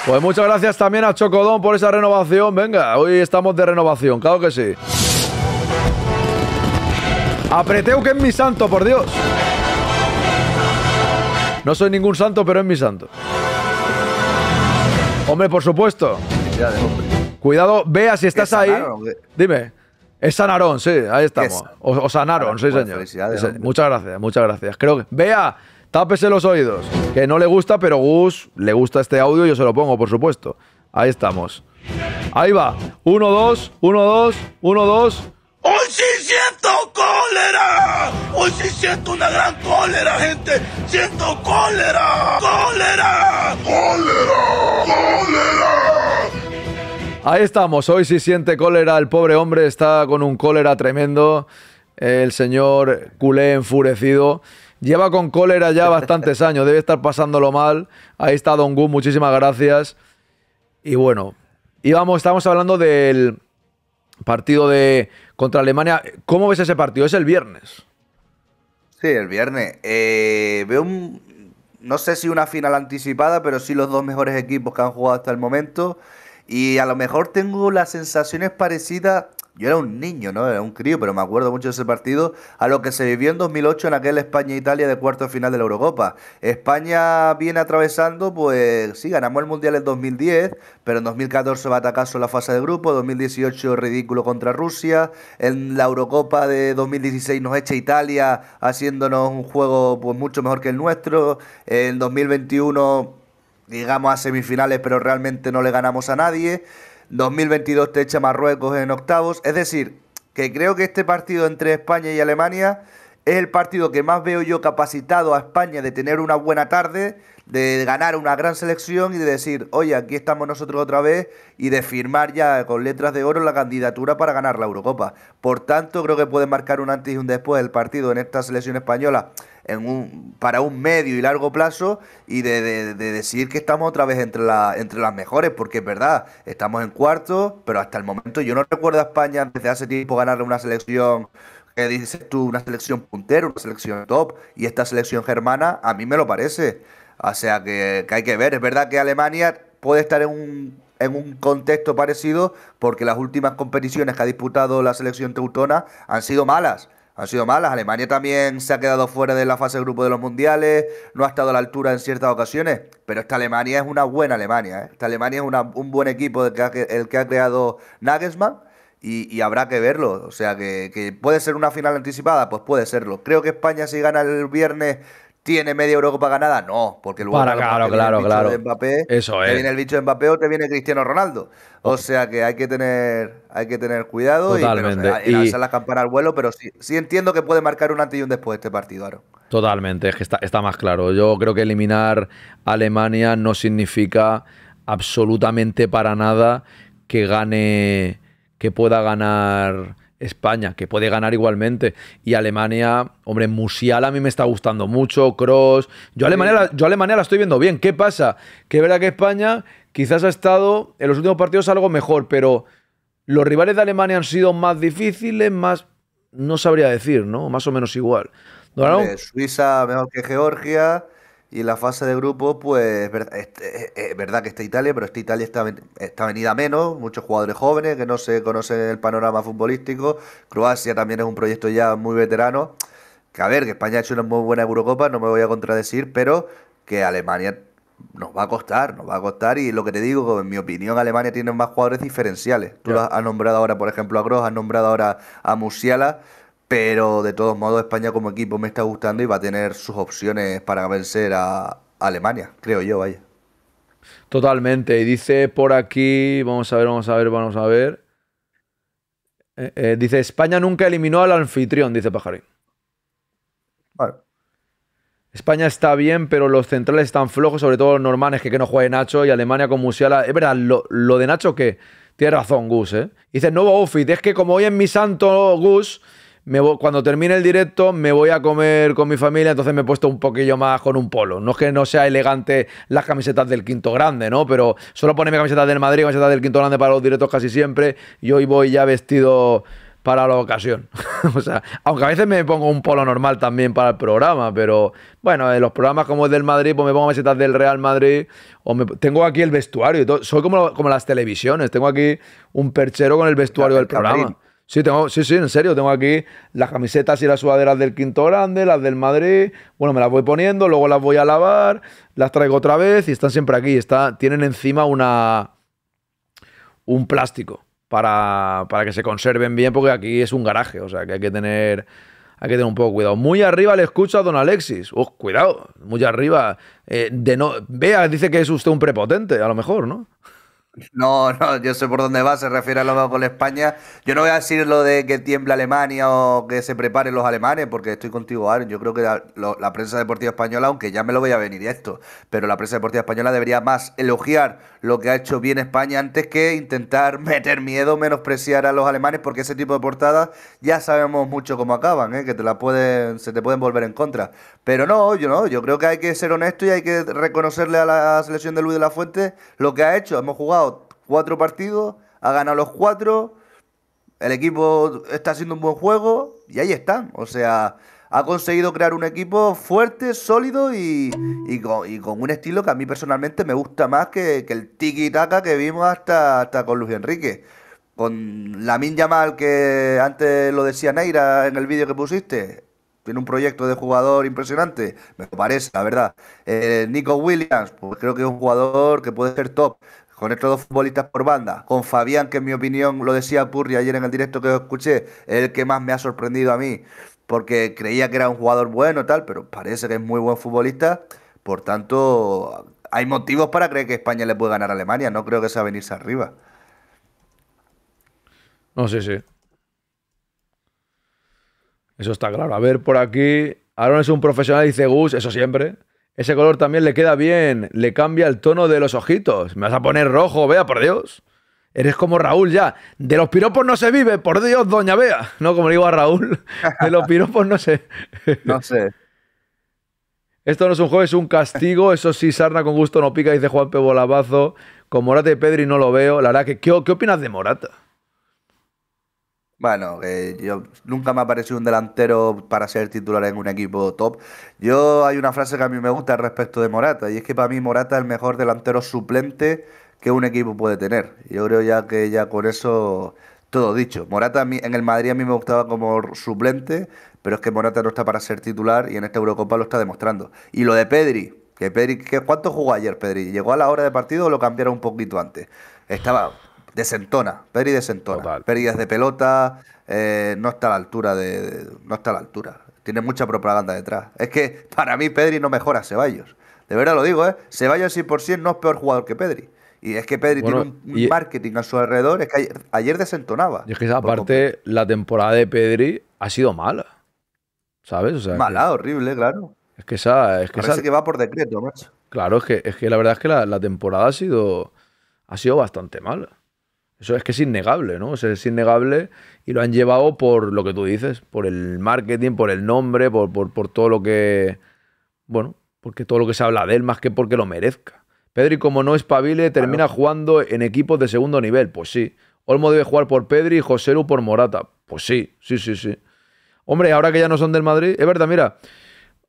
Pues muchas gracias también a Chocodón por esa renovación. Venga, hoy estamos de renovación, claro que sí. Apreteo que es mi santo, por Dios. No soy ningún santo, pero es mi santo. Hombre, por supuesto. Cuidado, vea si estás ahí. Dime. Es Sanarón, sí, ahí estamos. O, Sanarón, sí, señor. muchas gracias, muchas gracias. Creo que. Vea, tápese los oídos. Que no le gusta, pero Gus le gusta este audio, yo se lo pongo, por supuesto. Ahí estamos. Ahí va. Uno, dos, uno, dos uno dos. ¡Un sí siento cólera! Hoy sí siento una gran cólera, gente. Siento cólera, cólera, cólera, cólera. Ahí estamos. Hoy sí siente cólera. El pobre hombre está con un cólera tremendo. El señor culé enfurecido. Lleva con cólera ya bastantes años. Debe estar pasándolo mal. Ahí está Don Gu. Muchísimas gracias. Y bueno, vamos. Estamos hablando del partido de contra Alemania. ¿Cómo ves ese partido? Es el viernes. Sí, el viernes. Eh, veo un, no sé si una final anticipada, pero sí los dos mejores equipos que han jugado hasta el momento. Y a lo mejor tengo las sensaciones parecidas yo era un niño, ¿no? Era un crío, pero me acuerdo mucho de ese partido, a lo que se vivió en 2008 en aquel España-Italia de cuarto final de la Eurocopa. España viene atravesando, pues sí, ganamos el Mundial en 2010, pero en 2014 atacar solo la fase de grupo, 2018 ridículo contra Rusia, en la Eurocopa de 2016 nos echa Italia haciéndonos un juego pues mucho mejor que el nuestro, en 2021 llegamos a semifinales pero realmente no le ganamos a nadie. 2022 te echa Marruecos en octavos. Es decir, que creo que este partido entre España y Alemania es el partido que más veo yo capacitado a España de tener una buena tarde, de ganar una gran selección y de decir, oye, aquí estamos nosotros otra vez y de firmar ya con letras de oro la candidatura para ganar la Eurocopa. Por tanto, creo que puede marcar un antes y un después el partido en esta selección española un, para un medio y largo plazo y de, decir que estamos otra vez entre, la, entre las mejores, porque es verdad, estamos en cuarto, pero hasta el momento yo no recuerdo a España desde hace tiempo ganarle una selección que dices tú, una selección puntera, una selección top, y esta selección germana a mí me lo parece. O sea que, hay que ver, es verdad que Alemania puede estar en en un contexto parecido porque las últimas competiciones que ha disputado la selección teutona han sido malas han sido malas. Alemania también se ha quedado fuera de la fase de grupo de los mundiales, no ha estado a la altura en ciertas ocasiones, pero esta Alemania es una buena Alemania. ¿eh? Esta Alemania es un buen equipo el que ha, creado Nagelsmann y, habrá que verlo. O sea, que, que puede ser una final anticipada, pues puede serlo. Creo que España si gana el viernes ¿Tiene media para ganada? No, porque luego Te viene el bicho de Mbappé o te viene Cristiano Ronaldo. O sea que hay que tener, hay que tener cuidado y, lanzar las campanas al vuelo, pero sí, entiendo que puede marcar un antes y un después este partido, Totalmente, es que está, está más claro. Yo creo que eliminar a Alemania no significa absolutamente para nada que gane, que pueda ganar España, que puede ganar igualmente. Y Alemania, hombre, Musial a mí me está gustando mucho, Cross. Yo Alemania, yo Alemania la estoy viendo bien. ¿Qué pasa? Que es verdad que España quizás ha estado en los últimos partidos algo mejor, pero los rivales de Alemania han sido más difíciles, más. No sabría decir, ¿no? Más o menos igual. Suiza mejor que Georgia. Y la fase de grupo, pues es, verdad que está Italia, pero esta Italia está, está venida menos, muchos jugadores jóvenes que no se conocen el panorama futbolístico. Croacia también es un proyecto ya muy veterano. Que a ver, que España ha hecho una muy buena Eurocopa, no me voy a contradecir, pero que Alemania nos va a costar, nos va a costar. Y lo que te digo, en mi opinión, Alemania tiene más jugadores diferenciales. Tú has nombrado ahora, por ejemplo, a Kroos, has nombrado ahora a Musiala pero de todos modos, España como equipo me está gustando y va a tener sus opciones para vencer a Alemania, creo yo, vaya. Totalmente. Y dice por aquí, vamos a ver, vamos a ver, vamos a ver. Eh, eh, dice, España nunca eliminó al anfitrión, dice Pajarín. Vale. España está bien, pero los centrales están flojos, sobre todo los normales, que, que no juegue Nacho y Alemania con Musiala. Es verdad, lo, de Nacho que tiene razón Gus, ¿eh? Dice, nuevo outfit, es que como hoy en mi santo Gus, cuando termine el directo me voy a comer con mi familia, entonces me he puesto un poquillo más con un polo. No es que no sea elegante las camisetas del quinto grande, ¿no? Pero solo ponerme camisetas del Madrid, camisetas del quinto grande para los directos casi siempre. Y hoy voy ya vestido para la ocasión. o sea, aunque a veces me pongo un polo normal también para el programa, pero bueno, en los programas como el del Madrid, pues me pongo camisetas del Real Madrid, o tengo aquí el vestuario Soy como, como las televisiones, tengo aquí un perchero con el vestuario del programa. Sí, tengo, sí, sí, en serio, tengo aquí las camisetas y las sudaderas del Quinto Grande, las del Madrid. Bueno, me las voy poniendo, luego las voy a lavar, las traigo otra vez y están siempre aquí. Está, tienen encima una un plástico para, para que se conserven bien, porque aquí es un garaje, o sea que hay que tener hay que tener un poco de cuidado. Muy arriba le escucha a don Alexis. cuidado, muy arriba. Eh, de no, vea, dice que es usted un prepotente, a lo mejor, ¿no? No, no, yo sé por dónde va, se refiere a lo va con España. Yo no voy a decir lo de que tiembla Alemania o que se preparen los alemanes, porque estoy contigo, Aaron. Yo creo que la, prensa deportiva española, aunque ya me lo voy a venir esto, pero la prensa deportiva española debería más elogiar lo que ha hecho bien España antes que intentar meter miedo, menospreciar a los alemanes, porque ese tipo de portadas ya sabemos mucho cómo acaban, ¿eh? que te la pueden, se te pueden volver en contra. Pero no, yo no, yo creo que hay que ser honesto y hay que reconocerle a la selección de Luis de la Fuente lo que ha hecho. Hemos jugado cuatro partidos, ha ganado los cuatro, el equipo está haciendo un buen juego y ahí está. O sea, ha conseguido crear un equipo fuerte, sólido y, y, con, un estilo que a mí personalmente me gusta más que, el tiki-taka que vimos hasta, hasta con Luis Enrique. Con Lamin Yamal, que antes lo decía Neira en el vídeo que pusiste, tiene un proyecto de jugador impresionante, me parece, la verdad. Eh, Nico Williams, pues creo que es un jugador que puede ser top con estos dos futbolistas por banda, con Fabián, que en mi opinión, lo decía Purri ayer en el directo que os escuché, es el que más me ha sorprendido a mí, porque creía que era un jugador bueno, tal, pero parece que es muy buen futbolista, por tanto, hay motivos para creer que España le puede ganar a Alemania, no creo que sea venirse arriba. No, sí, sí. Eso está claro. A ver, por aquí, Aaron es un profesional, dice Gus, eso siempre. Ese color también le queda bien, le cambia el tono de los ojitos. Me vas a poner rojo, vea, por Dios. Eres como Raúl ya. De los piropos no se vive, por Dios, doña Bea. No, como le digo a Raúl, de los piropos no se... no sé. Esto no es un juego, es un castigo. Eso sí, Sarna con gusto no pica, dice Juan Bolabazo. Con Morata y Pedri no lo veo. La verdad que, qué opinas de Morata? Bueno, yo nunca me ha parecido un delantero para ser titular en un equipo top. Yo hay una frase que a mí me gusta respecto de Morata, y es que para mí Morata es el mejor delantero suplente que un equipo puede tener. Yo creo ya que ya con eso todo dicho. Morata en el Madrid a mí me gustaba como suplente, pero es que Morata no está para ser titular y en esta Eurocopa lo está demostrando. Y lo de Pedri, que Pedri, ¿cuánto jugó ayer Pedri? ¿Llegó a la hora de partido o lo cambiaron un poquito antes? Estaba desentona, Pedri desentona. Pérdidas de pelota, eh, no está a la altura de, no está a la altura. Tiene mucha propaganda detrás. Es que para mí Pedri no mejora a Ceballos. De verdad lo digo, ¿eh? Ceballos 100% no es peor jugador que Pedri. Y es que Pedri tiene un, marketing a su alrededor. Es que ayer, desentonaba. Y es que aparte, la temporada de Pedri ha sido mala. ¿Sabes? mala, horrible, claro. Es que esa. Es que Parece que va por decreto, macho. Claro, es que, es que la verdad es que la, temporada ha sido, ha sido bastante mala. Eso es que es innegable, ¿no? O es innegable y lo han llevado por lo que tú dices, por el marketing, por el nombre, por, por, todo lo que. Bueno, porque todo lo que se habla de él, más que porque lo merezca. Pedri, como no es pavile, termina jugando en equipos de segundo nivel. Pues sí. Olmo debe jugar por Pedri y Lu por Morata. Pues sí, sí, sí, sí. Hombre, ahora que ya no son del Madrid, es verdad, mira.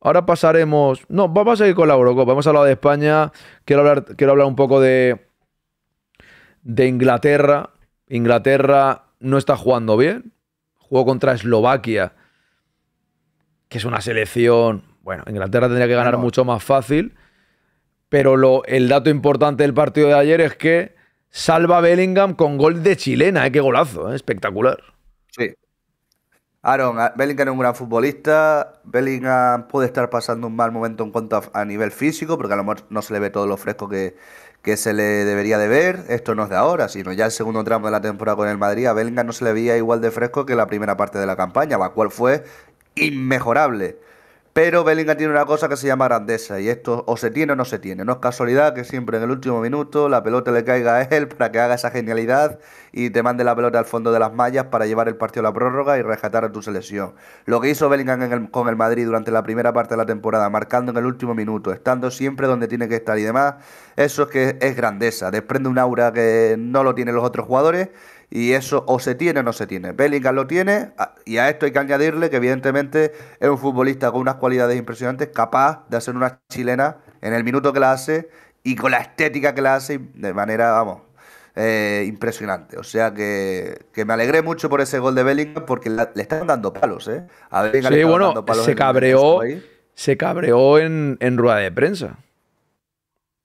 Ahora pasaremos. No, vamos a seguir con la Eurocopa. a hablado de España. Quiero hablar, quiero hablar un poco de, de Inglaterra. Inglaterra no está jugando bien. Jugó contra Eslovaquia, que es una selección. Bueno, Inglaterra tendría que ganar mucho más fácil. Pero lo, el dato importante del partido de ayer es que salva Bellingham con gol de chilena. Eh, qué golazo, eh, espectacular. Sí. Aaron, ah, Bellingham es un gran futbolista. Bellingham puede estar pasando un mal momento en cuanto a nivel físico, porque a lo mejor no se le ve todo lo fresco que, que se le debería de ver, esto no es de ahora, sino ya el segundo tramo de la temporada con el Madrid, a Belga no se le veía igual de fresco que la primera parte de la campaña, la cual fue inmejorable. Pero Bellingham tiene una cosa que se llama grandeza y esto o se tiene o no se tiene. No es casualidad que siempre en el último minuto la pelota le caiga a él para que haga esa genialidad y te mande la pelota al fondo de las mallas para llevar el partido a la prórroga y rescatar a tu selección. Lo que hizo Bellingham con el Madrid durante la primera parte de la temporada, marcando en el último minuto, estando siempre donde tiene que estar y demás, eso es que es grandeza. Desprende un aura que no lo tienen los otros jugadores y eso o se tiene o no se tiene. Bellingham lo tiene y a esto hay que añadirle que evidentemente es un futbolista con unas cualidades impresionantes, capaz de hacer una chilena en el minuto que la hace y con la estética que la hace de manera, vamos, eh, impresionante. O sea que, me alegré mucho por ese gol de Bellingham porque le están dando palos, ¿eh? A Bellingham sí, bueno, se cabreó, se cabreó en, en rueda de prensa.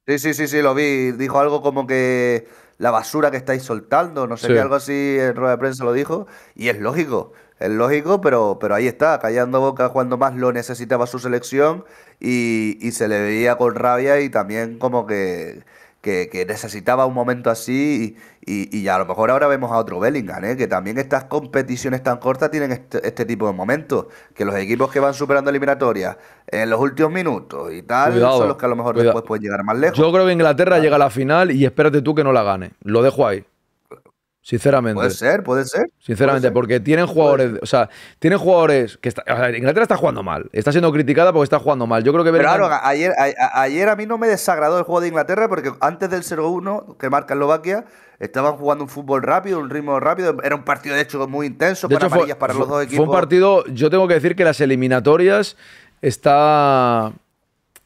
Sí, sí, sí, sí, lo vi. Dijo algo como que la basura que estáis soltando, no sé qué, algo así el rueda de prensa lo dijo, y es lógico, es lógico, pero, pero ahí está, callando boca cuando más lo necesitaba su selección y, y se le veía con rabia y también como que que, necesitaba un momento así y, a lo mejor ahora vemos a otro Bellingham, ¿eh? que también estas competiciones tan cortas tienen este, este, tipo de momentos, que los equipos que van superando eliminatorias en los últimos minutos y tal son los que a lo mejor después pueden llegar más lejos. Yo creo que Inglaterra llega a la final y espérate tú que no la gane. Lo dejo ahí. Sinceramente. Puede ser, puede ser. Sinceramente, porque tienen jugadores, o sea, tienen jugadores que o sea, Inglaterra está jugando mal, está siendo criticada porque está jugando mal. Yo creo que pero Claro, ayer a, ayer a mí no me desagradó el juego de Inglaterra porque antes del 0-1 que marca Eslovaquia estaban jugando un fútbol rápido, un ritmo rápido, era un partido de hecho muy intenso, para los dos equipos. Fue un partido, yo tengo que decir que las eliminatorias está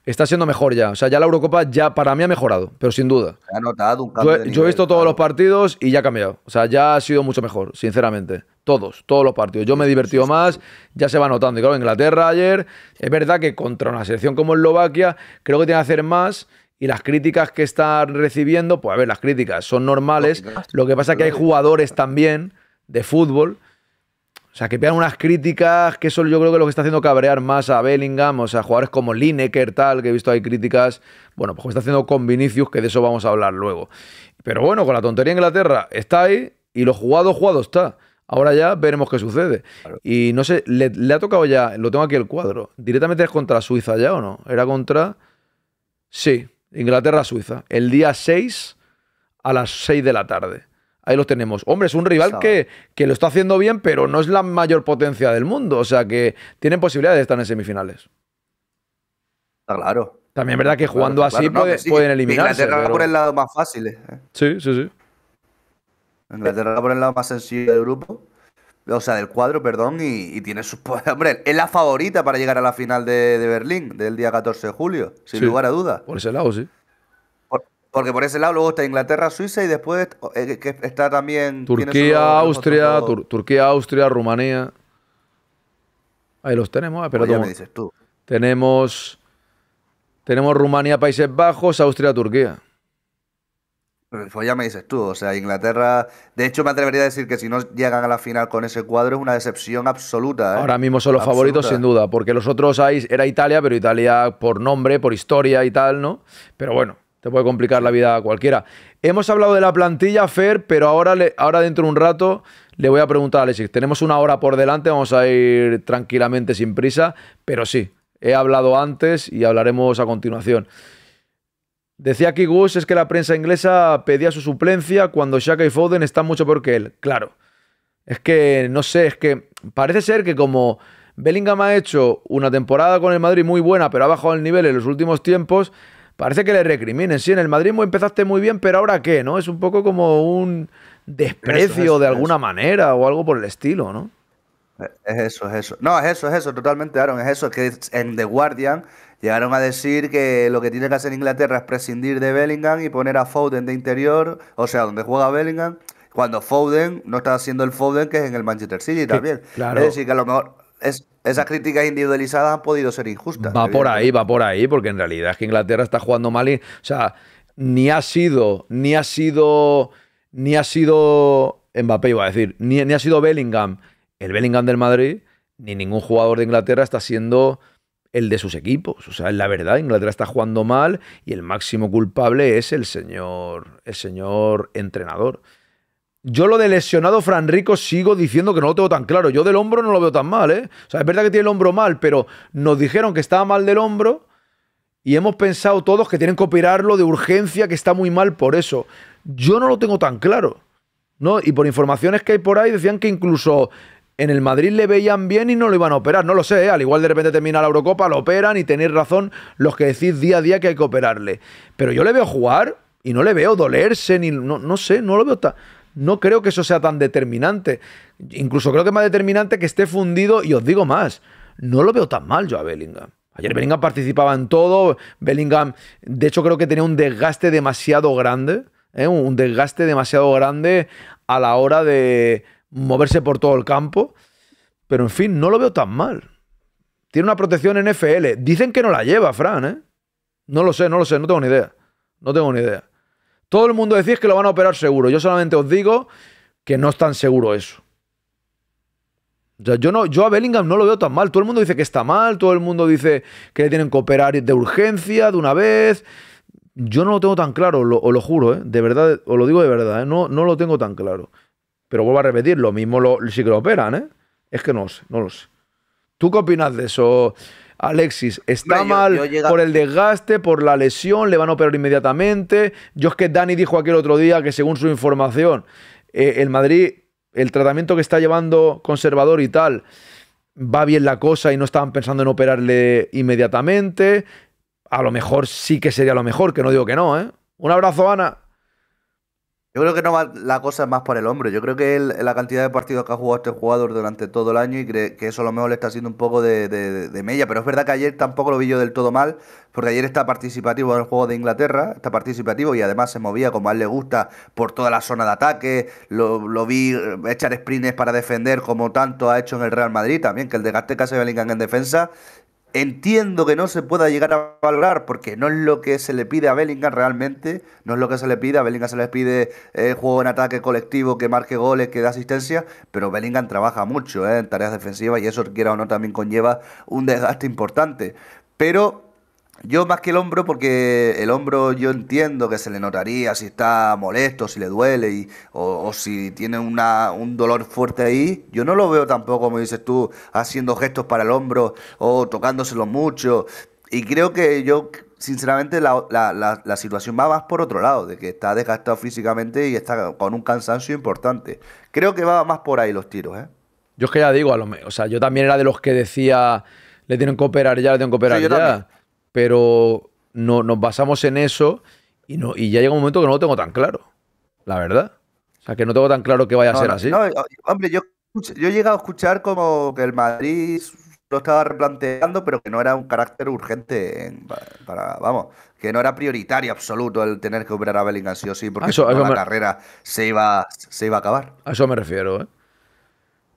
está siendo mejor ya. O sea, ya la Eurocopa ya para mí ha mejorado, pero sin duda. notado un cambio. Yo, he visto todos los partidos y ya ha cambiado. O sea, ya ha sido mucho mejor, sinceramente. Todos, todos los partidos. Yo me he divertido más, ya se va notando. Y claro, Inglaterra ayer, es verdad que contra una selección como Eslovaquia, creo que tiene que hacer más. Y las críticas que están recibiendo, pues a ver, las críticas son normales. Lo que pasa es que hay jugadores también de fútbol o sea, que pegan unas críticas, que eso yo creo que lo que está haciendo cabrear más a Bellingham, o sea, jugadores como Lineker, tal, que he visto hay críticas. Bueno, pues está haciendo con Vinicius, que de eso vamos a hablar luego. Pero bueno, con la tontería Inglaterra está ahí y lo jugado, jugado está. Ahora ya veremos qué sucede. Y no sé, le, le, ha tocado ya, lo tengo aquí el cuadro. ¿Directamente es contra Suiza ya o no? ¿Era contra.? Sí, Inglaterra-Suiza. El día 6 a las 6 de la tarde. Ahí los tenemos. Hombre, es un rival que, lo está haciendo bien, pero no es la mayor potencia del mundo. O sea que tienen posibilidades de estar en semifinales. Está claro. También es verdad que jugando así pueden eliminarse. Inglaterra por el lado más fácil. ¿eh? Sí, sí, sí. Inglaterra por el lado más sencillo del grupo. O sea, del cuadro, perdón, y, tiene sus Hombre, es la favorita para llegar a la final de, Berlín del día 14 de julio, sin lugar a dudas. Por ese lado, sí. Porque por ese lado luego está Inglaterra, Suiza y después eh, que está también... Turquía, Austria, Turquía, Austria, Rumanía. Ahí los tenemos, eh, pero ya me dices tú. Tenemos, tenemos Rumanía, Países Bajos, Austria, Turquía. Pues ya me dices tú, o sea, Inglaterra. De hecho, me atrevería a decir que si no llegan a la final con ese cuadro es una decepción absoluta. ¿eh? Ahora mismo son los favoritos, sin duda, porque los otros hay. era Italia, pero Italia por nombre, por historia y tal, ¿no? Pero bueno, se puede complicar la vida a cualquiera. Hemos hablado de la plantilla, Fer, pero ahora, ahora dentro de un rato le voy a preguntar a Alexis. Tenemos una hora por delante, vamos a ir tranquilamente sin prisa, pero sí, he hablado antes y hablaremos a continuación. Decía aquí Gus, es que la prensa inglesa pedía su suplencia cuando Shaka y Foden están mucho peor que él. Claro. Es que, no sé, es que parece ser que como Bellingham ha hecho una temporada con el Madrid muy buena, pero ha bajado el nivel en los últimos tiempos, parece que le recriminen. Sí, en el Madrid empezaste muy bien, pero ahora qué, ¿no? Es un poco como un desprecio de alguna manera o algo por el estilo, ¿no? Eh, es eso, es eso. No, es eso, es eso, totalmente, Aaron, es eso. Es que en The Guardian llegaron a decir que lo que tiene que hacer Inglaterra es prescindir de Bellingham y poner a Foden de interior, o sea, donde juega Bellingham, cuando Foden no está haciendo el Foden que es en el Manchester City también. claro. Es decir, que a lo mejor es, esas críticas individualizadas han podido ser injusta. Va por ahí, va por ahí, porque en realidad es que Inglaterra está jugando mal y, o sea, ni ha sido, ni ha sido, ni ha sido Mbappé iba a decir, ni, ni ha sido Bellingham, el Bellingham del Madrid, ni ningún jugador de Inglaterra está siendo el de sus equipos. O sea, es la verdad, Inglaterra está jugando mal y el máximo culpable es el señor, el señor entrenador. Yo lo de lesionado Fran Rico sigo diciendo que no lo tengo tan claro. Yo del hombro no lo veo tan mal, ¿eh? O sea, es verdad que tiene el hombro mal, pero nos dijeron que estaba mal del hombro y hemos pensado todos que tienen que operarlo de urgencia, que está muy mal por eso. Yo no lo tengo tan claro, ¿no? Y por informaciones que hay por ahí decían que incluso en el Madrid le veían bien y no lo iban a operar. No lo sé, ¿eh? al igual de repente termina la Eurocopa, lo operan y tenéis razón los que decís día a día que hay que operarle. Pero yo le veo jugar y no le veo dolerse, ni. No, no sé, no lo veo tan no creo que eso sea tan determinante. Incluso creo que más determinante que esté fundido, y os digo más, no lo veo tan mal yo a Bellingham. Ayer Bellingham participaba en todo, Bellingham, de hecho creo que tenía un desgaste demasiado grande, ¿eh? un desgaste demasiado grande a la hora de moverse por todo el campo, pero en fin, no lo veo tan mal. Tiene una protección en FL. Dicen que no la lleva, Fran, ¿eh? No lo sé, no lo sé, no tengo ni idea. No tengo ni idea. Todo el mundo decís que lo van a operar seguro. Yo solamente os digo que no es tan seguro eso. yo, no, yo a Bellingham no lo veo tan mal. Todo el mundo dice que está mal, todo el mundo dice que le tienen que operar de urgencia, de una vez. Yo no lo tengo tan claro, lo, os lo juro, ¿eh? de verdad, os lo digo de verdad, ¿eh? no, no lo tengo tan claro. Pero vuelvo a repetir, lo mismo si que lo operan, ¿eh? Es que no lo sé, no lo sé. ¿Tú qué opinas de eso, Alexis, está mal por el desgaste, por la lesión, le van a operar inmediatamente. Yo es que Dani dijo aquel otro día que según su información, eh, el Madrid, el tratamiento que está llevando conservador y tal, va bien la cosa y no estaban pensando en operarle inmediatamente. A lo mejor sí que sería lo mejor, que no digo que no, ¿eh? Un abrazo, Ana. Yo creo que no va la cosa es más por el hombro. Yo creo que la cantidad de partidos que ha jugado este jugador durante todo el año y que eso a lo mejor le está haciendo un poco de, mella. Pero es verdad que ayer tampoco lo vi yo del todo mal, porque ayer está participativo en el juego de Inglaterra, está participativo y además se movía como a él le gusta por toda la zona de ataque. Lo, lo vi eh, echar sprints para defender, como tanto ha hecho en el Real Madrid también, que el desgaste que hace Bellingham en defensa Entiendo que no se pueda llegar a valorar porque no es lo que se le pide a Bellingham realmente, no es lo que se le pide, a Bellingham se le pide eh, juego en ataque colectivo, que marque goles, que dé asistencia, pero Bellingham trabaja mucho eh, en tareas defensivas y eso quiera o no también conlleva un desgaste importante. Pero yo más que el hombro, porque el hombro yo entiendo que se le notaría si está molesto, si le duele o, si tiene una, un dolor fuerte ahí. Yo no lo veo tampoco, como dices tú, haciendo gestos para el hombro o tocándoselo mucho. Y creo que yo, sinceramente, la, situación va más por otro lado, de que está desgastado físicamente y está con un cansancio importante. Creo que va más por ahí los tiros, ¿eh? Yo es que ya digo, a o sea, yo también era de los que decía, le tienen que operar ya, le tienen que operar ya pero no, nos basamos en eso y, no, y ya llega un momento que no lo tengo tan claro, la verdad. O sea, que no tengo tan claro que vaya a ser así. Eh, hombre, yo, he llegado a escuchar como que el Madrid lo estaba replanteando, pero que no era un carácter urgente para, vamos, que no era prioritario absoluto el tener que operar a Bellingham sí o sí, porque la carrera se iba, se iba a acabar. A eso me refiero, ¿eh?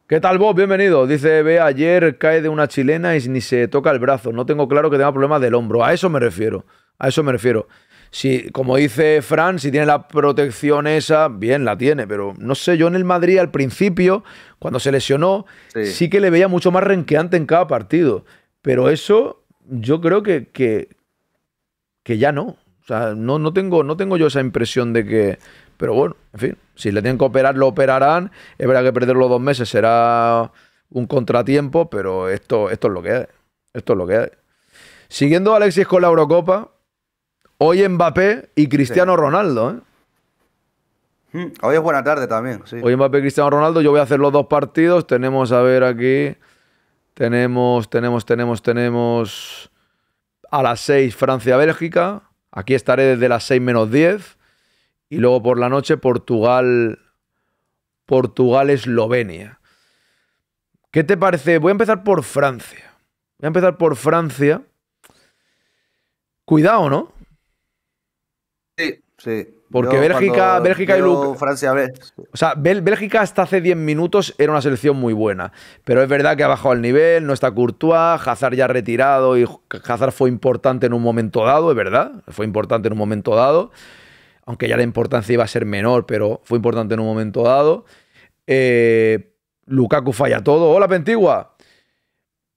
¿Qué tal vos? Bienvenido. Dice, ve, ayer cae de una chilena y ni se toca el brazo. No tengo claro que tenga problemas del hombro. A eso me refiero. A eso me refiero. Si, como dice Fran, si tiene la protección esa, bien, la tiene. Pero no sé, yo en el Madrid al principio, cuando se lesionó, sí, que le veía mucho más renqueante en cada partido. Pero eso yo creo que, que, ya no. O sea, no, no, tengo, no tengo yo esa impresión de que pero bueno, en fin, si le tienen que operar, lo operarán. Es verdad que perder los dos meses será un contratiempo, pero esto, esto es lo que es. Esto es lo que hay. Siguiendo Alexis con la Eurocopa, hoy Mbappé y Cristiano Ronaldo. ¿eh? Hmm, hoy es buena tarde también, Hoy Mbappé y Cristiano Ronaldo, yo voy a hacer los dos partidos. Tenemos, a ver aquí, tenemos, tenemos, tenemos, tenemos a las seis, Francia-Bélgica. Aquí estaré desde las seis menos diez. Y luego por la noche Portugal, Portugal-Eslovenia. ¿Qué te parece? Voy a empezar por Francia. Voy a empezar por Francia. Cuidado, ¿no? Sí, sí. Porque Bélgica, Bélgica y lu Francia, O sea, Bélgica hasta hace 10 minutos era una selección muy buena. Pero es verdad que ha bajado el nivel, no está Courtois, Hazard ya retirado y Hazard fue importante en un momento dado, es verdad. Fue importante en un momento dado aunque ya la importancia iba a ser menor, pero fue importante en un momento dado. Eh, Lukaku falla todo. ¡Hola, Pentigua!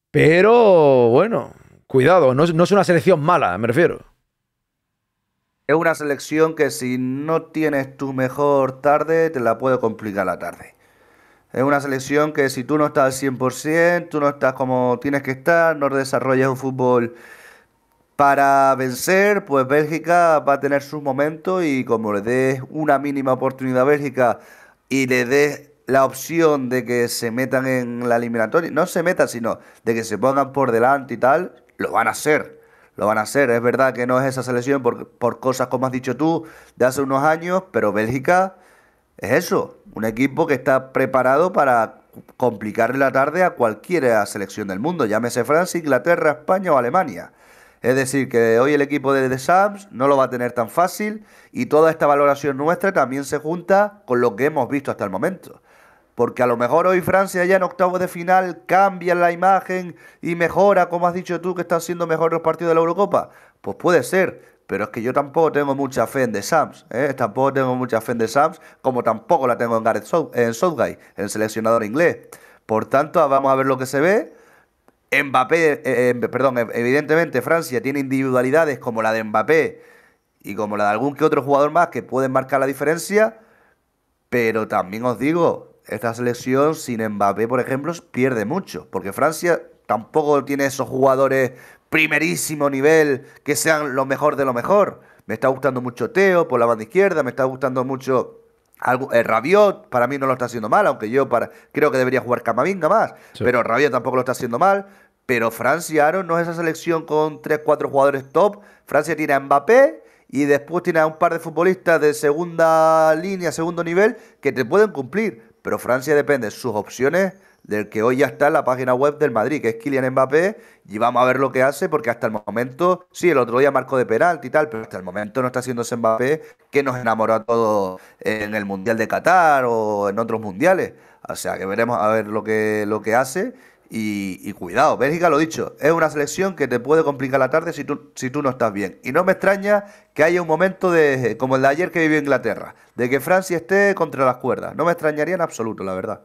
Pero, bueno, cuidado, no, no es una selección mala, me refiero. Es una selección que si no tienes tu mejor tarde, te la puede complicar la tarde. Es una selección que si tú no estás al 100%, tú no estás como tienes que estar, no desarrollas un fútbol para vencer, pues Bélgica va a tener su momento y como le des una mínima oportunidad a Bélgica y le des la opción de que se metan en la eliminatoria, no se metan, sino de que se pongan por delante y tal, lo van a hacer. Lo van a hacer. Es verdad que no es esa selección por, por cosas como has dicho tú de hace unos años, pero Bélgica es eso, un equipo que está preparado para complicarle la tarde a cualquier selección del mundo, llámese Francia, Inglaterra, España o Alemania. Es decir, que hoy el equipo de The Sams no lo va a tener tan fácil y toda esta valoración nuestra también se junta con lo que hemos visto hasta el momento. Porque a lo mejor hoy Francia ya en octavos de final cambia la imagen y mejora, como has dicho tú, que está siendo mejor los partidos de la Eurocopa. Pues puede ser, pero es que yo tampoco tengo mucha fe en The Sams, ¿eh? tampoco tengo mucha fe en The Sams, como tampoco la tengo en Gareth South, en seleccionador inglés. Por tanto, vamos a ver lo que se ve Mbappé, eh, eh, em, perdón, em, evidentemente Francia tiene individualidades como la de Mbappé y como la de algún que otro jugador más que pueden marcar la diferencia, pero también os digo, esta selección sin Mbappé, por ejemplo, pierde mucho, porque Francia tampoco tiene esos jugadores primerísimo nivel que sean lo mejor de lo mejor. Me está gustando mucho Teo por la banda izquierda, me está gustando mucho algo, eh, Rabiot para mí no lo está haciendo mal, aunque yo para, creo que debería jugar Camavinga más, pero Rabiot tampoco lo está haciendo mal. Pero Francia no es esa selección con 3-4 jugadores top. Francia tiene a Mbappé y después tiene a un par de futbolistas de segunda línea, segundo nivel, que te pueden cumplir. Pero Francia depende de sus opciones del que hoy ya está en la página web del Madrid, que es Kylian Mbappé, y vamos a ver lo que hace, porque hasta el momento, sí, el otro día marcó de penalti y tal, pero hasta el momento no está haciendo ese Mbappé que nos enamoró a todos en el Mundial de Qatar o en otros mundiales. O sea, que veremos a ver lo que, lo que hace. Y, cuidado, Bélgica lo dicho, es una selección que te puede complicar la tarde si tú, si tú no estás bien. Y no me extraña que haya un momento de, como el de ayer que vivió Inglaterra, de que Francia esté contra las cuerdas. No me extrañaría en absoluto, la verdad.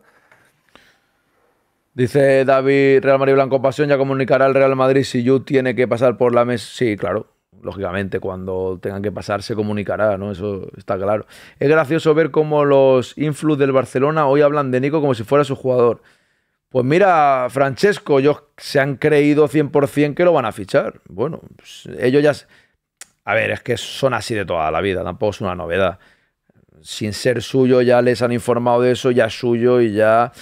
Dice David, Real Madrid Blanco Pasión, ya comunicará al Real Madrid si Yu tiene que pasar por la mesa. Sí, claro, lógicamente, cuando tengan que pasar se comunicará, ¿no? Eso está claro. Es gracioso ver cómo los influx del Barcelona hoy hablan de Nico como si fuera su jugador. Pues mira, Francesco, ellos se han creído 100% que lo van a fichar. Bueno, pues, ellos ya... A ver, es que son así de toda la vida, tampoco es una novedad. Sin ser suyo ya les han informado de eso, ya suyo y ya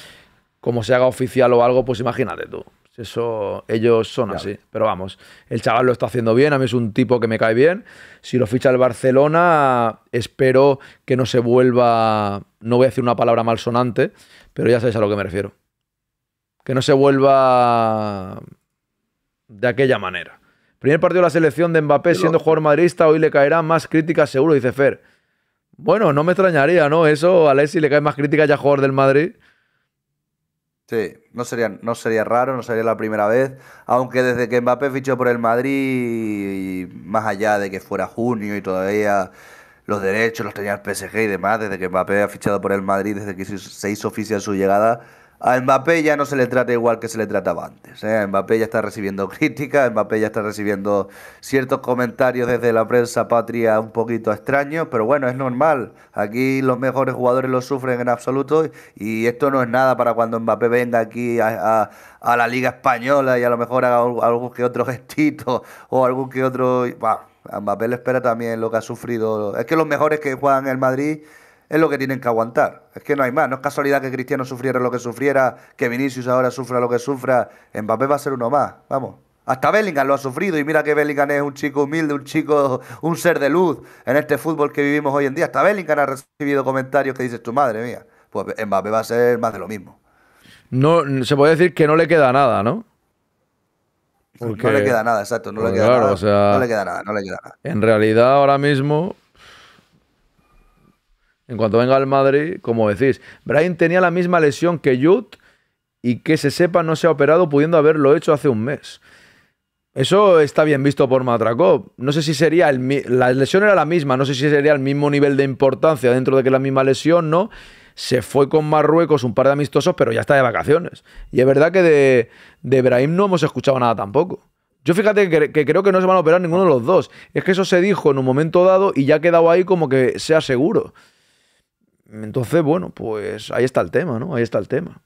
como se haga oficial o algo, pues imagínate tú. Eso, ellos son así. Pero vamos, el chaval lo está haciendo bien. A mí es un tipo que me cae bien. Si lo ficha el Barcelona, espero que no se vuelva. No voy a decir una palabra malsonante, pero ya sabéis a lo que me refiero. Que no se vuelva de aquella manera. Primer partido de la selección de Mbappé siendo jugador madridista, hoy le caerá más críticas, seguro, dice Fer. Bueno, no me extrañaría, ¿no? Eso a si le cae más críticas ya jugador del Madrid este, no sería, no sería raro, no sería la primera vez, aunque desde que Mbappé fichó por el Madrid, más allá de que fuera junio y todavía los derechos los tenía el PSG y demás, desde que Mbappé ha fichado por el Madrid, desde que se hizo oficial su llegada, a Mbappé ya no se le trata igual que se le trataba antes. ¿eh? Mbappé ya está recibiendo críticas, Mbappé ya está recibiendo ciertos comentarios desde la prensa patria un poquito extraños, pero bueno, es normal. Aquí los mejores jugadores lo sufren en absoluto y esto no es nada para cuando Mbappé venga aquí a, la Liga Española y a lo mejor haga algún que otro gestito o algún que otro... Bah, a Mbappé le espera también lo que ha sufrido. Es que los mejores que juegan en el Madrid es lo que tienen que aguantar. Es que no hay más. No es casualidad que Cristiano sufriera lo que sufriera, que Vinicius ahora sufra lo que sufra. Mbappé va a ser uno más. Vamos. Hasta Bellingham lo ha sufrido y mira que Bellingham es un chico humilde, un chico, un ser de luz en este fútbol que vivimos hoy en día. Hasta Bellingham ha recibido comentarios que dices tu madre mía. Pues Mbappé va a ser más de lo mismo. No, se puede decir que no le queda nada, ¿no? No le queda nada, exacto. Pues no le queda nada, no le queda nada. En realidad ahora mismo en cuanto venga al Madrid, como decís. Brian tenía la misma lesión que Jude y que se sepa no se ha operado pudiendo haberlo hecho hace un mes. Eso está bien visto por Matraco. No sé si sería el la lesión era la misma, no sé si sería el mismo nivel de importancia dentro de que la misma lesión, ¿no? Se fue con Marruecos un par de amistosos, pero ya está de vacaciones. Y es verdad que de, Brahim no hemos escuchado nada tampoco. Yo fíjate que, creo que no se van a operar ninguno de los dos. Es que eso se dijo en un momento dado y ya ha quedado ahí como que sea seguro. Entonces, bueno, pues ahí está el tema, ¿no? Ahí está el tema.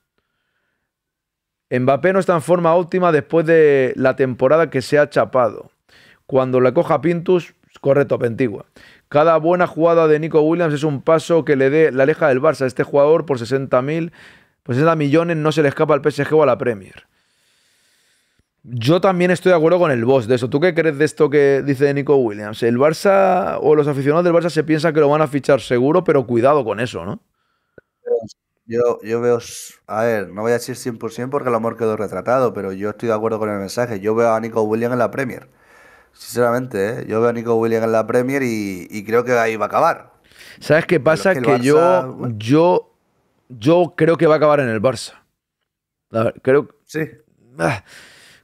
Mbappé no está en forma óptima después de la temporada que se ha chapado. Cuando la coja Pintus, correcto, Pentigua. Cada buena jugada de Nico Williams es un paso que le dé la aleja del Barça. Este jugador por 60.000, por 60 millones no se le escapa al PSG o a la Premier. Yo también estoy de acuerdo con el boss de eso. ¿Tú qué crees de esto que dice Nico Williams? El Barça o los aficionados del Barça se piensan que lo van a fichar seguro, pero cuidado con eso, ¿no? Yo, yo veo, a ver, no voy a decir 100% porque el amor quedó retratado, pero yo estoy de acuerdo con el mensaje. Yo veo a Nico Williams en la Premier. Sinceramente, ¿eh? yo veo a Nico Williams en la Premier y, creo que ahí va a acabar. ¿Sabes qué pasa? que, yo, yo, yo creo que va a acabar en el Barça. A ver, creo. Sí. Ah,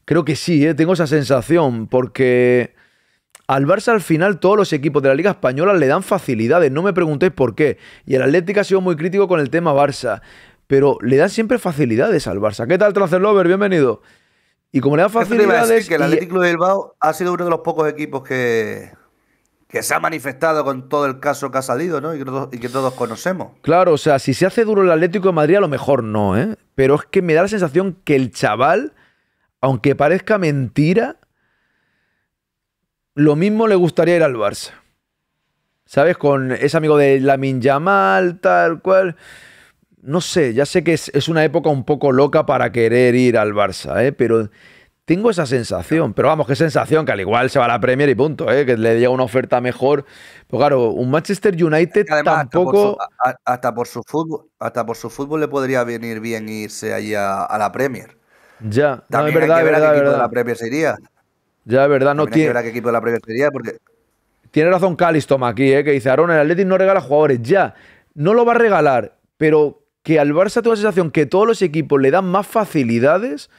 Creo que sí, ¿eh? tengo esa sensación, porque al Barça al final todos los equipos de la Liga Española le dan facilidades, no me preguntéis por qué. Y el Atlético ha sido muy crítico con el tema Barça, pero le dan siempre facilidades al Barça. ¿Qué tal, Lover? Bienvenido. Y como le dan facilidades... que el Atlético de Bilbao ha sido uno de los pocos equipos que, que se ha manifestado con todo el caso que ha salido, ¿no? Y que, todos, y que, todos, conocemos. Claro, o sea, si se hace duro el Atlético de Madrid, a lo mejor no, ¿eh? Pero es que me da la sensación que el chaval aunque parezca mentira, lo mismo le gustaría ir al Barça. ¿Sabes? Con ese amigo de Lamin Yamal, tal cual. No sé, ya sé que es, una época un poco loca para querer ir al Barça, ¿eh? pero tengo esa sensación. Pero vamos, qué sensación, que al igual se va a la Premier y punto, ¿eh? que le llega una oferta mejor. Pues claro, un Manchester United tampoco. Hasta por, su, fútbol, hasta por su fútbol le podría venir bien irse ahí a la Premier. Ya, también verdad, verdad, verdad. de la Premier sería. Ya, verdad, no tiene. Hay que equipo de la Premier sería porque. Tiene razón Calistom aquí, ¿eh? que dice: Aaron, el Atlético no regala jugadores. Ya, no lo va a regalar, pero que al Barça tengo la sensación que todos los equipos le dan más facilidades.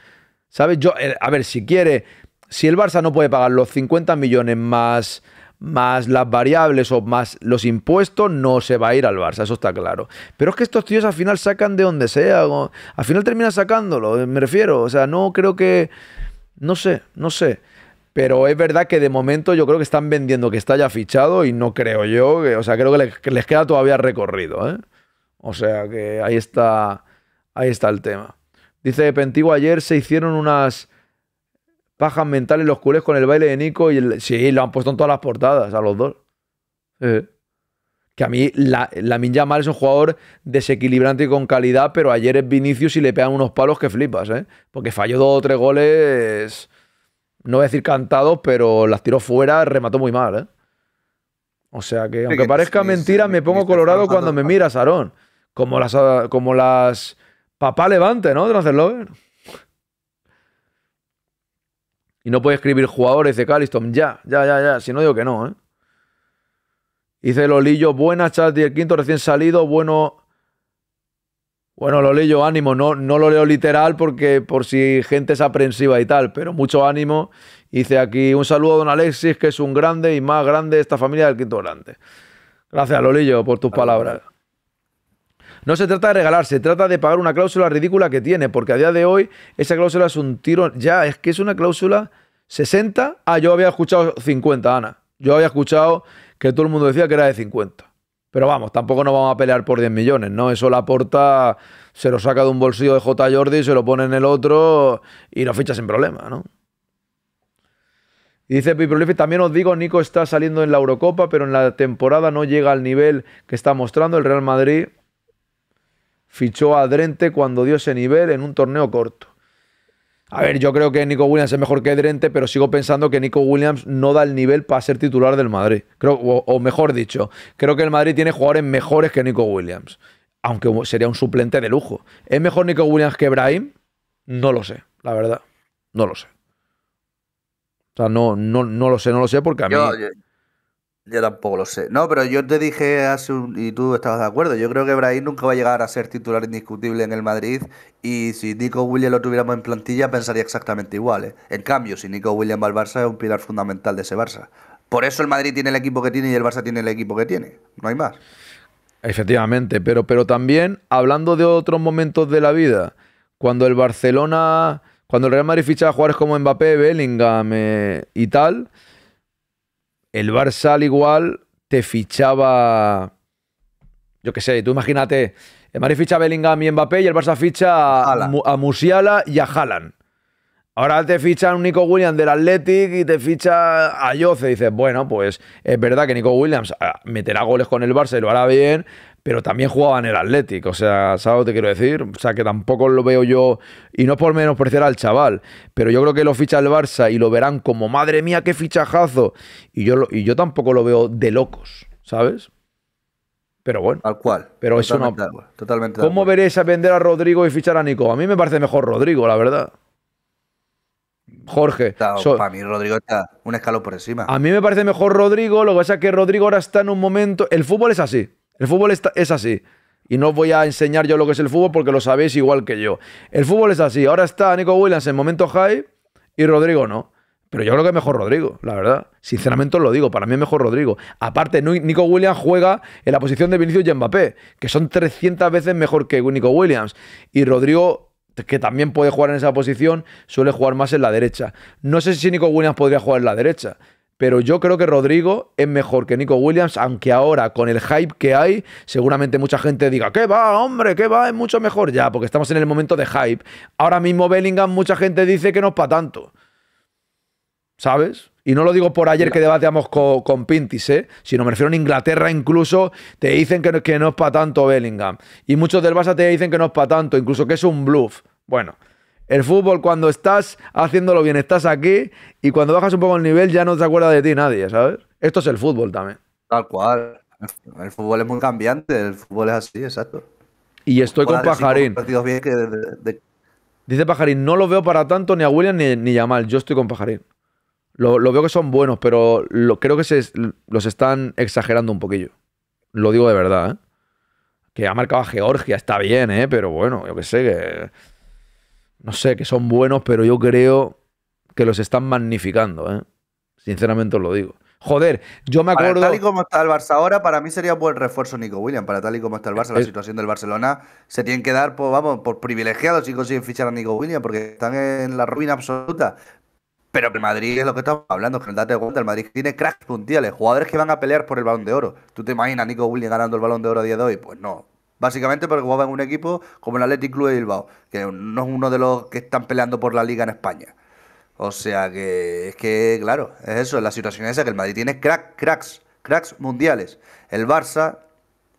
¿Sabes? Yo, eh, a ver, si quiere, si el Barça no puede pagar los 50 millones más más las variables o más los impuestos, no se va a ir al Barça, eso está claro. Pero es que estos tíos al final sacan de donde sea, al final terminan sacándolo, eh, me refiero, o sea, no creo que, no sé, no sé. Pero es verdad que de momento yo creo que están vendiendo que está ya fichado y no creo yo, o sea, creo que les, queda todavía recorrido, ¿eh? O sea que ahí está, ahí está el tema. Dice Pentigo, ayer se hicieron unas pajas mentales los culés con el baile de Nico y sí, lo han puesto en todas las portadas a los dos. Que a mí la, Minja Mal es un jugador desequilibrante y con calidad, pero ayer es Vinicius y le pegan unos palos que flipas, ¿eh? Porque falló dos o tres goles, no voy a decir cantados, pero las tiró fuera, remató muy mal, ¿eh? O sea que, aunque parezca mentira, me pongo colorado cuando me miras, Sarón. Como las, como las papá levante, ¿no? De y no puede escribir jugadores de Calliston. Ya, ya, ya, ya. Si no digo que no, ¿eh? Dice Lolillo, buena chat y el quinto recién salido, bueno. Bueno, Lolillo, ánimo. No, no lo leo literal porque por si gente es aprensiva y tal, pero mucho ánimo. Hice aquí, un saludo a don Alexis, que es un grande y más grande de esta familia del quinto grande. Gracias, Lolillo, por tus palabras. No se trata de regalar, se trata de pagar una cláusula ridícula que tiene, porque a día de hoy esa cláusula es un tiro. Ya, es que es una cláusula 60. Ah, yo había escuchado 50, Ana. Yo había escuchado que todo el mundo decía que era de 50. Pero vamos, tampoco nos vamos a pelear por 10 millones, ¿no? Eso la porta, se lo saca de un bolsillo de J. Jordi, se lo pone en el otro y nos ficha sin problema, ¿no? dice Piprolifi, también os digo, Nico está saliendo en la Eurocopa, pero en la temporada no llega al nivel que está mostrando el Real Madrid fichó a Drente cuando dio ese nivel en un torneo corto. A ver, yo creo que Nico Williams es mejor que Drente, pero sigo pensando que Nico Williams no da el nivel para ser titular del Madrid. Creo, o, mejor dicho, creo que el Madrid tiene jugadores mejores que Nico Williams, aunque sería un suplente de lujo. ¿Es mejor Nico Williams que Brahim? No lo sé, la verdad. No lo sé. O sea, no, no, no lo sé, no lo sé porque a mí... Yo tampoco lo sé. No, pero yo te dije hace un... y tú estabas de acuerdo. Yo creo que Brahim nunca va a llegar a ser titular indiscutible en el Madrid y si Nico Williams lo tuviéramos en plantilla pensaría exactamente igual. ¿eh? En cambio, si Nico Williams va al Barça es un pilar fundamental de ese Barça. Por eso el Madrid tiene el equipo que tiene y el Barça tiene el equipo que tiene. No hay más. Efectivamente, pero, pero también hablando de otros momentos de la vida, cuando el Barcelona, cuando el Real Madrid ficha a jugadores como Mbappé, Bellingham eh, y tal, el Barça al igual te fichaba, yo qué sé, tú imagínate, el Madrid ficha a Bellingham y Mbappé y el Barça ficha a, Musiala y a Haaland. Ahora te ficha un Nico Williams del Athletic y te ficha a Yoce. Dices, bueno, pues es verdad que Nico Williams ah, meterá goles con el Barça y lo hará bien, pero también jugaba en el Athletic. O sea, ¿sabes lo que te quiero decir? O sea, que tampoco lo veo yo, y no menos por menospreciar al chaval, pero yo creo que lo ficha el Barça y lo verán como, madre mía, qué fichajazo. Y yo, y yo tampoco lo veo de locos, ¿sabes? Pero bueno. Tal cual. Pero eso no. totalmente. ¿Cómo veréis a vender a Rodrigo y fichar a Nico? A mí me parece mejor Rodrigo, la verdad. Jorge. para mí Rodrigo está un escalón por encima. A mí me parece mejor Rodrigo, lo que pasa es que Rodrigo ahora está en un momento. El fútbol es así. El fútbol es así. Y no os voy a enseñar yo lo que es el fútbol porque lo sabéis igual que yo. El fútbol es así. Ahora está Nico Williams en momento high y Rodrigo no. Pero yo creo que es mejor Rodrigo, la verdad. Sinceramente os lo digo, para mí es mejor Rodrigo. Aparte, Nico Williams juega en la posición de Vinicius y Mbappé, que son 300 veces mejor que Nico Williams. Y Rodrigo, que también puede jugar en esa posición, suele jugar más en la derecha. No sé si Nico Williams podría jugar en la derecha, pero yo creo que Rodrigo es mejor que Nico Williams, aunque ahora con el hype que hay, seguramente mucha gente diga, ¿qué va, hombre? ¿Qué va? Es mucho mejor ya, porque estamos en el momento de hype. Ahora mismo Bellingham, mucha gente dice que no es para tanto. ¿Sabes? Y no lo digo por ayer que debatíamos con, Pintis, ¿eh? sino me refiero a Inglaterra incluso, te dicen que no, que no es para tanto Bellingham. Y muchos del Barça te dicen que no es para tanto, incluso que es un bluff. Bueno, el fútbol, cuando estás haciéndolo bien, estás aquí y cuando bajas un poco el nivel ya no te acuerda de ti nadie, ¿sabes? Esto es el fútbol también. Tal cual. El fútbol es muy cambiante, el fútbol es así, exacto. Y estoy con Pajarín. Bien que Dice Pajarín, no lo veo para tanto ni a William ni, a Mal, yo estoy con Pajarín. Lo, veo que son buenos, pero lo, creo que se, los están exagerando un poquillo. Lo digo de verdad, ¿eh? Que ha marcado a Georgia, está bien, ¿eh? Pero bueno, yo qué sé, que no sé, que son buenos, pero yo creo que los están magnificando, ¿eh? Sinceramente os lo digo. Joder, yo me acuerdo. Para tal y como está el Barça ahora, para mí sería un buen refuerzo Nico William. Para tal y como está el Barça, la situación del Barcelona, se tienen que dar, por, pues, vamos, por privilegiados si consiguen fichar a Nico William, porque están en la ruina absoluta. Pero el Madrid es lo que estamos hablando, que date cuenta, el Madrid tiene cracks puntuales, jugadores que van a pelear por el balón de oro. ¿Tú te imaginas a Nico William ganando el balón de oro a día de hoy? Pues no, Básicamente porque jugaba en un equipo como el Athletic Club de Bilbao, que no es uno de los que están peleando por la liga en España. O sea que es que, claro, es eso, la situación esa que el Madrid tiene cracks, cracks, cracks mundiales. El Barça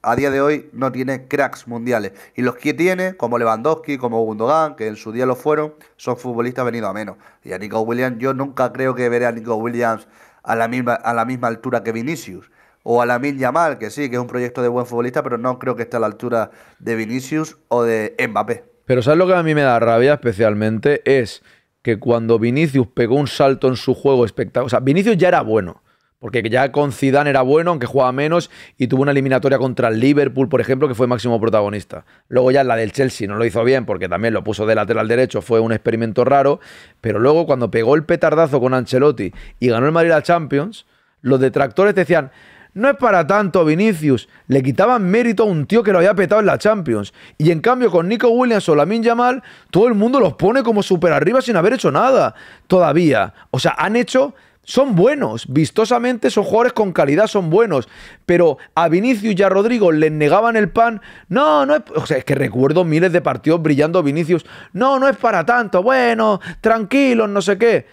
a día de hoy no tiene cracks mundiales. Y los que tiene, como Lewandowski, como Gundogan, que en su día lo fueron, son futbolistas venidos a menos. Y a Nico Williams, yo nunca creo que veré a Nico Williams a la misma, a la misma altura que Vinicius o a Mil Yamal, que sí, que es un proyecto de buen futbolista, pero no creo que esté a la altura de Vinicius o de Mbappé. Pero ¿sabes lo que a mí me da rabia especialmente? Es que cuando Vinicius pegó un salto en su juego espectacular, o sea, Vinicius ya era bueno, porque ya con Zidane era bueno, aunque jugaba menos, y tuvo una eliminatoria contra el Liverpool, por ejemplo, que fue máximo protagonista. Luego ya la del Chelsea no lo hizo bien, porque también lo puso de lateral derecho, fue un experimento raro, pero luego cuando pegó el petardazo con Ancelotti y ganó el Madrid Champions, los detractores decían, no es para tanto, Vinicius. Le quitaban mérito a un tío que lo había petado en la Champions. Y en cambio, con Nico Williams o Lamin Yamal, todo el mundo los pone como super arriba sin haber hecho nada. Todavía. O sea, han hecho. Son buenos, vistosamente son jugadores con calidad, son buenos. Pero a Vinicius y a Rodrigo les negaban el pan. No, no es. O sea, es que recuerdo miles de partidos brillando Vinicius. No, no es para tanto. Bueno, tranquilos, no sé qué.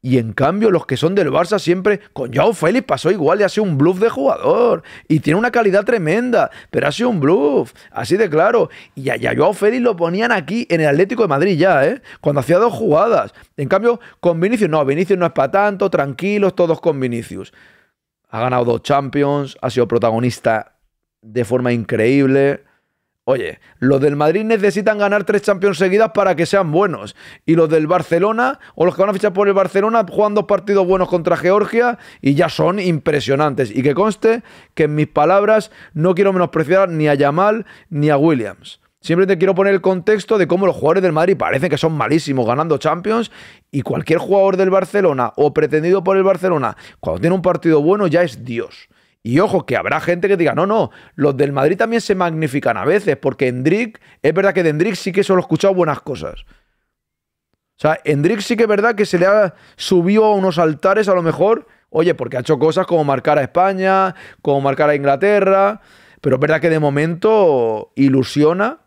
Y en cambio, los que son del Barça siempre, con Joao Félix pasó igual y ha sido un bluff de jugador. Y tiene una calidad tremenda, pero ha sido un bluff, así de claro. Y a, y Joao Félix lo ponían aquí en el Atlético de Madrid ya, ¿eh? Cuando hacía dos jugadas. En cambio, con Vinicius, no, Vinicius no es para tanto, tranquilos, todos con Vinicius. Ha ganado dos Champions, ha sido protagonista de forma increíble. Oye, los del Madrid necesitan ganar tres Champions seguidas para que sean buenos. Y los del Barcelona, o los que van a fichar por el Barcelona, juegan dos partidos buenos contra Georgia y ya son impresionantes. Y que conste que en mis palabras no quiero menospreciar ni a Yamal ni a Williams. Siempre te quiero poner el contexto de cómo los jugadores del Madrid parecen que son malísimos ganando Champions y cualquier jugador del Barcelona o pretendido por el Barcelona, cuando tiene un partido bueno ya es Dios. Y ojo, que habrá gente que diga, no, no, los del Madrid también se magnifican a veces, porque Endrick, es verdad que de Endrick sí que solo he escuchado buenas cosas. O sea, Endrick sí que es verdad que se le ha subido a unos altares a lo mejor, oye, porque ha hecho cosas como marcar a España, como marcar a Inglaterra, pero es verdad que de momento ilusiona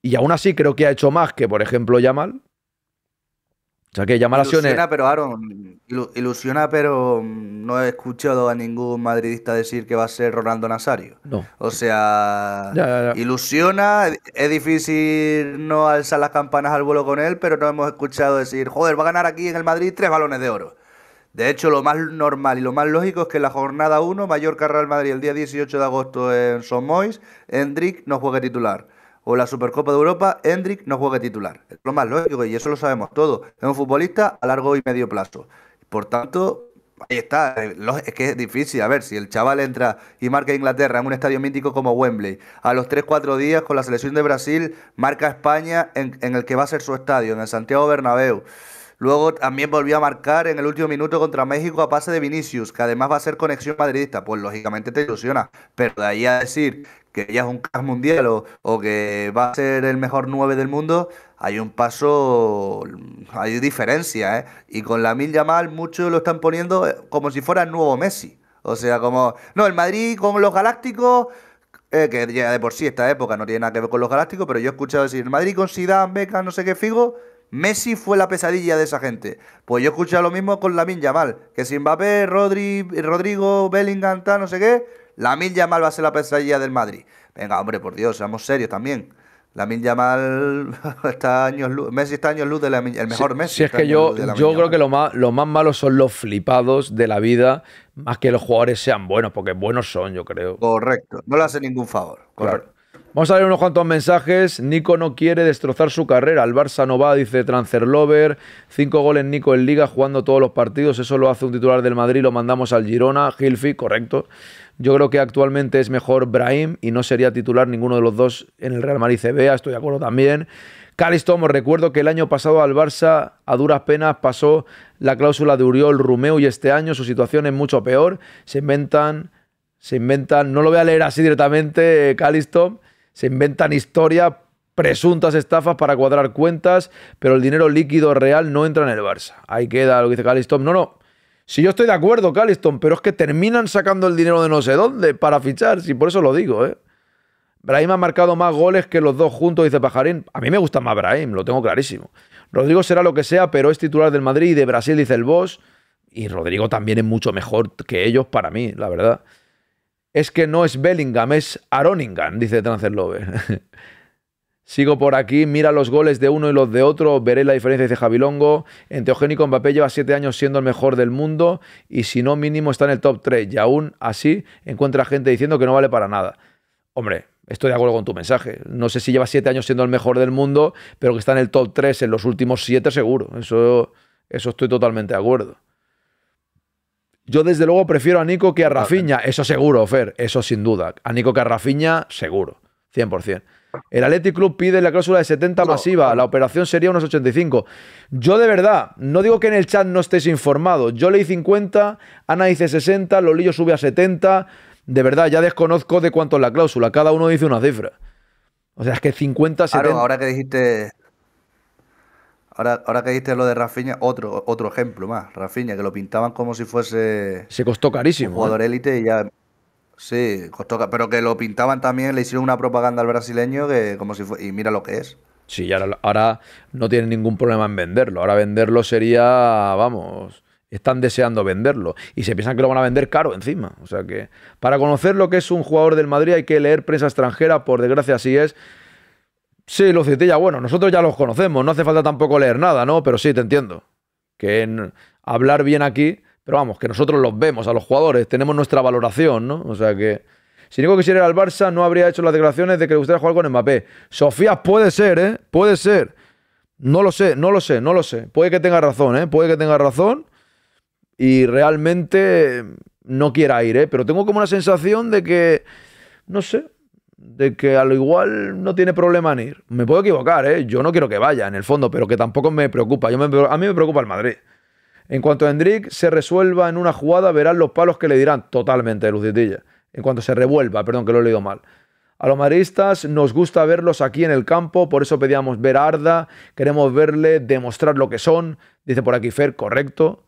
y aún así creo que ha hecho más que, por ejemplo, Yamal. O sea que llama la acción. Ilusiona, pero Aaron, ilusiona, pero mm, no he escuchado a ningún madridista decir que va a ser Ronaldo Nazario. No. O sea, ilusiona, es difícil no alzar las campanas al vuelo con él, pero no hemos escuchado decir, joder, va a ganar aquí en el Madrid tres balones de oro. De hecho, lo más normal y lo más lógico es que la jornada 1, Mallorca Real Madrid el día 18 de agosto en Somois, Hendrik no juegue titular o la Supercopa de Europa, Hendrik no juegue titular. Es lo más lógico y eso lo sabemos todos. Es un futbolista a largo y medio plazo. Por tanto, ahí está. Eh, es que es difícil. A ver, si el chaval entra y marca Inglaterra en un estadio mítico como Wembley, a los 3-4 días con la selección de Brasil, marca España en, en, el que va a ser su estadio, en el Santiago Bernabéu. Luego también volvió a marcar en el último minuto contra México a pase de Vinicius, que además va a ser conexión madridista. Pues lógicamente te ilusiona. Pero de ahí a decir que ya es un crack mundial o, que va a ser el mejor 9 del mundo, hay un paso, mm, hay diferencia, ¿eh? Y con la Mil Yamal muchos lo están poniendo eh, como si fuera el nuevo Messi. O sea, como, no, el Madrid con los Galácticos, eh, que ya de por sí esta época no tiene nada que ver con los Galácticos, pero yo he escuchado decir, el Madrid con Zidane, Beca, no sé qué, Figo, Messi fue la pesadilla de esa gente. Pues yo he escuchado lo mismo con la Mil Yamal, que sin Mbappé, Rodri, Rodrigo, Bellingham, tal, no sé qué, la Mil Yamal va a ser la pesadilla del Madrid. Venga, hombre, por Dios, seamos serios también. La Mil Yamal está años luz. Messi está años luz del mejor Messi. Si es que yo, yo creo que lo más, lo más malo son los flipados de la vida, más que los jugadores sean buenos, porque buenos son, yo creo. Correcto. No le hace ningún favor. Vamos a ver unos cuantos mensajes. Nico no quiere destrozar su carrera. Al Barça no va, dice Transferlover. Cinco goles Nico en Liga jugando todos los partidos. Eso lo hace un titular del Madrid. Lo mandamos al Girona. Gilfi, correcto. Yo creo que actualmente es mejor Brahim y no sería titular ninguno de los dos en el Real Madrid CBA, estoy de acuerdo también. Calistom, os recuerdo que el año pasado al Barça a duras penas pasó la cláusula de Uriol Rumeu y este año su situación es mucho peor. Se inventan, se inventan, no lo voy a leer así directamente, eh, Calistom, se inventan historias, presuntas estafas para cuadrar cuentas, pero el dinero líquido real no entra en el Barça. Ahí queda lo que dice Calistom. No, no, si yo estoy de acuerdo, Calliston, pero es que terminan sacando el dinero de no sé dónde para fichar, si por eso lo digo, ¿eh? Brahim ha marcado más goles que los dos juntos, dice Pajarín. A mí me gusta más Brahim, lo tengo clarísimo. Rodrigo será lo que sea, pero es titular del Madrid y de Brasil, dice el boss. Y Rodrigo también es mucho mejor que ellos para mí, la verdad. Es que no es Bellingham, es Aroningham, dice TransferLove. Sigo por aquí, mira los goles de uno y los de otro, veré la diferencia, dice Jabilongo. En Teogénico Mbappé lleva siete años siendo el mejor del mundo y si no mínimo está en el top 3 y aún así encuentra gente diciendo que no vale para nada. Hombre, estoy de acuerdo con tu mensaje. No sé si lleva siete años siendo el mejor del mundo, pero que está en el top 3 en los últimos siete seguro. Eso, eso estoy totalmente de acuerdo. Yo desde luego prefiero a Nico que a Rafiña, eso seguro, Fer, eso sin duda. A Nico que a Rafiña, seguro, 100%. El Athletic Club pide la cláusula de 70 masiva, la operación sería unos 85. Yo de verdad, no digo que en el chat no estés informado. Yo leí 50, Ana dice 60, Lolillo sube a 70. De verdad, ya desconozco de cuánto es la cláusula. Cada uno dice una cifra. O sea, es que 50, 70... ahora que dijiste... Ahora, ahora que dijiste lo de Rafinha, otro, otro ejemplo más. Rafinha, que lo pintaban como si fuese... Se costó carísimo. Un jugador ¿eh? élite y ya Sí, pues pero que lo pintaban también, le hicieron una propaganda al brasileño que como si y mira lo que es. Sí, ahora, no tienen ningún problema en venderlo. Ahora venderlo sería, vamos, están deseando venderlo y se piensan que lo van a vender caro encima. O sea que para conocer lo que es un jugador del Madrid hay que leer prensa extranjera, por desgracia así es. Sí, lo cité ya, bueno, nosotros ya los conocemos, no hace falta tampoco leer nada, ¿no? Pero sí, te entiendo. Que hablar bien aquí pero vamos, que nosotros los vemos a los jugadores, tenemos nuestra valoración, ¿no? O sea que. Si Nico quisiera ir al Barça, no habría hecho las declaraciones de que le gustaría jugar con Mbappé. Sofía puede ser, ¿eh? Puede ser. No lo sé, no lo sé, no lo sé. Puede que tenga razón, ¿eh? Puede que tenga razón. Y realmente no quiera ir, ¿eh? Pero tengo como una sensación de que. No sé. De que a lo igual no tiene problema en ir. Me puedo equivocar, ¿eh? Yo no quiero que vaya, en el fondo, pero que tampoco me preocupa. Yo a mí me preocupa el Madrid. En cuanto Hendrik se resuelva en una jugada, verán los palos que le dirán. Totalmente, Lucitilla. En cuanto se revuelva, perdón que lo he leído mal. A los madridistas nos gusta verlos aquí en el campo, por eso pedíamos ver a Arda, queremos verle demostrar lo que son. Dice por aquí Fer, correcto.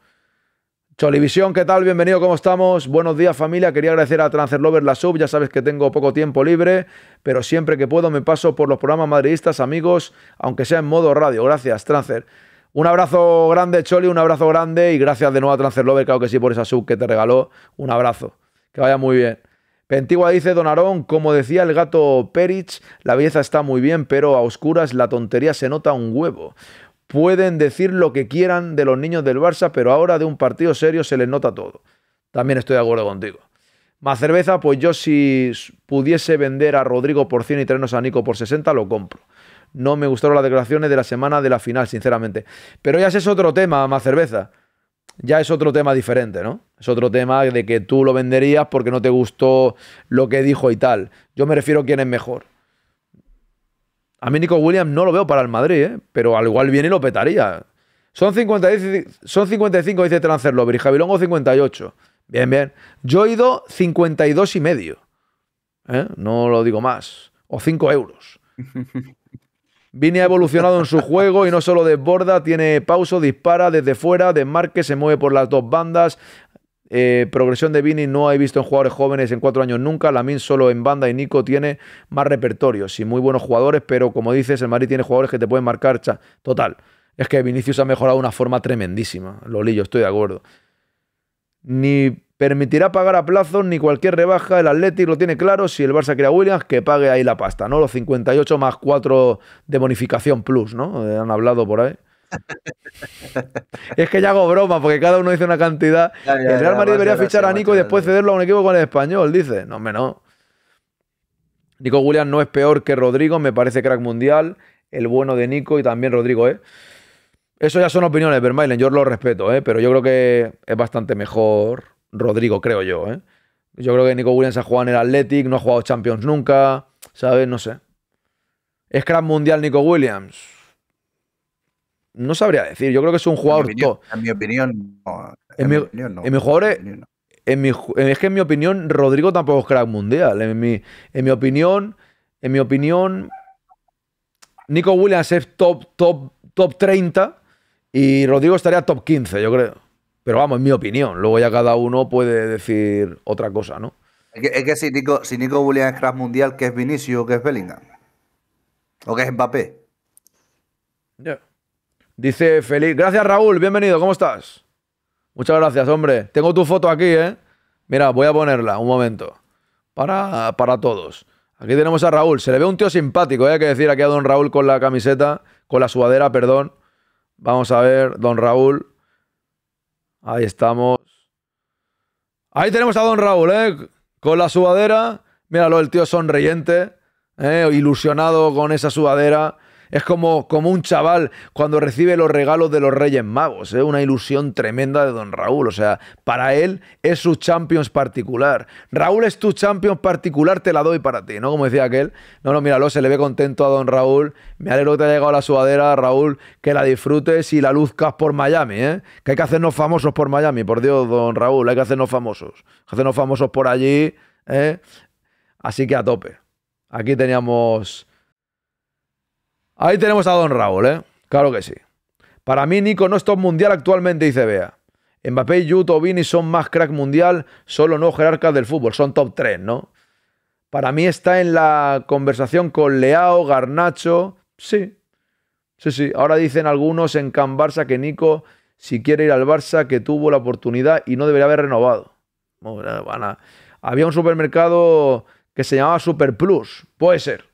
Cholivisión, ¿qué tal? Bienvenido, ¿cómo estamos? Buenos días familia, quería agradecer a Transferlover la sub, ya sabes que tengo poco tiempo libre, pero siempre que puedo me paso por los programas madridistas, amigos, aunque sea en modo radio. Gracias, Trancer. Un abrazo grande, Choli, un abrazo grande y gracias de nuevo a Transferlover, claro que sí, por esa sub que te regaló. Un abrazo. Que vaya muy bien. Pentigua dice Don Arón, como decía el gato Perich, la belleza está muy bien, pero a oscuras la tontería se nota un huevo. Pueden decir lo que quieran de los niños del Barça, pero ahora de un partido serio se les nota todo. También estoy de acuerdo contigo. Más cerveza, pues yo si pudiese vender a Rodrigo por 100 y traernos a Nico por 60, lo compro no me gustaron las declaraciones de la semana de la final, sinceramente. Pero ya es otro tema, más cerveza. Ya es otro tema diferente, ¿no? Es otro tema de que tú lo venderías porque no te gustó lo que dijo y tal. Yo me refiero a quién es mejor. A mí Nico Williams no lo veo para el Madrid, ¿eh? pero al igual viene y lo petaría. Son, 50, son 55, dice cincuenta y Javilongo 58. Bien, bien. Yo he ido 52 y medio. ¿eh? No lo digo más. O 5 euros. Vini ha evolucionado en su juego y no solo desborda, tiene pauso, dispara desde fuera, desmarque, se mueve por las dos bandas. Eh, progresión de Vini no he visto en jugadores jóvenes en cuatro años nunca. min solo en banda y Nico tiene más repertorios y muy buenos jugadores, pero como dices, el Madrid tiene jugadores que te pueden marcar. Total, es que Vinicius ha mejorado de una forma tremendísima. Lolillo, estoy de acuerdo. Ni permitirá pagar a plazos ni cualquier rebaja. El Atlético lo tiene claro. Si el Barça quiere a Williams, que pague ahí la pasta, ¿no? Los 58 más 4 de bonificación plus, ¿no? Eh, han hablado por ahí. es que ya hago broma, porque cada uno dice una cantidad. el Real Madrid debería fichar a Nico y después cederlo a un equipo con el español, dice. No, hombre, no. Nico Williams no es peor que Rodrigo, me parece crack mundial. El bueno de Nico y también Rodrigo, ¿eh? Eso ya son opiniones, Vermailen, yo lo respeto, ¿eh? pero yo creo que es bastante mejor Rodrigo, creo yo. ¿eh? Yo creo que Nico Williams ha jugado en el Athletic, no ha jugado Champions nunca, ¿sabes? No sé. Es crack mundial Nico Williams. No sabría decir. Yo creo que es un jugador en mi top. En mi opinión, En, mi, es, que en mi opinión, Rodrigo tampoco es crack mundial. En mi, en mi opinión, en mi opinión, Nico Williams es top, top, top 30 y Rodrigo estaría top 15, yo creo. Pero vamos, es mi opinión. Luego ya cada uno puede decir otra cosa, ¿no? Es que, es si Nico, si es mundial, que es Vinicius o que es Bellingham? ¿O que es Mbappé? Dice Feliz. Gracias, Raúl. Bienvenido. ¿Cómo estás? Muchas gracias, hombre. Tengo tu foto aquí, ¿eh? Mira, voy a ponerla un momento. Para, para todos. Aquí tenemos a Raúl. Se le ve un tío simpático, ¿eh? Hay que decir aquí a don Raúl con la camiseta, con la sudadera, perdón. Vamos a ver, don Raúl. Ahí estamos. Ahí tenemos a Don Raúl, ¿eh? Con la sudadera. Míralo, el tío sonriente, ¿eh? ilusionado con esa sudadera. Es como, como un chaval cuando recibe los regalos de los Reyes Magos, ¿eh? una ilusión tremenda de don Raúl. O sea, para él es su Champions particular. Raúl es tu Champions particular, te la doy para ti, ¿no? Como decía aquel. No, no, míralo, se le ve contento a don Raúl. Me alegro que te haya llegado la sudadera, Raúl, que la disfrutes y la luzcas por Miami, ¿eh? Que hay que hacernos famosos por Miami, por Dios, don Raúl, hay que hacernos famosos. hacernos famosos por allí, ¿eh? Así que a tope. Aquí teníamos Ahí tenemos a Don Raúl, ¿eh? Claro que sí. Para mí, Nico no es top mundial actualmente, dice Bea. Mbappé, Yuto, Vini son más crack mundial, solo no jerarcas del fútbol, son top 3, ¿no? Para mí está en la conversación con Leao, Garnacho. Sí, sí, sí. Ahora dicen algunos en Can Barça que Nico, si quiere ir al Barça, que tuvo la oportunidad y no debería haber renovado. Había un supermercado que se llamaba Super Plus, puede ser.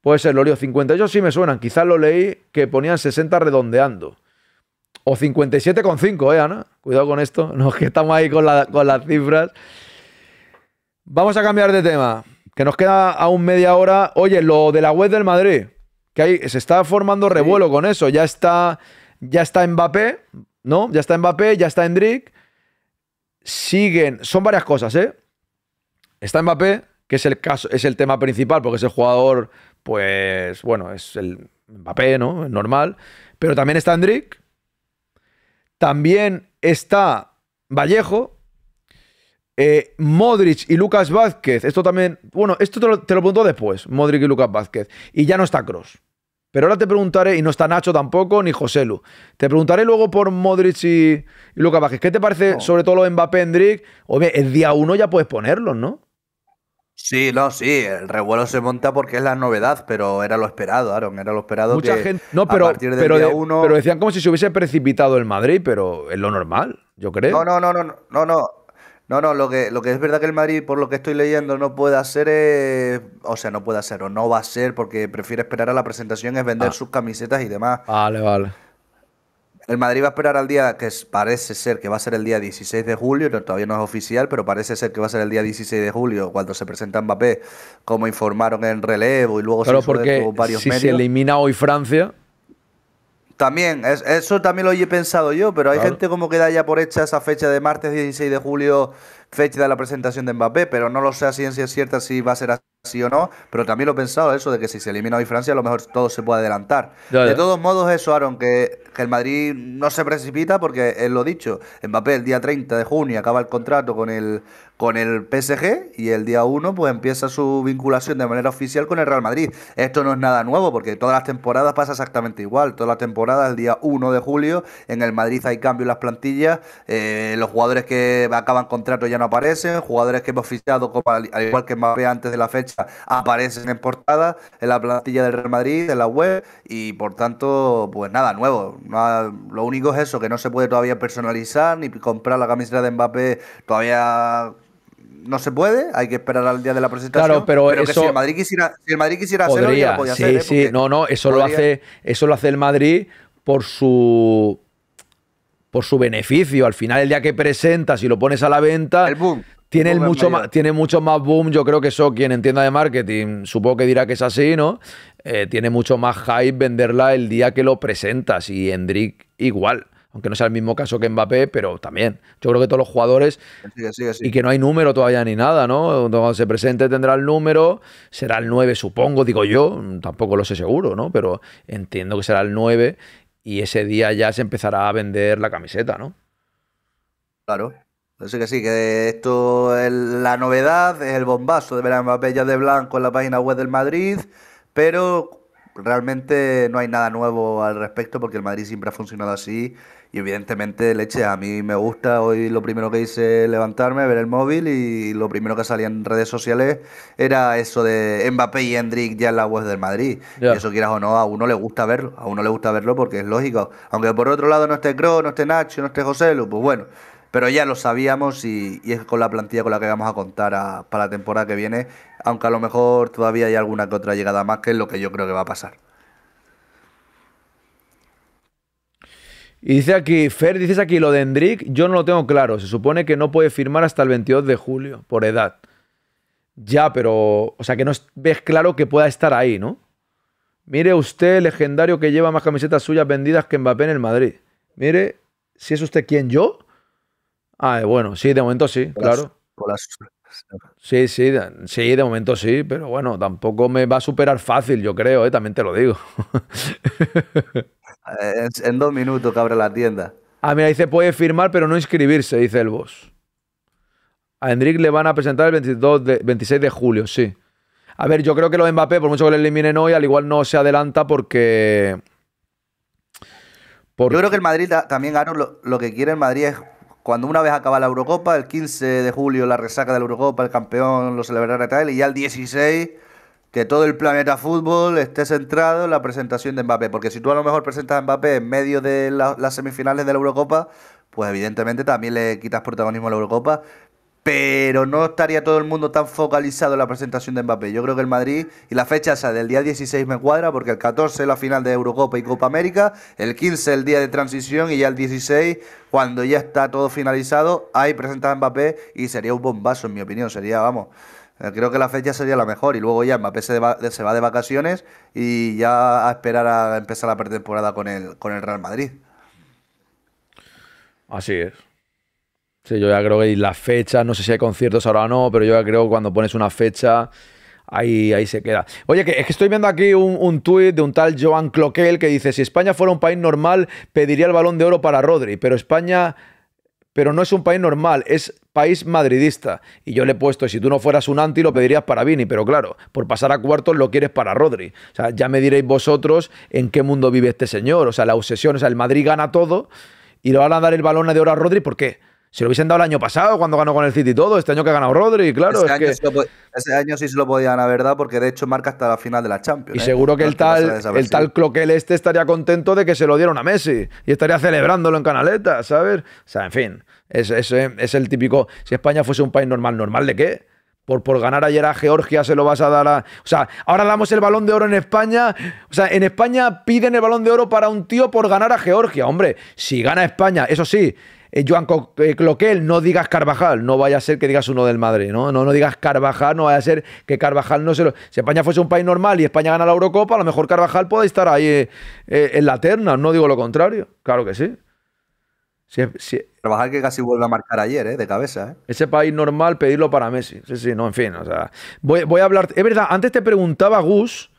Puede ser 50. 58, sí me suenan. Quizás lo leí que ponían 60 redondeando. O 57,5, ¿eh, Ana? Cuidado con esto. No, que estamos ahí con, las cifras. Vamos a cambiar de tema. Que nos queda aún media hora. Oye, lo de la web del Madrid. Que se está formando revuelo con eso. Ya está, ya está Mbappé, ¿no? Ya está Mbappé, ya está Hendrik. Siguen. Son varias cosas, ¿eh? Está Mbappé, que es el, caso, es el tema principal, porque es el jugador pues bueno, es el Mbappé, ¿no? Es normal. Pero también está Andrick. También está Vallejo. Eh, Modric y Lucas Vázquez. Esto también. Bueno, esto te lo, te después. Modric y Lucas Vázquez. Y ya no está Cross. Pero ahora te preguntaré, y no está Nacho tampoco, ni Joselu. Te preguntaré luego por Modric y, Lucas Vázquez. ¿Qué te parece, sobre todo lo de Mbappé, O Oye, el día uno ya puedes ponerlos, ¿no? Sí, no, sí, el revuelo se monta porque es la novedad, pero era lo esperado, Aaron, era lo esperado. Mucha que gente, a partir del día uno... pero decían como si se hubiese precipitado el Madrid, pero es lo normal, yo creo. No, no, no, no, no, no. No, no, lo que, lo que es verdad que el Madrid, por lo que estoy leyendo, no puede hacer es. O sea, no puede hacer o no va a ser porque prefiere esperar a la presentación, es vender ah. sus camisetas y demás. Vale, vale. El Madrid va a esperar al día que parece ser que va a ser el día 16 de julio, todavía no es oficial, pero parece ser que va a ser el día 16 de julio cuando se presenta Mbappé, como informaron en relevo y luego se porque varios si se elimina hoy Francia, también, eso también lo he pensado yo, pero hay gente como que da ya por hecha esa fecha de martes 16 de julio, fecha de la presentación de Mbappé, pero no lo sé a ciencia cierta si va a ser así sí o no, pero también lo he pensado eso de que si se elimina hoy Francia, a lo mejor todo se puede adelantar. De todos modos, eso, Aaron, que, el Madrid no se precipita porque es lo dicho. Mbappé el día 30 de junio acaba el contrato con el, con el PSG y el día 1 pues empieza su vinculación de manera oficial con el Real Madrid. Esto no es nada nuevo porque todas las temporadas pasa exactamente igual. Todas las temporadas, el día 1 de julio, en el Madrid hay cambio en las plantillas, eh, los jugadores que acaban contrato ya no aparecen, jugadores que hemos fichado, al igual que Mbappé antes de la fecha, aparecen en portada, en la plantilla del Real Madrid, en la web, y por tanto, pues nada, nuevo. lo único es eso, que no se puede todavía personalizar, ni comprar la camiseta de Mbappé todavía no se puede, hay que esperar al día de la presentación. Claro, pero, eso, que si el Madrid quisiera, si el Madrid quisiera podría, hacerlo, sí, ¿eh? Sí, no, no, eso lo hace, eso lo hace el Madrid por su por su beneficio. Al final, el día que presentas y lo pones a la venta, el boom. Tiene, mucho más, tiene mucho más boom, yo creo que eso quien entienda de marketing, supongo que dirá que es así, ¿no? Eh, tiene mucho más hype venderla el día que lo presentas y Hendrik igual, aunque no sea el mismo caso que Mbappé, pero también. Yo creo que todos los jugadores y que no hay número todavía ni nada, ¿no? Cuando se presente tendrá el número, será el 9 supongo, digo yo, tampoco lo sé seguro, ¿no? Pero entiendo que será el 9 y ese día ya se empezará a vender la camiseta, ¿no? Claro, Así que sí, que esto la novedad, es el bombazo de ver a Mbappé ya de blanco en la página web del Madrid, pero realmente no hay nada nuevo al respecto porque el Madrid siempre ha funcionado así y evidentemente leche, a mí me gusta, hoy lo primero que hice levantarme, ver el móvil y lo primero que salía en redes sociales era eso de Mbappé y Hendrik ya en la web del Madrid. Y eso quieras o no, a uno le gusta verlo, a uno le gusta verlo porque es lógico. Aunque por otro lado no esté Kroos, no esté Nacho, no esté José Lu, pues bueno, pero ya lo sabíamos y, es con la plantilla con la que vamos a contar para la temporada que viene, aunque a lo mejor todavía hay alguna que otra llegada más, que es lo que yo creo que va a pasar. Y dice aquí, Fer, dices aquí lo de Endrick, yo no lo tengo claro, se supone que no puede firmar hasta el 22 de julio, por edad. Ya, pero, o sea, que no ves claro que pueda estar ahí, ¿no? Mire usted, legendario que lleva más camisetas suyas vendidas que Mbappé en el Madrid. Mire, si es usted quien yo, Ah, bueno, sí, de momento sí, claro. Sí, sí, de, sí, de momento sí, pero bueno, tampoco me va a superar fácil, yo creo, eh, también te lo digo. Eh, en, dos minutos que abre la tienda. Ah, mira, dice, puede firmar pero no inscribirse, dice el boss. A Hendrik le van a presentar el 26 de julio, sí. A ver, yo creo que lo Mbappé, por mucho que le eliminen hoy, al igual no se adelanta porque... Yo creo que el Madrid también, ganó lo, lo que quiere el Madrid es cuando una vez acaba la Eurocopa, el 15 de julio la resaca de la Eurocopa, el campeón lo celebrará y tal, y ya el 16 que todo el planeta fútbol esté centrado en la presentación de Mbappé, porque si tú a lo mejor presentas a Mbappé en medio de las semifinales de la Eurocopa, pues evidentemente también le quitas protagonismo a la Eurocopa pero no estaría todo el mundo tan focalizado en la presentación de Mbappé. Yo creo que el Madrid y la fecha esa del día 16 me cuadra porque el 14 es la final de Eurocopa y Copa América, el 15 el día de transición y ya el 16 cuando ya está todo finalizado hay presenta Mbappé y sería un bombazo en mi opinión, sería vamos. Eh, creo que la fecha sería la mejor y luego ya Mbappé se, se va de vacaciones y ya a esperar a empezar la pretemporada con el, con el Real Madrid. Así es yo ya creo que las fechas, no sé si hay conciertos ahora o no, pero yo ya creo que cuando pones una fecha, ahí, ahí se queda. Oye, que, es que estoy viendo aquí un, un tuit de un tal Joan Cloquel que dice, si España fuera un país normal, pediría el balón de oro para Rodri, pero España, pero no es un país normal, es país madridista. Y yo le he puesto, si tú no fueras un anti, lo pedirías para Vini, pero claro, por pasar a cuartos lo quieres para Rodri. O sea, ya me diréis vosotros en qué mundo vive este señor, o sea, la obsesión, o sea, el Madrid gana todo y le van a dar el balón de oro a Rodri, ¿por qué? si lo hubiesen dado el año pasado cuando ganó con el City y todo, este año que ha ganado Rodri, claro. ese año sí se lo podían haber verdad porque de hecho marca hasta la final de la Champions. Y ¿eh? seguro que el tal, el tal Cloquel este estaría contento de que se lo dieron a Messi y estaría celebrándolo en Canaleta, ¿sabes? O sea, en fin, es, es, el típico. Si España fuese un país normal, ¿normal de qué? Por, por, ganar ayer a Georgia se lo vas a dar a... O sea, ahora damos el balón de oro en España. O sea, en España piden el balón de oro para un tío por ganar a Georgia. Hombre, si gana España, eso sí, eh, Joan eh, Cloquel, no digas Carvajal, no vaya a ser que digas uno del Madrid, ¿no? No, no digas Carvajal, no vaya a ser que Carvajal no se lo... Si España fuese un país normal y España gana la Eurocopa, a lo mejor Carvajal puede estar ahí eh, en la terna, no digo lo contrario, claro que sí. Carvajal que casi vuelve a marcar ayer, ¿eh? De cabeza, ¿eh? Ese país normal, pedirlo para Messi. Sí, sí, no, en fin, o sea... Voy, voy a hablar... Es verdad, antes te preguntaba, Gus,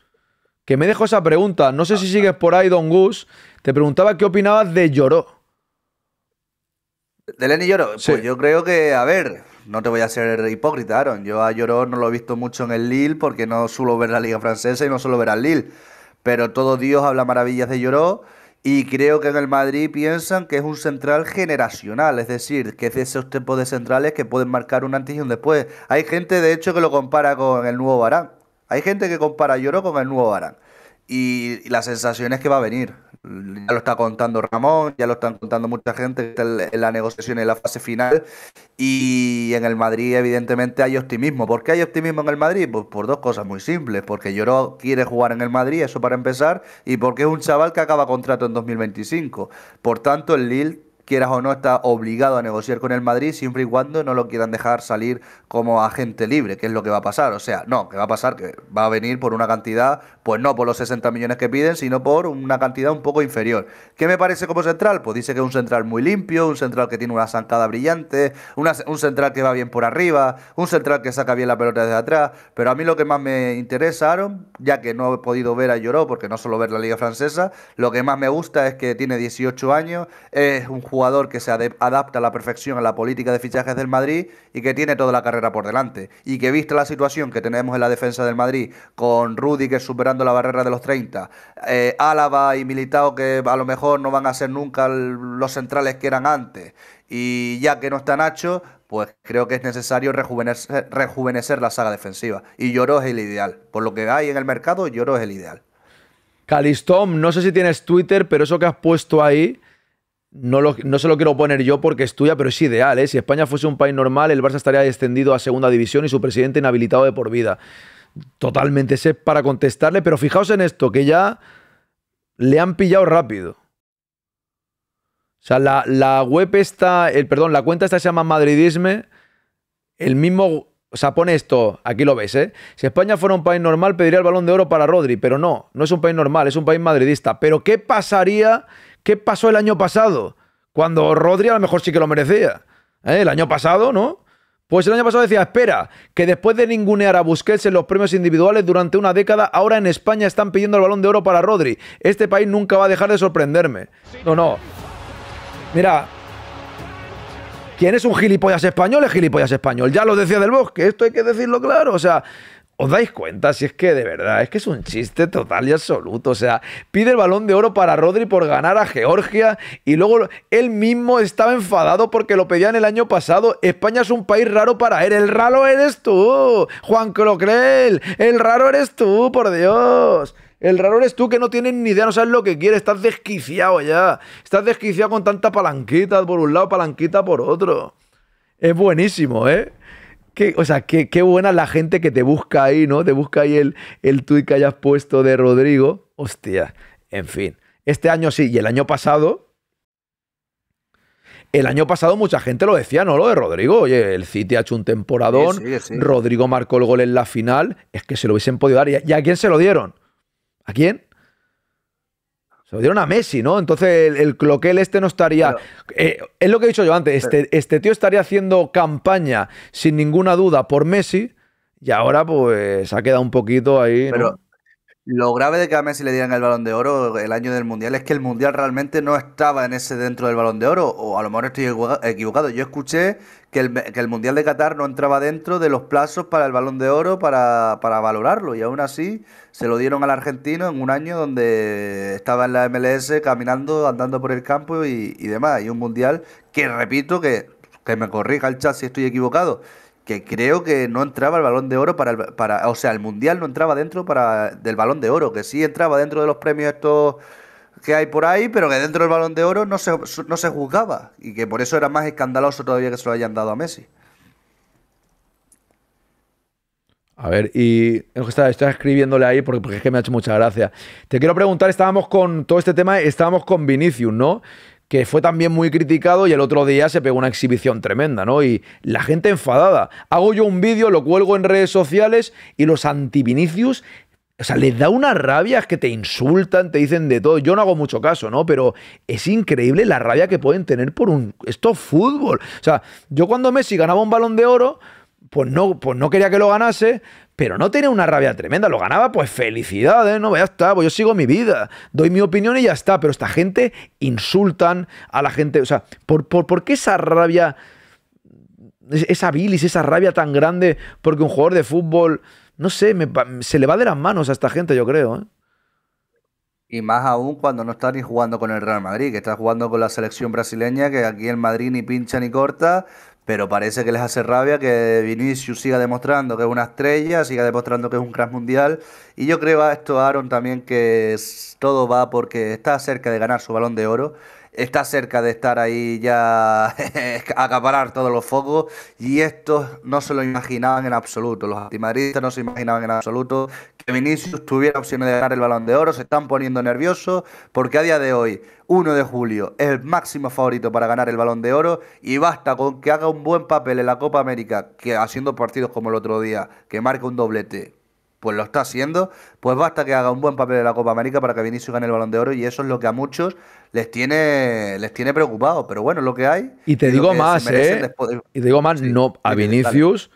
que me dejó esa pregunta, no sé si ah, sigues por ahí, Don Gus, te preguntaba qué opinabas de Lloró. Delén y Lloro? Pues yo creo que, a ver, no te voy a ser hipócrita, Aaron. Yo a Lloro no lo he visto mucho en el Lille porque no suelo ver la Liga Francesa y no suelo ver al Lille. Pero todo Dios habla maravillas de lloró Y creo que en el Madrid piensan que es un central generacional, es decir, que es de esos tipos de centrales que pueden marcar un antes y un después. Hay gente, de hecho, que lo compara con el nuevo Barán. Hay gente que compara a con el nuevo Barán. Y, y la sensación es que va a venir. Ya lo está contando Ramón, ya lo están contando mucha gente en la negociación en la fase final. Y en el Madrid, evidentemente, hay optimismo. ¿Por qué hay optimismo en el Madrid? Pues por dos cosas muy simples. Porque Lloró quiere jugar en el Madrid, eso para empezar, y porque es un chaval que acaba contrato en 2025. Por tanto, el Lille quieras o no, está obligado a negociar con el Madrid siempre y cuando no lo quieran dejar salir como agente libre, que es lo que va a pasar. O sea, no, que va a pasar que va a venir por una cantidad, pues no por los 60 millones que piden, sino por una cantidad un poco inferior. ¿Qué me parece como central? Pues dice que es un central muy limpio, un central que tiene una zancada brillante, un central que va bien por arriba, un central que saca bien la pelota desde atrás. Pero a mí lo que más me interesa, Aaron, ya que no he podido ver a Lloró, porque no solo ver la Liga Francesa, lo que más me gusta es que tiene 18 años, es un jugador jugador que se adapta a la perfección a la política de fichajes del Madrid y que tiene toda la carrera por delante. Y que vista la situación que tenemos en la defensa del Madrid, con Rudy que superando la barrera de los 30, eh, Álava y Militao que a lo mejor no van a ser nunca los centrales que eran antes, y ya que no está Nacho, pues creo que es necesario rejuvenecer, la saga defensiva. Y Lloró es el ideal. Por lo que hay en el mercado, Lloró es el ideal. Calistón, no sé si tienes Twitter, pero eso que has puesto ahí no, se lo quiero poner yo porque es tuya, pero es ideal. ¿eh? Si España fuese un país normal, el Barça estaría descendido a segunda división y su presidente inhabilitado de por vida. Totalmente sé para contestarle, pero fijaos en esto, que ya le han pillado rápido. O sea, la, la web está, el, perdón, la cuenta esta se llama Madridisme. El mismo, o sea, pone esto, aquí lo ves, ¿eh? Si España fuera un país normal, pediría el balón de oro para Rodri, pero no, no es un país normal, es un país madridista. Pero ¿qué pasaría ¿Qué pasó el año pasado? Cuando Rodri a lo mejor sí que lo merecía. ¿Eh? El año pasado, ¿no? Pues el año pasado decía, espera, que después de ningunear a Busquets en los premios individuales durante una década, ahora en España están pidiendo el balón de oro para Rodri. Este país nunca va a dejar de sorprenderme. No, no. Mira, ¿Quién es un gilipollas español? Es gilipollas español. Ya lo decía Del Bosque, esto hay que decirlo claro. O sea, ¿Os dais cuenta? Si es que de verdad, es que es un chiste total y absoluto. O sea, pide el balón de oro para Rodri por ganar a Georgia y luego él mismo estaba enfadado porque lo pedían el año pasado. España es un país raro para él. El raro eres tú, Juan Crocrel. El raro eres tú, por Dios. El raro eres tú que no tienes ni idea, no sabes lo que quieres, estás desquiciado ya. Estás desquiciado con tanta palanquita por un lado, palanquita por otro. Es buenísimo, ¿eh? o sea, qué, qué, buena la gente que te busca ahí, ¿no? Te busca ahí el, el tuit que hayas puesto de Rodrigo. Hostia, en fin. Este año sí, y el año pasado. El año pasado mucha gente lo decía, ¿no? Lo de Rodrigo. Oye, el City ha hecho un temporadón. Rodrigo marcó el gol en la final. Es que se lo hubiesen podido dar. ¿Y a quién se lo dieron? ¿A quién? Se lo dieron a Messi, ¿no? Entonces el, cloquel este no estaría. Eh, es lo que he dicho yo antes. Este, este, tío estaría haciendo campaña, sin ninguna duda, por Messi. Y ahora, pues, ha quedado un poquito ahí. Lo grave de que a Messi le dieran el balón de oro el año del Mundial es que el Mundial realmente no estaba en ese dentro del balón de oro, o a lo mejor estoy equivocado. Yo escuché que el, que el Mundial de Qatar no entraba dentro de los plazos para el balón de oro para, valorarlo, y aún así se lo dieron al argentino en un año donde estaba en la MLS caminando, andando por el campo y, demás. Y un Mundial que, repito, que, que me corrija el chat si estoy equivocado que creo que no entraba el balón de oro para, para o sea, el mundial no entraba dentro para del balón de oro, que sí entraba dentro de los premios estos que hay por ahí, pero que dentro del balón de oro no se, no se juzgaba y que por eso era más escandaloso todavía que se lo hayan dado a Messi. A ver, y está, escribiéndole ahí porque, porque, es que me ha hecho mucha gracia. Te quiero preguntar, estábamos con todo este tema, estábamos con Vinicius, ¿no? que fue también muy criticado y el otro día se pegó una exhibición tremenda, ¿no? Y la gente enfadada. Hago yo un vídeo, lo cuelgo en redes sociales y los anti-Vinicius o sea, les da una rabia, es que te insultan, te dicen de todo. Yo no hago mucho caso, ¿no? Pero es increíble la rabia que pueden tener por un. Esto fútbol. O sea, yo cuando Messi ganaba un balón de oro, pues no, pues no quería que lo ganase, pero no tenía una rabia tremenda. Lo ganaba, pues felicidades, no, ya está, pues yo sigo mi vida, doy mi opinión y ya está. Pero esta gente insultan a la gente. O sea, ¿por, por, por qué esa rabia, esa bilis, esa rabia tan grande? Porque un jugador de fútbol, no sé, se le va de las manos a esta gente, yo creo. ¿eh? Y más aún cuando no está ni jugando con el Real Madrid, que está jugando con la selección brasileña, que aquí en Madrid ni pincha ni corta, pero parece que les hace rabia que Vinicius siga demostrando que es una estrella, siga demostrando que es un crash mundial. Y yo creo a esto, Aaron, también que todo va porque está cerca de ganar su balón de oro está cerca de estar ahí ya acaparar todos los focos y esto no se lo imaginaban en absoluto, los antimadridistas no se imaginaban en absoluto que Vinicius tuviera opciones de ganar el balón de oro, se están poniendo nerviosos porque a día de hoy, 1 de julio, es el máximo favorito para ganar el balón de oro y basta con que haga un buen papel en la Copa América, que haciendo partidos como el otro día, que marque un doblete, pues lo está haciendo, pues basta que haga un buen papel en la Copa América para que Vinicius gane el Balón de Oro y eso es lo que a muchos les tiene les tiene preocupado, pero bueno, lo que hay Y te digo más, eh. Y te digo más, no a Vinicius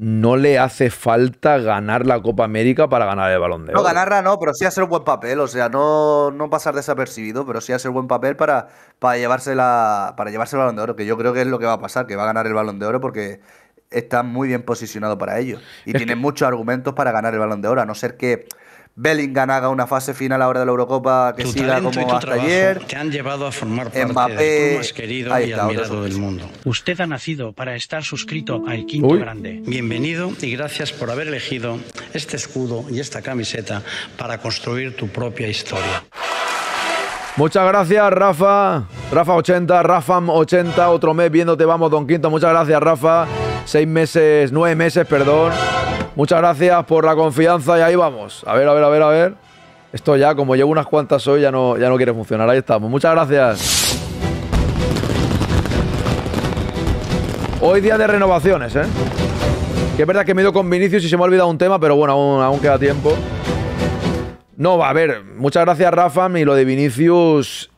no le hace falta ganar la Copa América para ganar el balón de oro. No, ganarla no, pero sí hacer un buen papel, o sea, no, no pasar desapercibido, pero sí hacer buen papel para, para, llevarse para llevarse el balón de oro, que yo creo que es lo que va a pasar, que va a ganar el balón de oro porque está muy bien posicionado para ello. Y tiene muchos argumentos para ganar el balón de oro, a no ser que Bellingham haga una fase final ahora de la Eurocopa que siga como hasta trabajo ayer. Te han llevado a formar parte de del más querido y admirado del mundo. Usted ha nacido para estar suscrito al Quinto Grande. Bienvenido y gracias por haber elegido este escudo y esta camiseta para construir tu propia historia. Muchas gracias, Rafa. Rafa80, Rafam80, otro mes viéndote, vamos, Don Quinto. Muchas gracias, Rafa seis meses, nueve meses, perdón. Muchas gracias por la confianza y ahí vamos. A ver, a ver, a ver, a ver. Esto ya, como llevo unas cuantas hoy, ya no, ya no quiere funcionar. Ahí estamos. Muchas gracias. Hoy día de renovaciones, ¿eh? Que es verdad que me he ido con Vinicius y se me ha olvidado un tema, pero bueno, aún, queda tiempo. No, va a ver, muchas gracias Rafa y lo de Vinicius,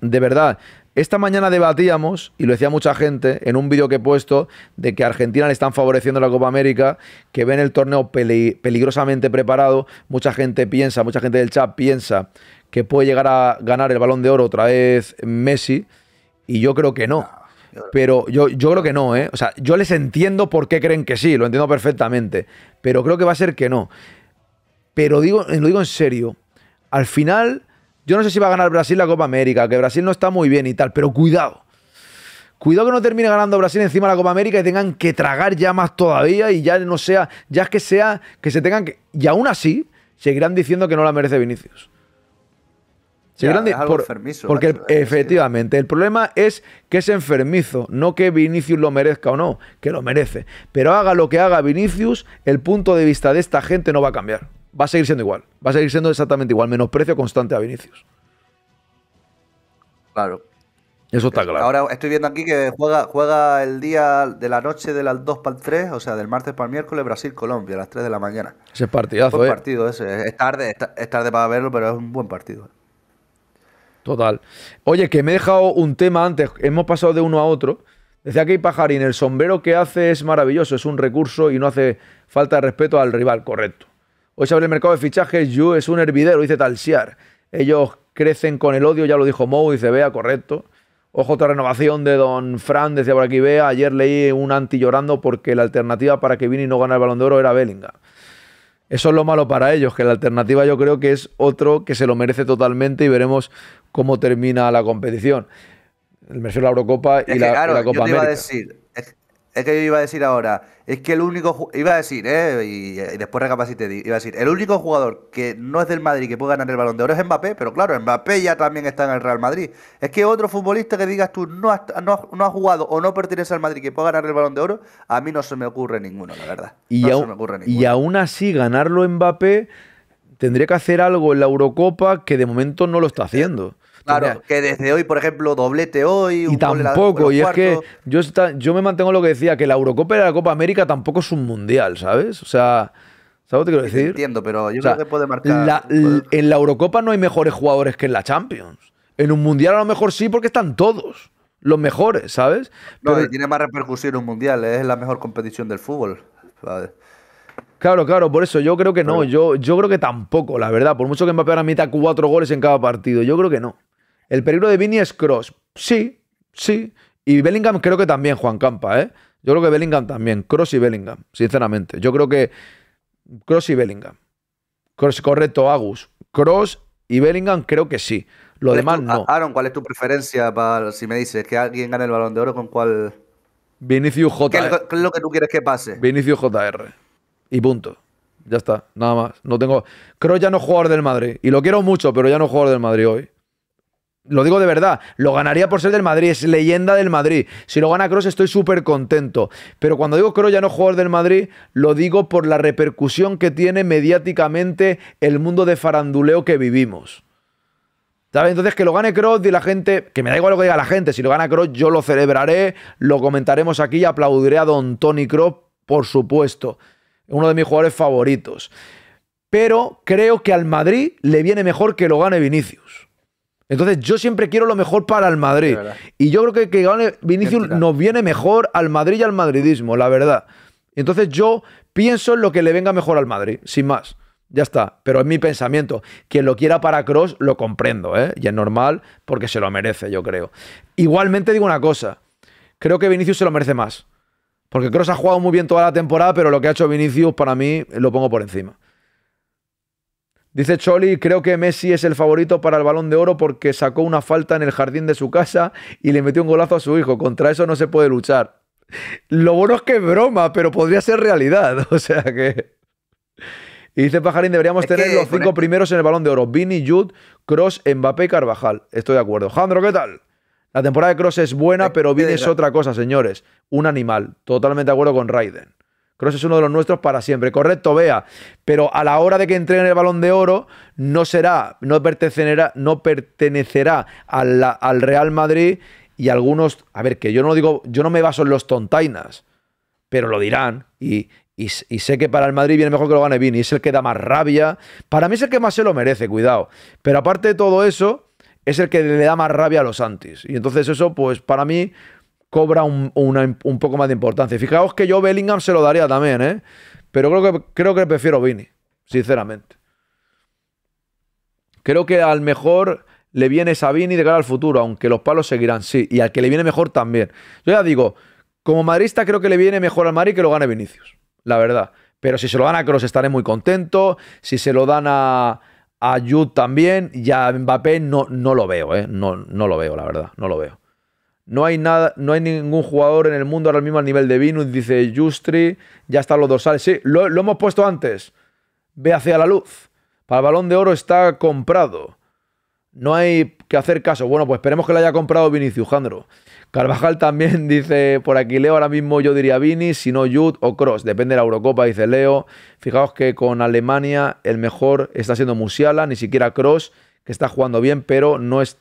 de verdad, esta mañana debatíamos, y lo decía mucha gente, en un vídeo que he puesto, de que a Argentina le están favoreciendo la Copa América, que ven el torneo peligrosamente preparado. Mucha gente piensa, mucha gente del chat piensa que puede llegar a ganar el balón de oro otra vez Messi, y yo creo que no. Pero yo, yo creo que no, ¿eh? O sea, yo les entiendo por qué creen que sí, lo entiendo perfectamente, pero creo que va a ser que no. Pero digo, lo digo en serio, al final yo no sé si va a ganar Brasil la Copa América, que Brasil no está muy bien y tal, pero cuidado. Cuidado que no termine ganando Brasil encima la Copa América y tengan que tragar ya más todavía y ya no sea, ya es que sea, que se tengan que... Y aún así, seguirán diciendo que no la merece Vinicius. Seguirán porque efectivamente, el problema es que es enfermizo, no que Vinicius lo merezca o no, que lo merece. Pero haga lo que haga Vinicius, el punto de vista de esta gente no va a cambiar va a seguir siendo igual. Va a seguir siendo exactamente igual. Menosprecio constante a Vinicius. Claro. Eso está claro. Ahora estoy viendo aquí que juega, juega el día de la noche de las 2 para el 3, o sea, del martes para el miércoles, Brasil-Colombia, a las 3 de la mañana. Ese es partidazo, eh. partido ese. Es tarde, es tarde para verlo, pero es un buen partido. Total. Oye, que me he dejado un tema antes, hemos pasado de uno a otro. Decía que Pajarín, el sombrero que hace es maravilloso, es un recurso y no hace falta de respeto al rival, correcto. Hoy se el mercado de fichajes. Yu es un hervidero, dice Talsiar. Ellos crecen con el odio, ya lo dijo Mou, dice vea correcto. Ojo, otra renovación de Don Fran, decía por aquí vea Ayer leí un anti llorando porque la alternativa para que Vini no gane el balón de oro era Bellingham. Eso es lo malo para ellos, que la alternativa yo creo que es otro que se lo merece totalmente y veremos cómo termina la competición. El Mercedes, de la Eurocopa y, la, Copa decir, es que yo iba a decir ahora, es que el único, iba a decir, ¿eh? y, después recapacité, iba a decir, el único jugador que no es del Madrid que puede ganar el balón de oro es Mbappé, pero claro, Mbappé ya también está en el Real Madrid. Es que otro futbolista que digas tú no ha, no, jugado o no pertenece al Madrid que puede ganar el balón de oro, a mí no se me ocurre ninguno, la verdad. Y, y aún así, ganarlo Mbappé tendría que hacer algo en la Eurocopa que de momento no lo está haciendo. Claro, que desde hoy, por ejemplo, doblete hoy. Un y tampoco, y es que yo, yo me mantengo lo que decía, que la Eurocopa y la Copa América tampoco es un mundial, ¿sabes? O sea. ¿Sabes lo que quiero decir? Entiendo, pero yo creo que puede marcar. En la Eurocopa no hay mejores jugadores que en la Champions. En un mundial a lo mejor sí, porque están todos los mejores, ¿sabes? No, y tiene más repercusión un mundial, es la mejor competición del fútbol. Claro, claro, por eso yo creo que no, yo, yo creo que tampoco, la verdad, por mucho que Mbappé ahora meta cuatro goles en cada partido, yo creo que no. El peligro de Vini es Cross. Sí, sí. Y Bellingham creo que también, Juan Campa, ¿eh? Yo creo que Bellingham también. Cross y Bellingham, sinceramente. Yo creo que Cross y Bellingham. Cross, correcto, Agus. Cross y Bellingham creo que sí. Lo demás no. Aaron, ¿cuál es tu preferencia para si me dices que alguien gane el balón de oro con cuál? Vinicius JR. ¿Qué es lo que tú quieres que pase? Vinicius JR. Y punto. Ya está, nada más. No tengo. Cross ya no es jugador del Madrid. Y lo quiero mucho, pero ya no es jugador del Madrid hoy. Lo digo de verdad, lo ganaría por ser del Madrid, es leyenda del Madrid. Si lo gana Cross estoy súper contento. Pero cuando digo Cross ya no es jugador del Madrid, lo digo por la repercusión que tiene mediáticamente el mundo de faranduleo que vivimos. Entonces que lo gane Cross y la gente, que me da igual lo que diga la gente, si lo gana Cross yo lo celebraré, lo comentaremos aquí y aplaudiré a don Tony Cross, por supuesto. Uno de mis jugadores favoritos. Pero creo que al Madrid le viene mejor que lo gane Vinicius. Entonces yo siempre quiero lo mejor para el Madrid. Y yo creo que Vinicius nos viene mejor al Madrid y al madridismo, la verdad. Entonces yo pienso en lo que le venga mejor al Madrid, sin más. Ya está, pero es mi pensamiento. Quien lo quiera para Cross lo comprendo, ¿eh? Y es normal porque se lo merece, yo creo. Igualmente digo una cosa, creo que Vinicius se lo merece más. Porque Cross ha jugado muy bien toda la temporada, pero lo que ha hecho Vinicius para mí lo pongo por encima. Dice Choli, creo que Messi es el favorito para el balón de oro porque sacó una falta en el jardín de su casa y le metió un golazo a su hijo. Contra eso no se puede luchar. Lo bueno es que broma, pero podría ser realidad. O sea que... Y dice Pajarín, deberíamos tener los cinco primeros en el balón de oro. Vini, Jude, Cross, Mbappé y Carvajal. Estoy de acuerdo. Jandro, ¿qué tal? La temporada de Cross es buena, pero Vini es otra cosa, señores. Un animal. Totalmente de acuerdo con Raiden que es uno de los nuestros para siempre. Correcto, vea. Pero a la hora de que en el balón de oro, no será, no pertenecerá, no pertenecerá al, Real Madrid y algunos. A ver, que yo no digo, yo no me baso en los tontainas, pero lo dirán. Y, y, sé que para el Madrid viene mejor que lo gane Vini. Es el que da más rabia. Para mí es el que más se lo merece, cuidado. Pero aparte de todo eso, es el que le da más rabia a los Antis. Y entonces eso, pues para mí cobra un, poco más de importancia. Fijaos que yo Bellingham se lo daría también, ¿eh? Pero creo que, creo que prefiero Vini, sinceramente. Creo que al mejor le viene Vini de cara al futuro, aunque los palos seguirán, sí. Y al que le viene mejor también. Yo ya digo, como madrista creo que le viene mejor al Mari que lo gane Vinicius, la verdad. Pero si se lo gana a Cross estaré muy contento. Si se lo dan a, a también. ya Mbappé no, no lo veo, ¿eh? No, no lo veo, la verdad. No lo veo. No hay, nada, no hay ningún jugador en el mundo ahora mismo al nivel de Vinus, dice Justri, ya están los dorsales. Sí, lo, hemos puesto antes. Ve hacia la luz. Para el balón de oro está comprado. No hay que hacer caso. Bueno, pues esperemos que lo haya comprado Vinicius Jandro. Carvajal también dice, por aquí Leo, ahora mismo yo diría Vini, si no Jude o Cross, depende de la Eurocopa, dice Leo. Fijaos que con Alemania el mejor está siendo Musiala, ni siquiera Cross, que está jugando bien, pero no es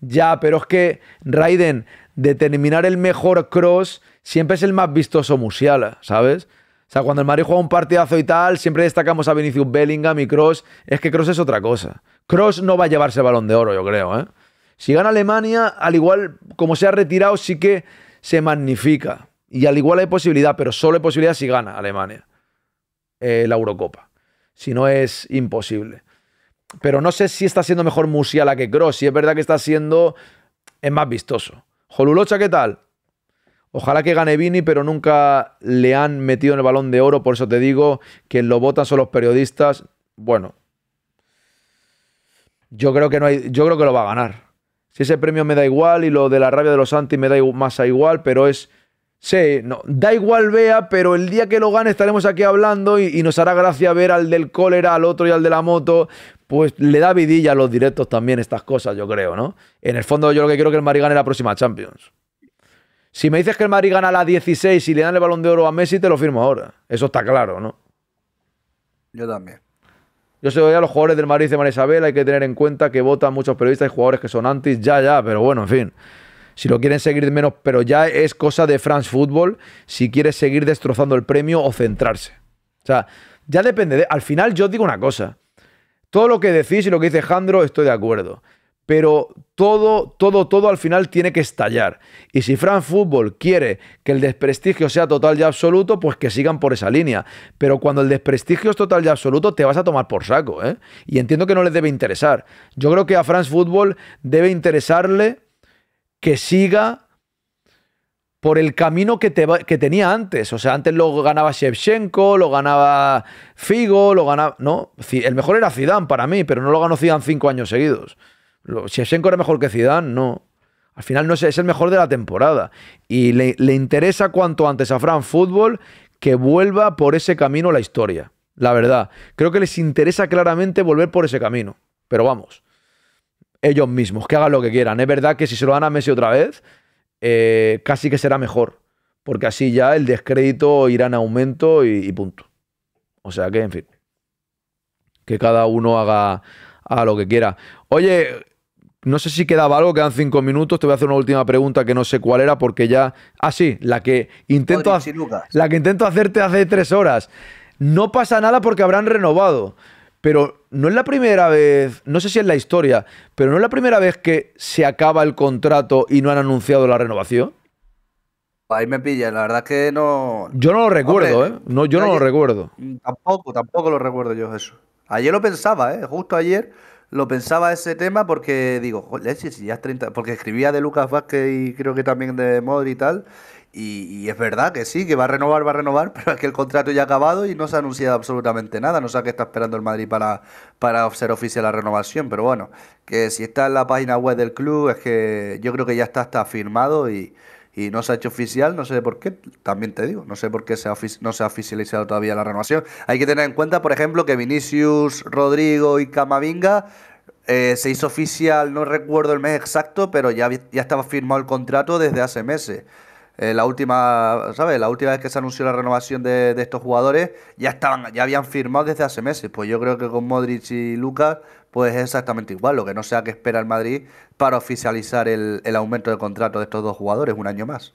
ya, pero es que Raiden, determinar el mejor cross siempre es el más vistoso Musiala, ¿sabes? O sea, cuando el Mario juega un partidazo y tal, siempre destacamos a Vinicius Bellingham y Cross. Es que Cross es otra cosa. Cross no va a llevarse el balón de oro, yo creo, ¿eh? Si gana Alemania, al igual como se ha retirado, sí que se magnifica. Y al igual hay posibilidad, pero solo hay posibilidad si gana Alemania eh, la Eurocopa. Si no es imposible. Pero no sé si está siendo mejor Musiala que Cross. Si es verdad que está siendo. Es más vistoso. Jolulocha, ¿qué tal? Ojalá que gane Vini, pero nunca le han metido en el balón de oro. Por eso te digo, que lo votan son los periodistas. Bueno. Yo creo que no hay. Yo creo que lo va a ganar. Si ese premio me da igual y lo de la rabia de los anti me da más a igual, pero es. Sí, no, da igual vea, pero el día que lo gane estaremos aquí hablando y, nos hará gracia ver al del cólera, al otro y al de la moto, pues le da vidilla a los directos también estas cosas, yo creo, ¿no? En el fondo yo lo que quiero es que el Madrid gane la próxima Champions. Si me dices que el Madrid gana la 16 y le dan el balón de oro a Messi, te lo firmo ahora. Eso está claro, ¿no? Yo también. Yo se de a los jugadores del Madrid de Marisabel, hay que tener en cuenta que votan muchos periodistas y jugadores que son antes. ya, ya, pero bueno, en fin. Si lo quieren seguir menos, pero ya es cosa de France Football si quieres seguir destrozando el premio o centrarse. O sea, ya depende Al final, yo digo una cosa. Todo lo que decís y lo que dice Jandro estoy de acuerdo. Pero todo, todo, todo al final tiene que estallar. Y si France Football quiere que el desprestigio sea total y absoluto, pues que sigan por esa línea. Pero cuando el desprestigio es total y absoluto, te vas a tomar por saco. ¿eh? Y entiendo que no les debe interesar. Yo creo que a France Football debe interesarle que siga por el camino que, tenía antes. O sea, antes lo ganaba Shevchenko, lo ganaba Figo, lo ganaba. No, el mejor era Zidane para mí, pero no lo ganó Zidane cinco años seguidos. Shevchenko era mejor que Zidane, no. Al final no es, es el mejor de la temporada. Y le, le interesa cuanto antes a Fran Fútbol que vuelva por ese camino la historia. La verdad. Creo que les interesa claramente volver por ese camino. Pero vamos. Ellos mismos, que hagan lo que quieran. Es verdad que si se lo dan a Messi otra vez, eh, casi que será mejor, porque así ya el descrédito irá en aumento y, punto. O sea que, en fin, que cada uno haga, a lo que quiera. Oye, no sé si quedaba algo, quedan cinco minutos. Te voy a hacer una última pregunta que no sé cuál era, porque ya. Ah, sí, la que intento, la que intento hacerte hace tres horas. No pasa nada porque habrán renovado pero no es la primera vez, no sé si es la historia, pero no es la primera vez que se acaba el contrato y no han anunciado la renovación. Ahí me pilla, la verdad es que no. Yo no lo recuerdo, ¿eh? No, yo no lo recuerdo. Tampoco, tampoco lo recuerdo yo eso. Ayer lo pensaba, ¿eh? Justo ayer lo pensaba ese tema porque digo, joder, si ya es 30. Porque escribía de Lucas Vázquez y creo que también de Modri y tal. Y, es verdad que sí, que va a renovar, va a renovar, pero es que el contrato ya ha acabado y no se ha anunciado absolutamente nada. No sé a qué está esperando el Madrid para, para ser oficial la renovación, pero bueno, que si está en la página web del club, es que yo creo que ya está está firmado y, y no se ha hecho oficial, no sé por qué, también te digo, no sé por qué se no se ha oficializado todavía la renovación. Hay que tener en cuenta, por ejemplo, que Vinicius, Rodrigo y Camavinga eh, se hizo oficial, no recuerdo el mes exacto, pero ya, ya estaba firmado el contrato desde hace meses. Eh, la última, ¿sabes? La última vez que se anunció la renovación de, estos jugadores, ya estaban, ya habían firmado desde hace meses. Pues yo creo que con Modric y Lucas, pues es exactamente igual. Lo que no sea que espera el Madrid para oficializar el, aumento de contrato de estos dos jugadores un año más.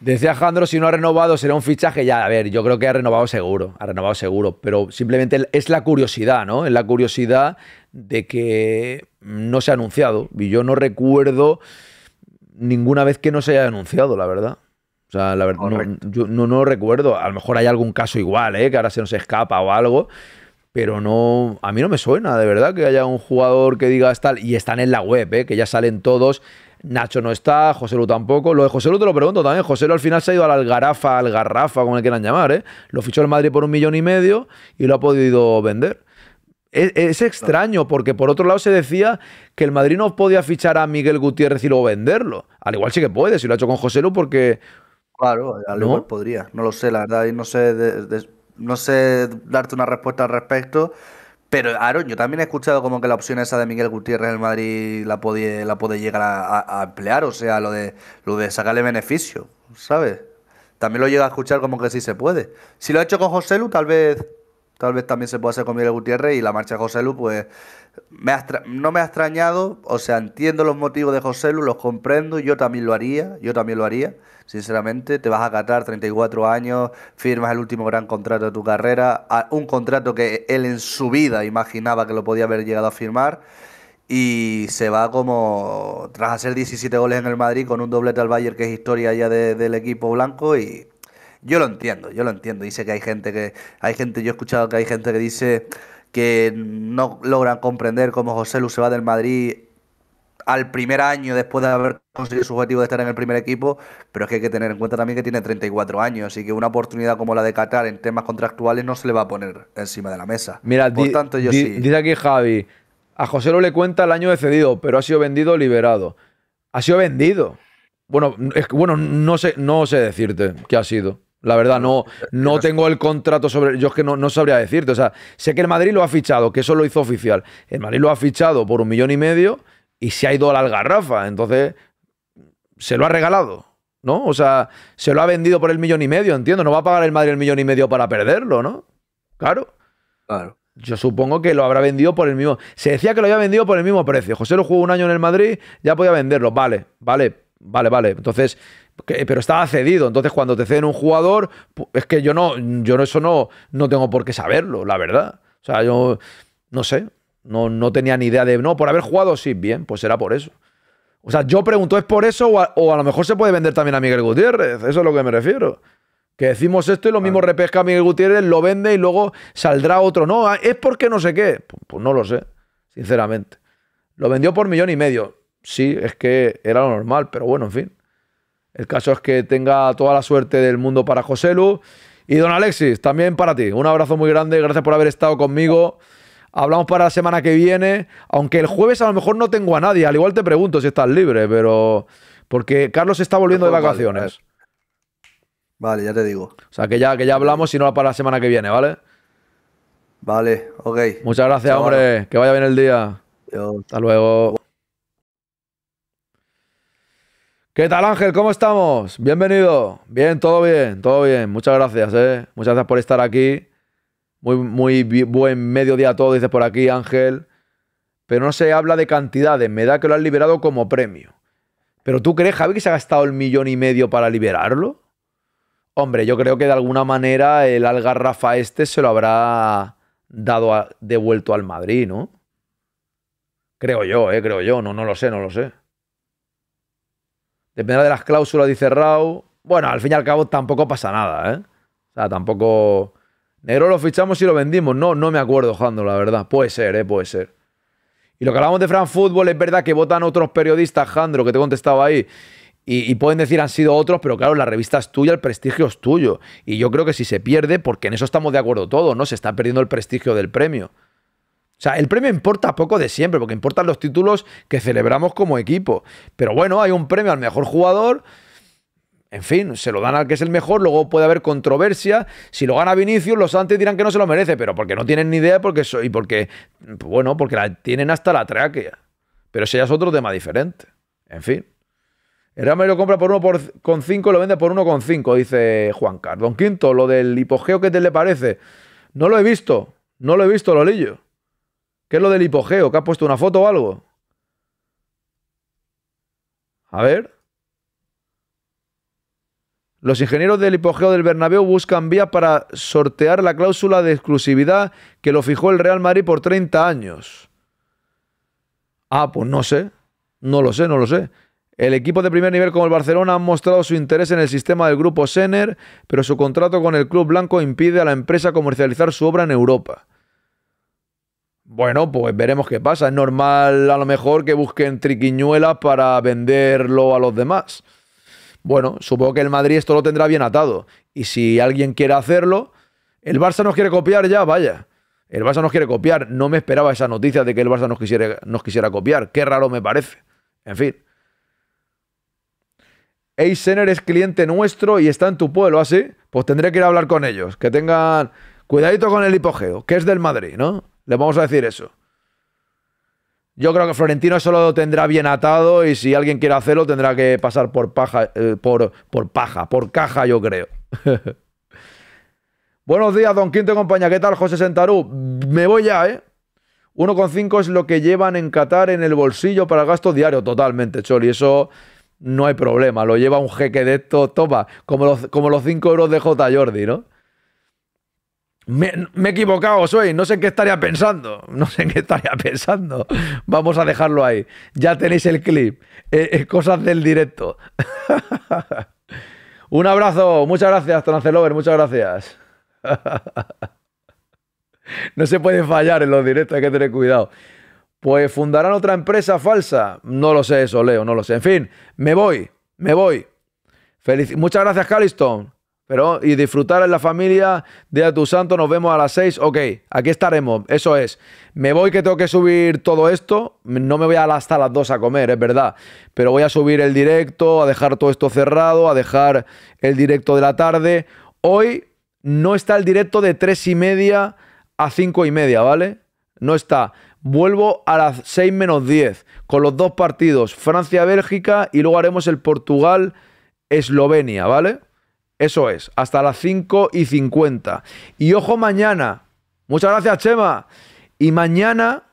Decía Jandro, si no ha renovado será un fichaje. Ya, a ver, yo creo que ha renovado seguro, ha renovado seguro, pero simplemente es la curiosidad, ¿no? Es la curiosidad de que no se ha anunciado. Y yo no recuerdo ninguna vez que no se haya denunciado, la verdad. O sea, la verdad, no, no, recuerdo. A lo mejor hay algún caso igual, ¿eh? que ahora se nos escapa o algo. Pero no, a mí no me suena, de verdad, que haya un jugador que diga tal. Y están en la web, ¿eh? que ya salen todos. Nacho no está, José Lu tampoco. Lo de José Lu te lo pregunto también. José Lu al final se ha ido al Algarafa, al Garrafa, como le quieran llamar. ¿eh? Lo fichó el Madrid por un millón y medio y lo ha podido vender. Es, extraño, porque por otro lado se decía que el Madrid no podía fichar a Miguel Gutiérrez y luego venderlo. Al igual sí que puede, si lo ha hecho con José Lu, porque. Claro, al igual podría. No lo sé, la verdad, y no sé, no sé darte una respuesta al respecto. Pero, Aaron, yo también he escuchado como que la opción esa de Miguel Gutiérrez en el Madrid la puede, la puede llegar a, emplear, o sea, lo de, lo de sacarle beneficio, ¿sabes? También lo llega a escuchar como que sí se puede. Si lo ha hecho con José Lu, tal vez Tal vez también se pueda hacer con Miguel Gutiérrez y la marcha de José Lu, pues no me ha extrañado, o sea, entiendo los motivos de José Lu, los comprendo, yo también lo haría, yo también lo haría, sinceramente, te vas a Catar, 34 años, firmas el último gran contrato de tu carrera, un contrato que él en su vida imaginaba que lo podía haber llegado a firmar y se va como tras hacer 17 goles en el Madrid con un doblete al Bayern que es historia ya del equipo blanco y yo lo entiendo, yo lo entiendo. Dice que hay gente que. Hay gente, yo he escuchado que hay gente que dice que no logran comprender cómo José Lu se va del Madrid al primer año después de haber conseguido su objetivo de estar en el primer equipo, pero es que hay que tener en cuenta también que tiene 34 años y que una oportunidad como la de Qatar en temas contractuales no se le va a poner encima de la mesa. Mira, Por tanto, yo dice aquí Javi, a José lo le cuenta el año de pero ha sido vendido liberado. Ha sido vendido. Bueno, es bueno, no sé, no sé decirte qué ha sido. La verdad, no, no tengo el contrato sobre. Yo es que no, sabría decirte. O sea, sé que el Madrid lo ha fichado, que eso lo hizo oficial. El Madrid lo ha fichado por un millón y medio y se ha ido a la algarrafa. Entonces, se lo ha regalado, ¿no? O sea, se lo ha vendido por el millón y medio, entiendo. No va a pagar el Madrid el millón y medio para perderlo, ¿no? Claro. Claro. Yo supongo que lo habrá vendido por el mismo. Se decía que lo había vendido por el mismo precio. José lo jugó un año en el Madrid, ya podía venderlo. Vale, vale, Vale, vale. Entonces, pero estaba cedido. Entonces, cuando te ceden un jugador, es que yo no, yo eso no, no tengo por qué saberlo, la verdad. O sea, yo no sé. No, no tenía ni idea de. No, por haber jugado, sí, bien, pues era por eso. O sea, yo pregunto, ¿es por eso? O a, lo mejor se puede vender también a Miguel Gutiérrez. Eso es a lo que me refiero. Que decimos esto y lo mismo repesca a Miguel Gutiérrez, lo vende y luego saldrá otro. No, es porque no sé qué. pues, pues no lo sé, sinceramente. Lo vendió por millón y medio sí, es que era lo normal, pero bueno, en fin. El caso es que tenga toda la suerte del mundo para José Lu. Y don Alexis, también para ti. Un abrazo muy grande, gracias por haber estado conmigo. Hablamos para la semana que viene, aunque el jueves a lo mejor no tengo a nadie. Al igual te pregunto si estás libre, pero... Porque Carlos está volviendo de vacaciones. Vale, ya te digo. O sea, que ya, que ya hablamos, si no para la semana que viene, ¿vale? Vale, ok. Muchas gracias, hombre. Que vaya bien el día. Hasta luego. ¿Qué tal Ángel? ¿Cómo estamos? Bienvenido. Bien, todo bien, todo bien. Muchas gracias, ¿eh? Muchas gracias por estar aquí. Muy, muy buen mediodía a todos, dices por aquí Ángel. Pero no se habla de cantidades. Me da que lo han liberado como premio. ¿Pero tú crees, Javi, que se ha gastado el millón y medio para liberarlo? Hombre, yo creo que de alguna manera el algarrafa este se lo habrá dado devuelto al Madrid, ¿no? Creo yo, ¿eh? Creo yo. No, no lo sé, no lo sé. Dependerá de las cláusulas, dice Raúl. Bueno, al fin y al cabo tampoco pasa nada, ¿eh? O sea, tampoco... Negro lo fichamos y lo vendimos. No, no me acuerdo, Jandro, la verdad. Puede ser, ¿eh? Puede ser. Y lo que hablamos de Fran Fútbol es verdad que votan otros periodistas, Jandro, que te contestaba ahí. Y, y, pueden decir han sido otros, pero claro, la revista es tuya, el prestigio es tuyo. Y yo creo que si se pierde, porque en eso estamos de acuerdo todos, ¿no? Se está perdiendo el prestigio del premio. O sea, el premio importa poco de siempre, porque importan los títulos que celebramos como equipo. Pero bueno, hay un premio al mejor jugador. En fin, se lo dan al que es el mejor, luego puede haber controversia. Si lo gana Vinicius, los antes dirán que no se lo merece, pero porque no tienen ni idea porque y porque, bueno, porque la tienen hasta la tráquea. Pero ese ya es otro tema diferente. En fin. El Real Madrid lo compra por 1,5 y lo vende por 1,5, dice Juan Carlos. Quinto, lo del hipogeo, ¿qué te le parece? No lo he visto, no lo he visto, Lolillo. ¿Qué es lo del hipogeo? ¿Que ha puesto una foto o algo? A ver. Los ingenieros del hipogeo del Bernabéu buscan vía para sortear la cláusula de exclusividad que lo fijó el Real Madrid por 30 años. Ah, pues no sé. No lo sé, no lo sé. El equipo de primer nivel como el Barcelona han mostrado su interés en el sistema del grupo Sener, pero su contrato con el club blanco impide a la empresa comercializar su obra en Europa. Bueno, pues veremos qué pasa. Es normal a lo mejor que busquen triquiñuelas para venderlo a los demás. Bueno, supongo que el Madrid esto lo tendrá bien atado. Y si alguien quiere hacerlo, el Barça nos quiere copiar ya, vaya. El Barça nos quiere copiar. No me esperaba esa noticia de que el Barça nos quisiera, nos quisiera copiar. Qué raro me parece. En fin. Eisener es cliente nuestro y está en tu pueblo, así. Ah, pues tendré que ir a hablar con ellos. Que tengan cuidadito con el hipogeo, que es del Madrid, ¿no? Le vamos a decir eso. Yo creo que Florentino eso lo tendrá bien atado y si alguien quiere hacerlo tendrá que pasar por paja, eh, por, por paja, por caja, yo creo. Buenos días, don Quinto y compañía. ¿Qué tal, José Sentarú? Me voy ya, ¿eh? 1,5 es lo que llevan en Qatar en el bolsillo para el gasto diario. Totalmente, Choli. Eso no hay problema. Lo lleva un jeque de esto. Toma, como los, como los 5 euros de J. Jordi, ¿no? Me, he equivocado, soy. No sé qué estaría pensando. No sé en qué estaría pensando. Vamos a dejarlo ahí. Ya tenéis el clip. Eh, eh cosas del directo. Un abrazo. Muchas gracias, Lover, Muchas gracias. no se puede fallar en los directos. Hay que tener cuidado. Pues fundarán otra empresa falsa. No lo sé eso, Leo. No lo sé. En fin, me voy. Me voy. muchas gracias, Kaliston. Pero, y disfrutar en la familia, de de tu Santo, nos vemos a las 6. Ok, aquí estaremos. Eso es. Me voy que tengo que subir todo esto. No me voy hasta las 2 a comer, es verdad. Pero voy a subir el directo, a dejar todo esto cerrado, a dejar el directo de la tarde. Hoy no está el directo de tres y media a cinco y media, ¿vale? No está. Vuelvo a las 6 menos 10 con los dos partidos, Francia-Bélgica y luego haremos el Portugal-Eslovenia, ¿vale? Eso es, hasta las 5 y 50. Y ojo mañana. Muchas gracias, Chema. Y mañana,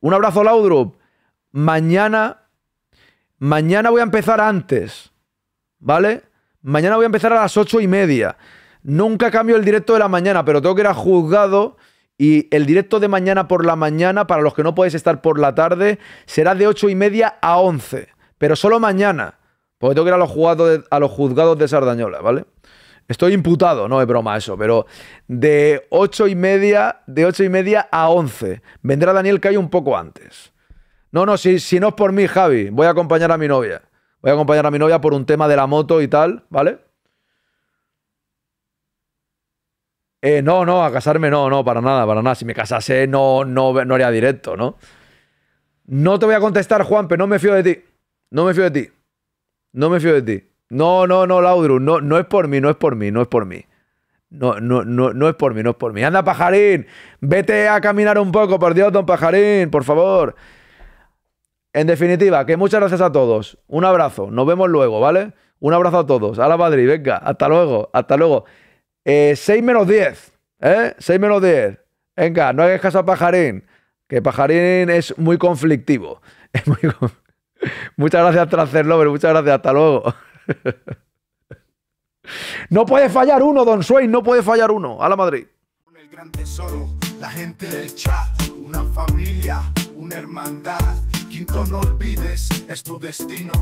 un abrazo, Laudrup. Mañana, mañana voy a empezar antes. ¿Vale? Mañana voy a empezar a las 8 y media. Nunca cambio el directo de la mañana, pero tengo que ir a juzgado. Y el directo de mañana por la mañana, para los que no podéis estar por la tarde, será de 8 y media a 11. Pero solo mañana. Porque tengo que ir a los, juzgados de, a los juzgados de Sardañola, ¿vale? Estoy imputado, no es broma eso, pero de 8 y media, de ocho y media a 11. Vendrá Daniel Cayo un poco antes. No, no, si, si no es por mí, Javi, voy a acompañar a mi novia. Voy a acompañar a mi novia por un tema de la moto y tal, ¿vale? Eh, no, no, a casarme no, no, para nada, para nada. Si me casase no, no, no haría directo, ¿no? No te voy a contestar, Juan, pero no me fío de ti. No me fío de ti. No me fío de ti. No, no, no, Laudru, no, no es por mí, no es por mí, no es por mí. No, no, no, no es por mí, no es por mí. Anda, pajarín, vete a caminar un poco, por Dios, don pajarín, por favor. En definitiva, que muchas gracias a todos. Un abrazo, nos vemos luego, ¿vale? Un abrazo a todos. A la Madrid, venga, hasta luego, hasta luego. Eh, 6 menos 10, ¿eh? 6 menos 10. Venga, no hagas caso a pajarín, que pajarín es muy conflictivo. Es muy conflictivo. Muchas gracias, pero Muchas gracias. Hasta luego. No puede fallar uno, Don Swain. No puede fallar uno. A la Madrid. El gran tesoro, la gente del chat, una familia, una hermandad. Quinto, no olvides, es tu destino.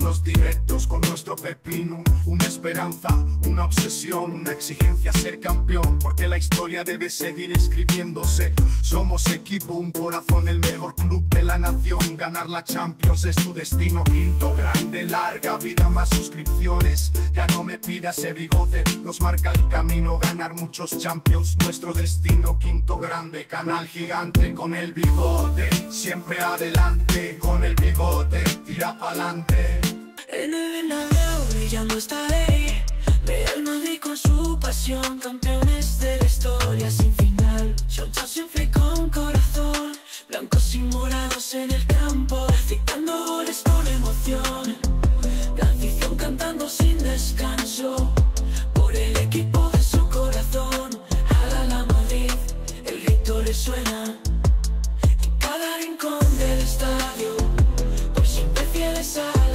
los directos con nuestro pepino. Una esperanza, una obsesión, una exigencia ser campeón. Porque la historia debe seguir escribiéndose. Somos equipo, un corazón, el mejor club de la nación. Ganar la Champions es tu destino. Quinto, grande, larga vida, más suscripciones. Ya no me pidas ese bigote, nos marca el camino. Ganar muchos Champions, nuestro destino. Quinto, grande, canal gigante con el bigote. Siempre adelante. Con el bigote, tira pa'lante En el Bernabéu brillando está ahí. estaré Madrid con su pasión Campeones de la historia sin final Yo siempre con corazón Blancos y morados en el campo Citando goles con emoción La afición cantando sin descanso Por el equipo de su corazón A la Madrid, el grito le suena estadio, por siempre fieles a